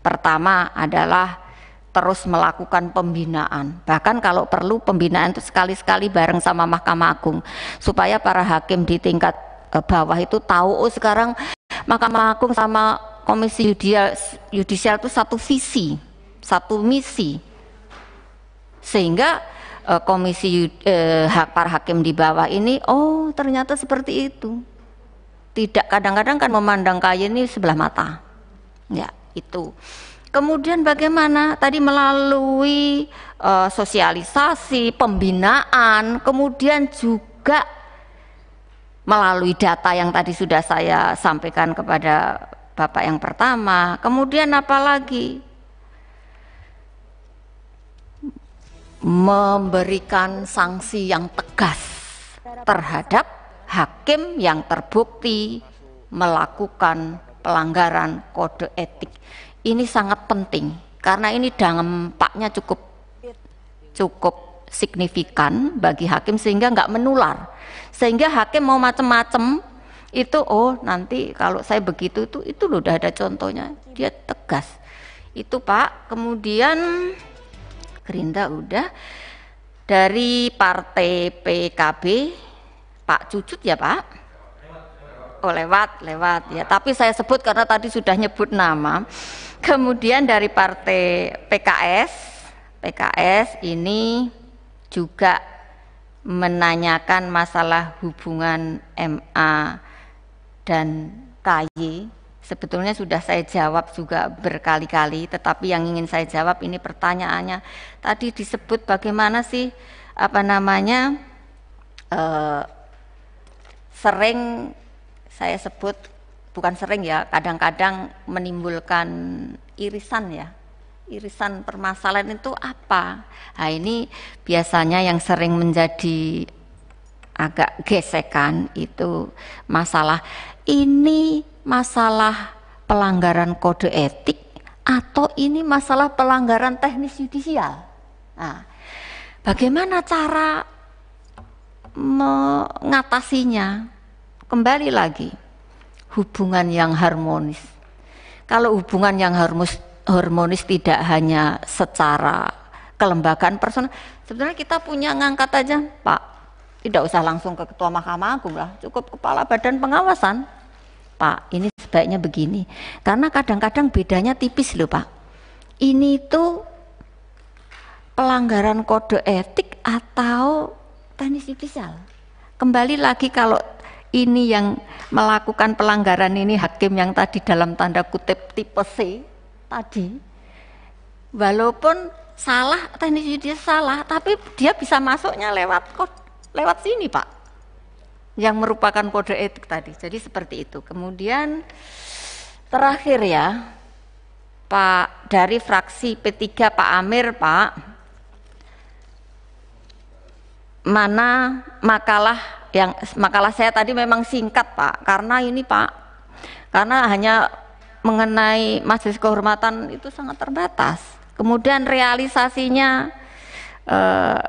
Pertama adalah terus melakukan pembinaan. Bahkan kalau perlu pembinaan itu sekali-sekali bareng sama Mahkamah Agung supaya para hakim di tingkat Eh, bawah itu tahu oh sekarang Mahkamah Agung sama Komisi Yudisial, Yudisial itu satu visi, satu misi. Sehingga eh, komisi eh, hak para hakim di bawah ini oh ternyata seperti itu. Tidak kadang-kadang kan memandang kaya ini sebelah mata. Ya, itu. Kemudian bagaimana tadi melalui uh, sosialisasi, pembinaan, kemudian juga melalui data yang tadi sudah saya sampaikan kepada Bapak yang pertama. Kemudian apa lagi Memberikan sanksi yang tegas terhadap hakim yang terbukti melakukan pelanggaran kode etik. Ini sangat penting karena ini dampaknya cukup cukup signifikan bagi hakim sehingga nggak menular. Sehingga hakim mau macem-macem itu oh nanti kalau saya begitu itu itu loh udah ada contohnya dia tegas itu pak kemudian Gerinda udah dari partai PKB Pak Cucut ya Pak oh lewat lewat ya tapi saya sebut karena tadi sudah nyebut nama kemudian dari partai PKS PKS ini juga menanyakan masalah hubungan MA dan KY. Sebetulnya sudah saya jawab juga berkali-kali, tetapi yang ingin saya jawab ini pertanyaannya tadi disebut bagaimana sih apa namanya eh, sering saya sebut bukan sering ya, kadang-kadang menimbulkan irisan ya irisan permasalahan itu apa? Nah, ini biasanya yang sering menjadi agak gesekan itu masalah ini masalah pelanggaran kode etik atau ini masalah pelanggaran teknis yudisial. Nah, bagaimana cara mengatasinya? Kembali lagi, hubungan yang harmonis. Kalau hubungan yang harmonis Hormonis tidak hanya secara kelembagaan personal. Sebenarnya kita punya ngangkat aja, Pak. Tidak usah langsung ke Ketua Mahkamah Agung lah, cukup Kepala Badan Pengawasan. Pak, ini sebaiknya begini. Karena kadang-kadang bedanya tipis loh, Pak. Ini itu pelanggaran kode etik atau teknis judicial. Kembali lagi kalau ini yang melakukan pelanggaran ini hakim yang tadi dalam tanda kutip tipe C tadi walaupun salah teknis dia salah tapi dia bisa masuknya lewat kod lewat sini pak yang merupakan kode etik tadi jadi seperti itu kemudian terakhir ya Pak dari fraksi P3 Pak Amir Pak mana makalah yang makalah saya tadi memang singkat Pak karena ini Pak karena hanya mengenai majelis kehormatan itu sangat terbatas. Kemudian realisasinya eh,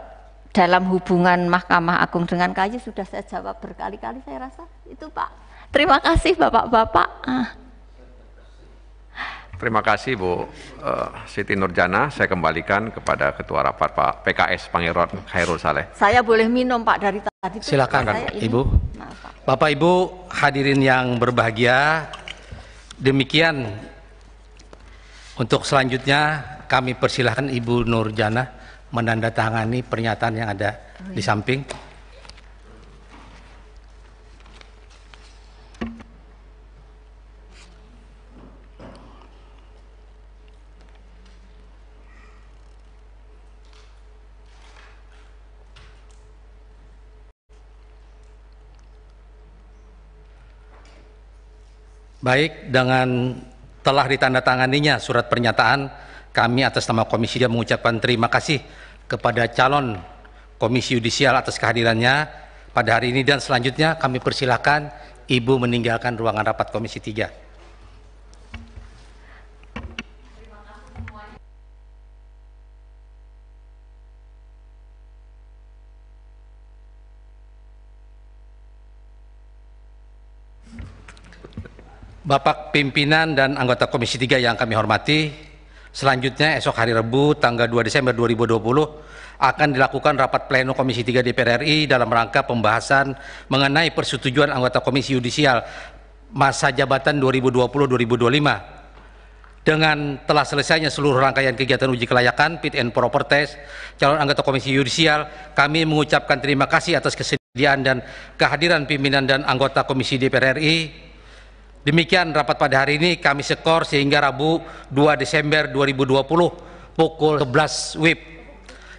dalam hubungan Mahkamah Agung dengan KAI sudah saya jawab berkali-kali saya rasa itu Pak. Terima kasih Bapak-bapak. Ah. Terima kasih Bu uh, Siti Nurjana. Saya kembalikan kepada Ketua Rapat Pak PKS Pangeran Khairul Saleh. Saya boleh minum Pak dari tadi. Silakan Ibu. Bapak Ibu hadirin yang berbahagia, Demikian untuk selanjutnya kami persilahkan Ibu Nurjana menandatangani pernyataan yang ada di samping. Baik, dengan telah ditandatanganinya surat pernyataan, kami atas nama Komisi dia mengucapkan terima kasih kepada calon Komisi Yudisial atas kehadirannya pada hari ini dan selanjutnya kami persilahkan Ibu meninggalkan ruangan rapat Komisi 3. Bapak pimpinan dan anggota Komisi 3 yang kami hormati, selanjutnya esok hari Rabu tanggal 2 Desember 2020 akan dilakukan rapat pleno Komisi 3 DPR RI dalam rangka pembahasan mengenai persetujuan anggota Komisi Yudisial masa jabatan 2020-2025. Dengan telah selesainya seluruh rangkaian kegiatan uji kelayakan, fit and proper test, calon anggota Komisi Yudisial, kami mengucapkan terima kasih atas kesediaan dan kehadiran pimpinan dan anggota Komisi DPR RI Demikian rapat pada hari ini kami skor sehingga Rabu 2 Desember 2020 pukul 11 WIB.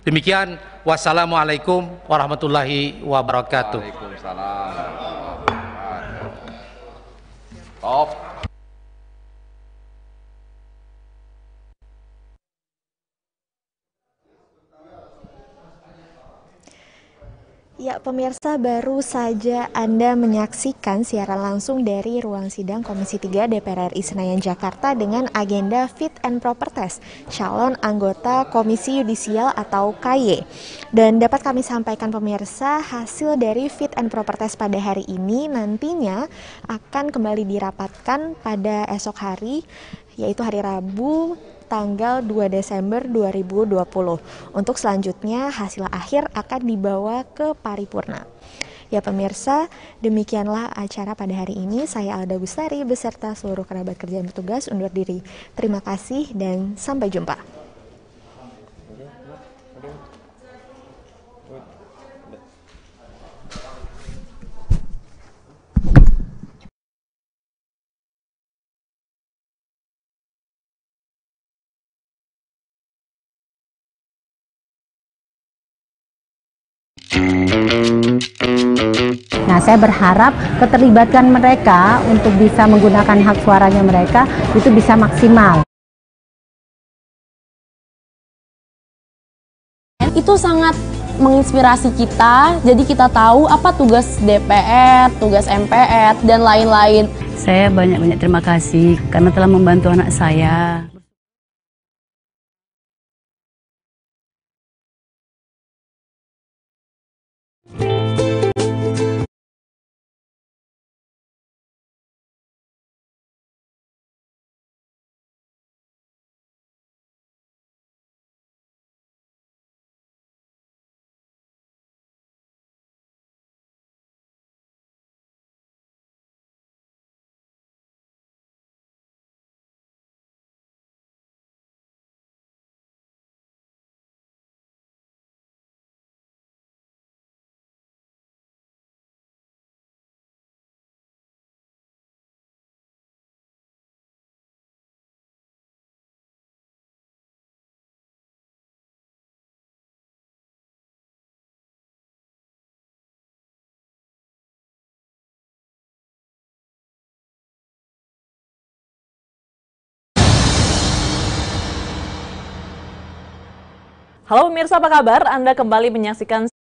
Demikian wassalamualaikum warahmatullahi wabarakatuh. Waalaikumsalam. Top. Ya, pemirsa baru saja Anda menyaksikan siaran langsung dari ruang sidang Komisi 3 DPR RI Senayan Jakarta dengan agenda fit and proper test calon anggota Komisi Yudisial atau KY. Dan dapat kami sampaikan pemirsa, hasil dari fit and proper test pada hari ini nantinya akan kembali dirapatkan pada esok hari yaitu hari Rabu tanggal 2 Desember 2020. Untuk selanjutnya hasil akhir akan dibawa ke paripurna. Ya pemirsa, demikianlah acara pada hari ini. Saya Alda Gustari beserta seluruh kerabat kerja yang bertugas undur diri. Terima kasih dan sampai jumpa. saya berharap keterlibatan mereka untuk bisa menggunakan hak suaranya mereka itu bisa maksimal. Itu sangat menginspirasi kita, jadi kita tahu apa tugas DPR, tugas MPR, dan lain-lain. Saya banyak-banyak terima kasih karena telah membantu anak saya. Halo pemirsa, apa kabar? Anda kembali menyaksikan